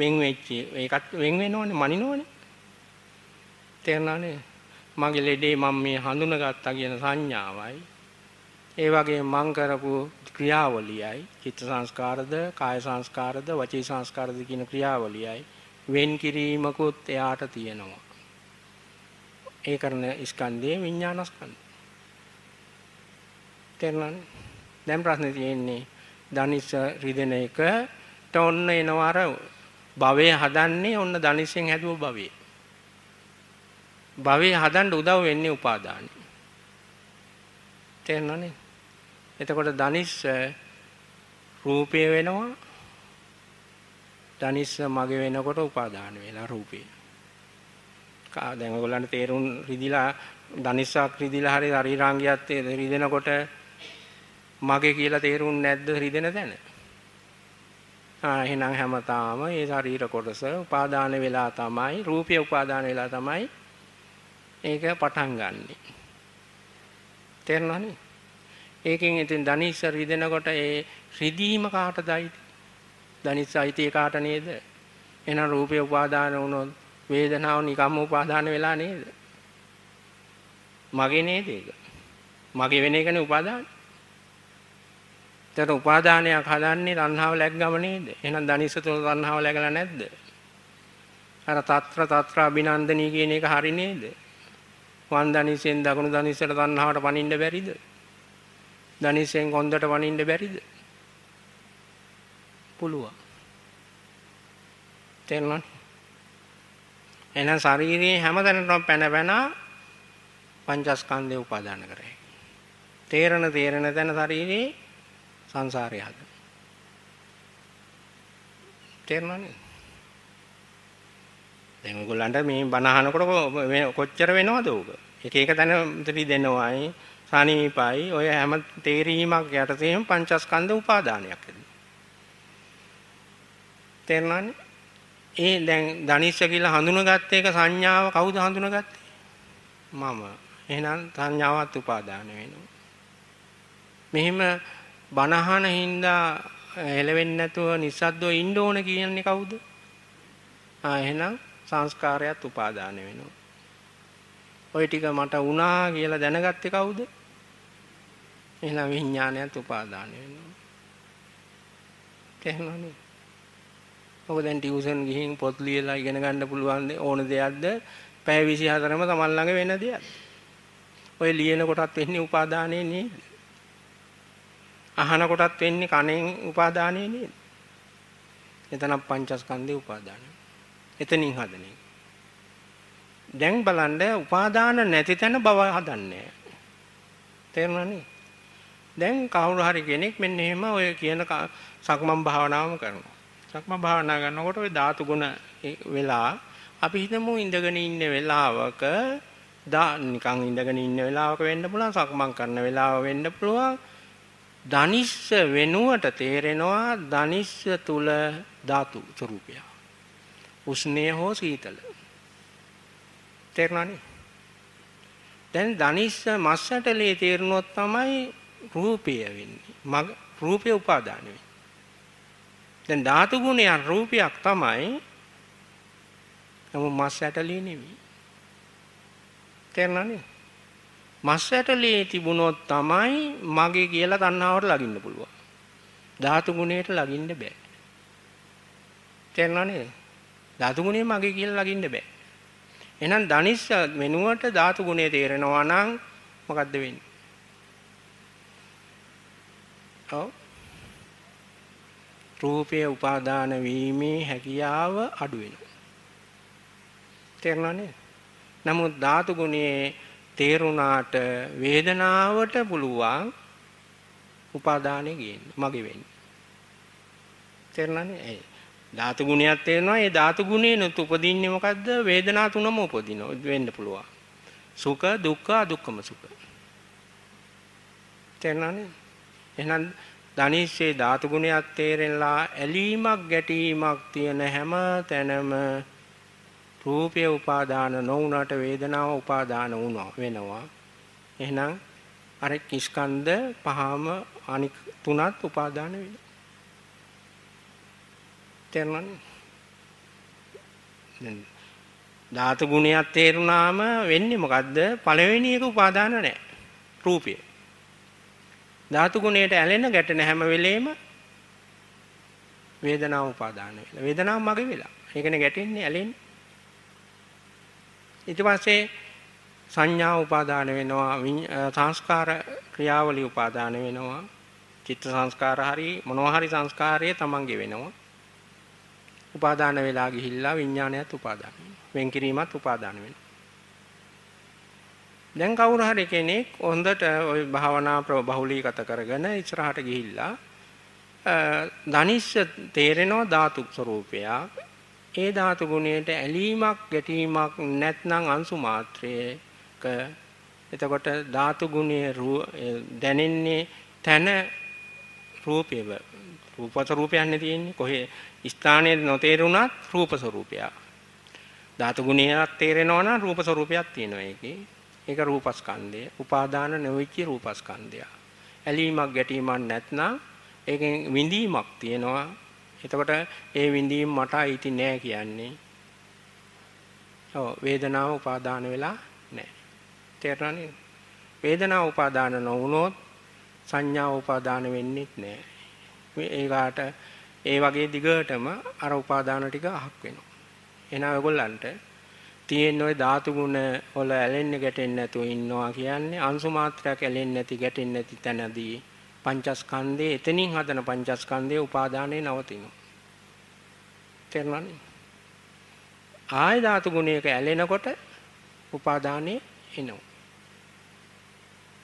වෙන් වෙච්ච ඒකත් වෙන් වෙනෝනේ මනිනෝනේ තේරෙනවනේ මගේ ලෙඩේ මම මේ හඳුනගත්තා කියන සංඥාවයි ඒ වගේ මං කරපු ක්‍රියාවලියයි චිත්ත සංස්කාරද කාය සංස්කාරද වචී සංස්කාරද කියන ක්‍රියාවලියයි වෙන් කිරීමකුත් එයාට තියෙනවා ඒ කරන ස්කන්ධයේ විඥානස්කන්ධය තේරෙනවනේ දැන් ප්‍රශ්නේ තියෙන්නේ ධනිස රිදෙන එක ටොන්න එනවර භවය හදන්නේ ඔන්න ධනිසෙන් හැදුව භවය. භවය හදන්න උදව් වෙන්නේ උපාදානයි. තේරෙනවනේ? එතකොට ධනිස් රූපය වෙනවා ධනිස් මගේ වෙනකොට උපාදාන වෙලා රූපය. කා දැන් ඔයගොල්ලන්ට තේරුම් රිදිලා ධනිස්සක් රිදිලා හරි ශරීරාංගියත් රිදෙනකොට මගේ කියලා තේරුම් නැද්ද රිදෙන තැන? එහෙනම් හැමතාම ඒ ශරීර කොටස උපාදාන වෙලා තමයි රූපය උපාදාන වෙලා තමයි ඒක පටන් ගන්නෙ. තේරෙනවනේ? ඒකෙන් ඉතින් ධනිස්ස රිදෙනකොට ඒ රිදීම කාටදයිද? ධනිස්ස අයිති කාට නේද? එහෙනම් රූපය උපාදාන වුණොත් වේදනාව නිකම්ම උපාදාන වෙලා නේද? මගේ නේද ඒක? මගේ වෙන එකනේ උපාදාන. ඒතර උපාදානයක් හදන්නේ තණ්හාව läග්ගම නේද? එහෙනම් ධනිස තුල තණ්හාව läගලා නැද්ද? අර తත්‍ර తත්‍ර අභිනන්දනී කියන එක හරි නේද? වම් ධනිසෙන් දකුණු ධනිසට තණ්හාවට පණින්න බැරිද? ධනිසෙන් කොන්දට වනින්න බැරිද? පුළුවන්. තේරුණාද? එහෙනම් ශරීරයේ හැමතැනටම පැන පැන පංචස්කන්ධය උපාදාන කරයි. තේරණ තේරණ තැන ශරීරේ සංසාරය හද. තේරෙනවනේ? දැන් ඔයගොල්ලන්ට මේ බනහනකොට මේ කොච්චර වෙනවද උක? එක එක තැන මෙතනදී දෙනවායි සානීපයි ඔය හැම තේරීමක් යටතේම පංචස්කන්ධ උපාදානයක් එද. තේරෙනවනේ? ඒ දැන් ධනිෂ්ඨ කියලා හඳුනගත්ත එක සංඥාව කවුද හඳුනගත්තේ? මම. එහෙනම් සංඥාවත් උපාදාන වෙනවා. මෙහිම බනහන හින්දා හෙලවෙන්නේ නැතුව නිස්සද්දව ඉන්න ඕන කියන්නේ කවුද? ආ එහෙනම් සංස්කාරයත් උපාදාන වෙනවා. ওই ටික මට වුණා කියලා දැනගත්තේ කවුද? එහෙනම් විඥානයත් උපාදාන වෙනවා. තේරුණානේ? ඔබ දැන් ටියුෂන් ගිහින් පොත් ලියලා ඉගෙන ගන්න පුළුවන් ඕන දෙයක්ද? පැය 24ම තමන් ළඟ වෙන දෙයක්. ඔය ලියන කොටත් වෙන්නේ උපාදානේ නේද? අහන කොටත් වෙන්නේ කණෙන් උපාදානය නේද? එතන පංචස්කන්ධේ උපාදානය. එතනින් හදන එක. දැන් බලන්න උපාදාන නැති තැන බව හදන්නේ. තේරුණානේ? දැන් කවුරු හරි කෙනෙක් මෙන්න එහෙම ඔය කියන සක්මන් භාවනාවම කරනවා. සක්මන් භාවනා කරනකොට ওই ධාතු ගුණ වෙලා අපි හිතමු ඉඳගෙන ඉන්න වෙලාවක දා නිකන් ඉඳගෙන ඉන්න වෙලාවක වෙන්න පුළුවන් සක්මන් කරන වෙලාව වෙන්න පුළුවන් ධනිස්ස වෙනුවට තේරෙනවා ධනිස්ස තුල ධාතු ස්වરૂපය. උෂ්ණය හෝ සීතල. තේරුණානේ? දැන් ධනිස්ස මස්සටලේ තේරුණොත් තමයි රූපය වෙන්නේ. මග රූපය උපාදාන වෙන්නේ. දැන් ධාතු ගුණයන් රූපයක් තමයි. නමුත් මස්සටලේ නෙමෙයි. තේරුණානේ? මස් ඇටලේ තිබුණොත් තමයි මගේ කියලා තණ්හාවට ලගින්න පුළුවන්. ධාතු ගුණයට ලගින්න බෑ. තේරෙනව නේද? ධාතු ගුණය මගේ කියලා ලගින්න බෑ. එහෙනම් ධනිස්ස වෙනුවට ධාතු ගුණය තේරෙනවා නම් මොකද්ද වෙන්නේ? ඔව්. රූපයේ උපාදාන වීමේ හැකියාව අඩු වෙනවා. තේරෙනව නේද? නමුත් ධාතු ගුණයේ තේරුණාට වේදනාවට පුළුවන් උපාදානෙ ගේන්න මගේ වෙන්න. තේරුණානේ? ඒ ධාතු ගුණයක් තේරෙනවා. ඒ ධාතු ගුණේනොත් උපදින්නේ මොකද්ද? වේදනා තුනම උපදිනවා. වෙන්න පුළුවන්. සුඛ දුක්ඛ දුක්ඛම සුඛ. තේරුණානේ? එහෙනම් ධනිස්සේ ධාතු ගුණයක් තේරෙනලා ඇලීමක් ගැටීමක් තියෙන හැම තැනම රූපය උපාදාන නොවුනට වේදනාව උපාදාන වුණා වෙනවා. එහෙනම් අර කිස්කන්ධ පහම අනික් තුනත් උපාදාන වෙනවා. තේරුණානේ? දැන් ධාතු ගුණයක් තේරුණාම වෙන්නේ මොකද්ද? පළවෙනි එක උපාදාන නැහැ. රූපය. ධාතු ගුණයට ඇලෙන ගැටෙන හැම වෙලෙම වේදනාව උපාදාන වෙලා. වේදනාව මගේ වෙලා. ඒකනේ ගැටෙන්නේ ඇලෙන්නේ. ඊට පස්සේ සංඥා උපාදාන වෙනවා සංස්කාර ක්‍රියාවලිය උපාදාන වෙනවා චිත්ත සංස්කාර හරි මොනවා හරි සංස්කාරයේ තමන්ගේ වෙනවා උපාදාන වෙලා ගිහිල්ලා විඥානයත් උපාදාන වෙන් කිරීමත් උපාදාන වෙනවා දැන් කවුරු හරි කෙනෙක් හොඳට ওই භාවනා බහුලීගත කරගෙන ඉස්සරහට ගිහිල්ලා ධනිෂ්ඨ තේරෙනවා ධාතු ස්වરૂපයක් ඒ ධාතු ගුණයට ඇලීමක් ගැටීමක් නැත්නම් අංශු මාත්‍රයක එතකොට ධාතු ගුණයේ දැනෙන්නේ තන රූපයව රූප ස්වરૂපයන්නේ තියෙන්නේ කොහේ ස්ථානයේ නොතේරුණත් රූප ස්වરૂපය ධාතු ගුණයක් තේරෙනවා නම් රූප ස්වરૂපයක් තියෙනවා ඒකේ ඒක රූපස්කන්ධය උපාදාන නොවිච්ච රූපස්කන්ධය ඇලීමක් ගැටීමක් නැත්නම් ඒකෙන් විඳීමක් තියෙනවා එතකොට ඒ විඳීම මට අයිති නෑ කියන්නේ. ඔව් වේදනාව උපාදාන වෙලා නෑ. තේරුණානේ? වේදනාව උපාදාන නොවුනොත් සංඥාව උපාදාන වෙන්නේත් නෑ. ඒකට ඒ වගේ දිගටම අර උපාදාන ටික අහක් වෙනවා. එහෙනම් ඔයගොල්ලන්ට තියෙන ওই ධාතු ගුණ වල ඇලෙන්න ගැටෙන්න නැතුව ඉන්නවා කියන්නේ අංශු මාත්‍රයක් ඇලෙන්නේ නැති ගැටෙන්නේ නැති තැනදී පංචස්කන්ධේ එතනින් හදන පංචස්කන්ධේ උපාදානයේ නවතිනවා. තේරුණානේ? ආය ධාතු ගුණයක ඇලෙනකොට උපාදානයේ එනවා.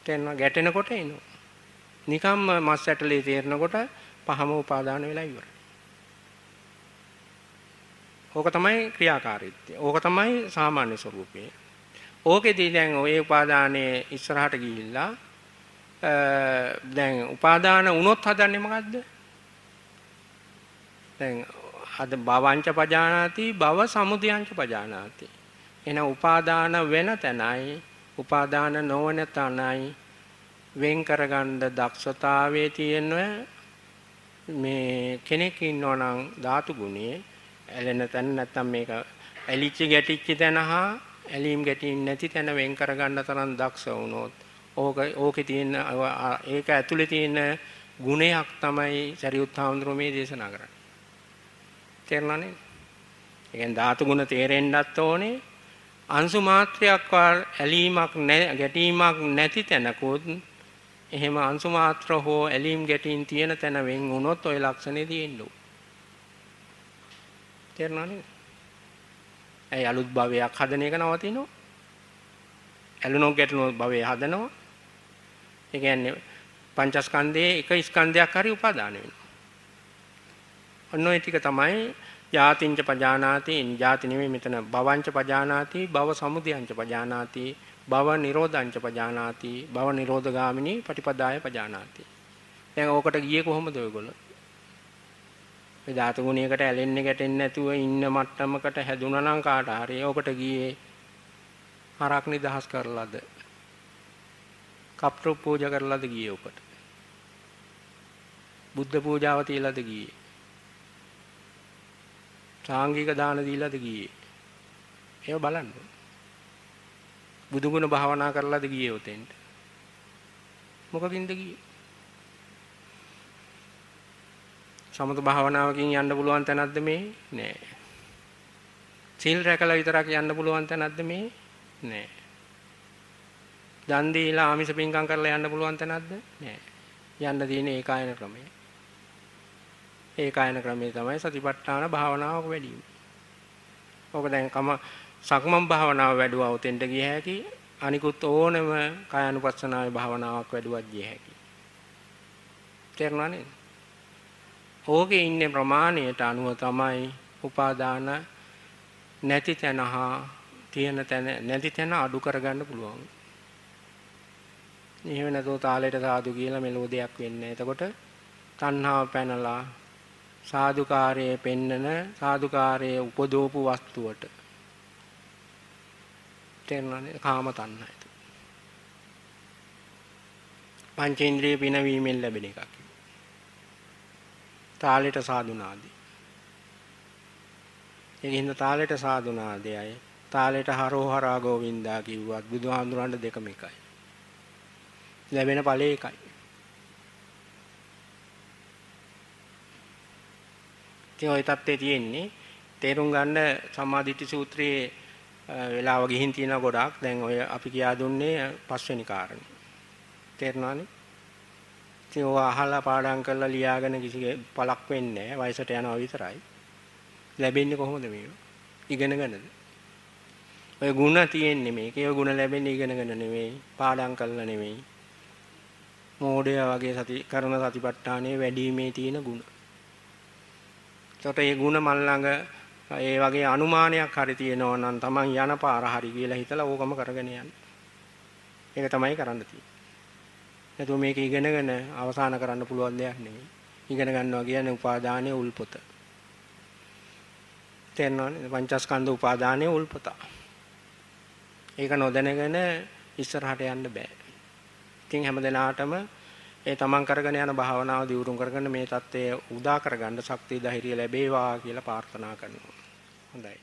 තේරෙනවා ගැටෙනකොට එනවා. නිකම්ම මස් ඇටලේ තේරෙනකොට පහම උපාදාන වෙලා ඉවරයි. ඕක තමයි ක්‍රියාකාරීත්වය. ඕක තමයි සාමාන්‍ය ස්වરૂපය. ඕකෙදී දැන් ওই උපාදානයේ ඉස්සරහට ගිහිල්ලා දැන් උපාදාන වුණොත් හදන්නේ මොකද්ද? දැන් අද භවංච පජානාති භව සමුදයංච පජානාති. එන උපාදාන වෙන තැනයි උපාදාන නොවන තැනයි වෙන් කරගන්න දක්ෂතාවයේ තියෙන මේ කෙනෙක් ඉන්නෝ නම් ධාතු ගුණයේ ඇලෙන තැන නැත්තම් මේක ඇලිච්ච ගැටිච්ච තැන හා ඇලීම් ගැටීම් නැති තැන වෙන් කරගන්න තරම් දක්ෂ වුණොත් ඕක ඕකේ තියෙන ඒක ඇතුලේ තියෙන ගුණයක් තමයි සරියුත් හාමුදුරුවෝ මේ දේශනා කරන්නේ. තේරුණා නේද? ඒ කියන්නේ ධාතු ගුණ තේරෙන්නත් ඕනේ. අංශු මාත්‍රයක් ඇලීමක් ගැටීමක් නැති තැනකොත් එහෙම අංශු මාත්‍ර හෝ ඇලීම් ගැටීම් තියෙන තැන වෙන් වුණොත් ওই ලක්ෂණේ තියෙන්න ඕන. තේරුණා නේද? ඒ අලුත් භවයක් හදන එක නවතිනවා. ඇලුනො ගැටුනො භවය හදනවා. ඒ කියන්නේ පංචස්කන්ධයේ එක ස්කන්ධයක් හරි උපාදාන වෙනවා. ඔන්න ඔය ටික තමයි ජාතිංච පජානාති ජාති නෙමෙයි මෙතන භවංච පජානාති භව සමුදයංච පජානාති භව නිරෝධංච පජානාති භව නිරෝධගාමිනී පටිපදාය පජානාති දැන් ඕකට ගියේ කොහොමද ඔයගොල්ලෝ මේ ධාතු ගුණයකට ඇලෙන්නේ ගැටෙන්නේ නැතුව ඉන්න මට්ටමකට හැදුණා නම් කාට හරි ඕකට ගියේ හරක් නිදහස් කරලාද කප්‍රෝ පූජ කරලාද ගිය උකට බුද්ධ පූජාව තියලාද ගියේ සාංගික දාන දීලාද ගියේ ඒව බලන්න බුදුගුණ භාවනා කරලාද ගියේ උතෙන්ට මොකකින්ද ගියේ සමත භාවනාවකින් යන්න පුළුවන් තැනක්ද මේ නෑ සීල් රැකලා විතරක් යන්න පුළුවන් තැනක්ද මේ නෑ දන් දීලා ආමිෂ පින්කම් කරලා යන්න පුළුවන් තැනක්ද? නෑ. යන්න තියෙන ඒකායන ක්‍රමය. ඒකායන ක්‍රමය තමයි සතිපට්ඨාන භාවනාවක වැඩි වීම. ඔබ දැන් කම සක්මන් භාවනාව වැඩුවා උතෙන්ට ගිය හැකි අනිකුත් ඕනම කායानुපස්සනාවේ භාවනාවක් වැඩුවත් ගිය හැකි. තේරුණා නේද? ඕකේ ඉන්නේ ප්‍රමාණයට අනුව තමයි උපාදාන නැති තැනහා තියෙන තැන නැති තැන අඩු කරගන්න පුළුවන්. එහෙම නැතුව තාලයට සාදු කියලා මෙලෝ දෙයක් වෙන්නේ. එතකොට තණ්හාව පැනලා සාදුකාරයේ පෙන්නන සාදුකාරයේ උපදෝපු වස්තුවට තේරෙනවනේ කාම තණ්හා. පංචේන්ද්‍රිය පිනවීමෙන් ලැබෙන එකක්. තාලෙට සාදුනාදී. ඒකින්ද තාලෙට සාදුනාදී අය තාලෙට හරෝහරා ගෝවින්දා කිව්වත් බුදුහාමුදුරන්ට දෙකම එකයි. ලැබෙන ඵලය එකයි. ඉතින් ওই தත්ත්වේ තියෙන්නේ තේරුම් ගන්න සම්මාදිට්ඨි සූත්‍රයේ වෙලාව ගිහින් තියෙන ගොඩක්. දැන් ඔය අපි කියා දුන්නේ පස්වෙනි කාරණේ. තේරුණානේ? ඉතින් ඔය අහලා පාඩම් කරලා ලියාගෙන කිසි පළක් වෙන්නේ නැහැ. වයසට යනවා විතරයි. ලැබෙන්නේ කොහොමද මේවා? ඉගෙනගෙනද? ඔය ಗುಣ තියෙන්නේ මේකේ. ඔය ಗುಣ ලැබෙන්නේ ඉගෙනගෙන නෙමෙයි. පාඩම් කරලා නෙමෙයි. මෝඩයා වගේ සති කරන සතිපට්ඨානයේ වැඩිීමේ තියෙන ಗುಣ. ඒතකොට මේ ಗುಣ මල් ළඟ ඒ වගේ අනුමානයක් හරි තියෙනවා නම් Taman යන පාර හරි කියලා හිතලා ඕකම කරගෙන යන්න. ඒක තමයි කරන්න තියෙන්නේ. නැතුව මේක ඉගෙනගෙන අවසන් කරන්න පුළුවන් දෙයක් නෙමෙයි. ඉගෙන ගන්නවා කියන්නේ උපාදානයේ උල්පත. තේරෙනවනේ පංචස්කන්ධ උපාදානයේ උල්පත. ඒක නොදැනගෙන ඉස්සරහට යන්න බෑ. ඉතින් හැම දිනාටම ඒ තමන් කරගෙන යන භාවනාව දියුණු කරගෙන මේ தත්ත්වය උදා කරගන්න ශක්තිය ධෛර්යය ලැබේවා කියලා ප්‍රාර්ථනා කරනවා. හොඳයි.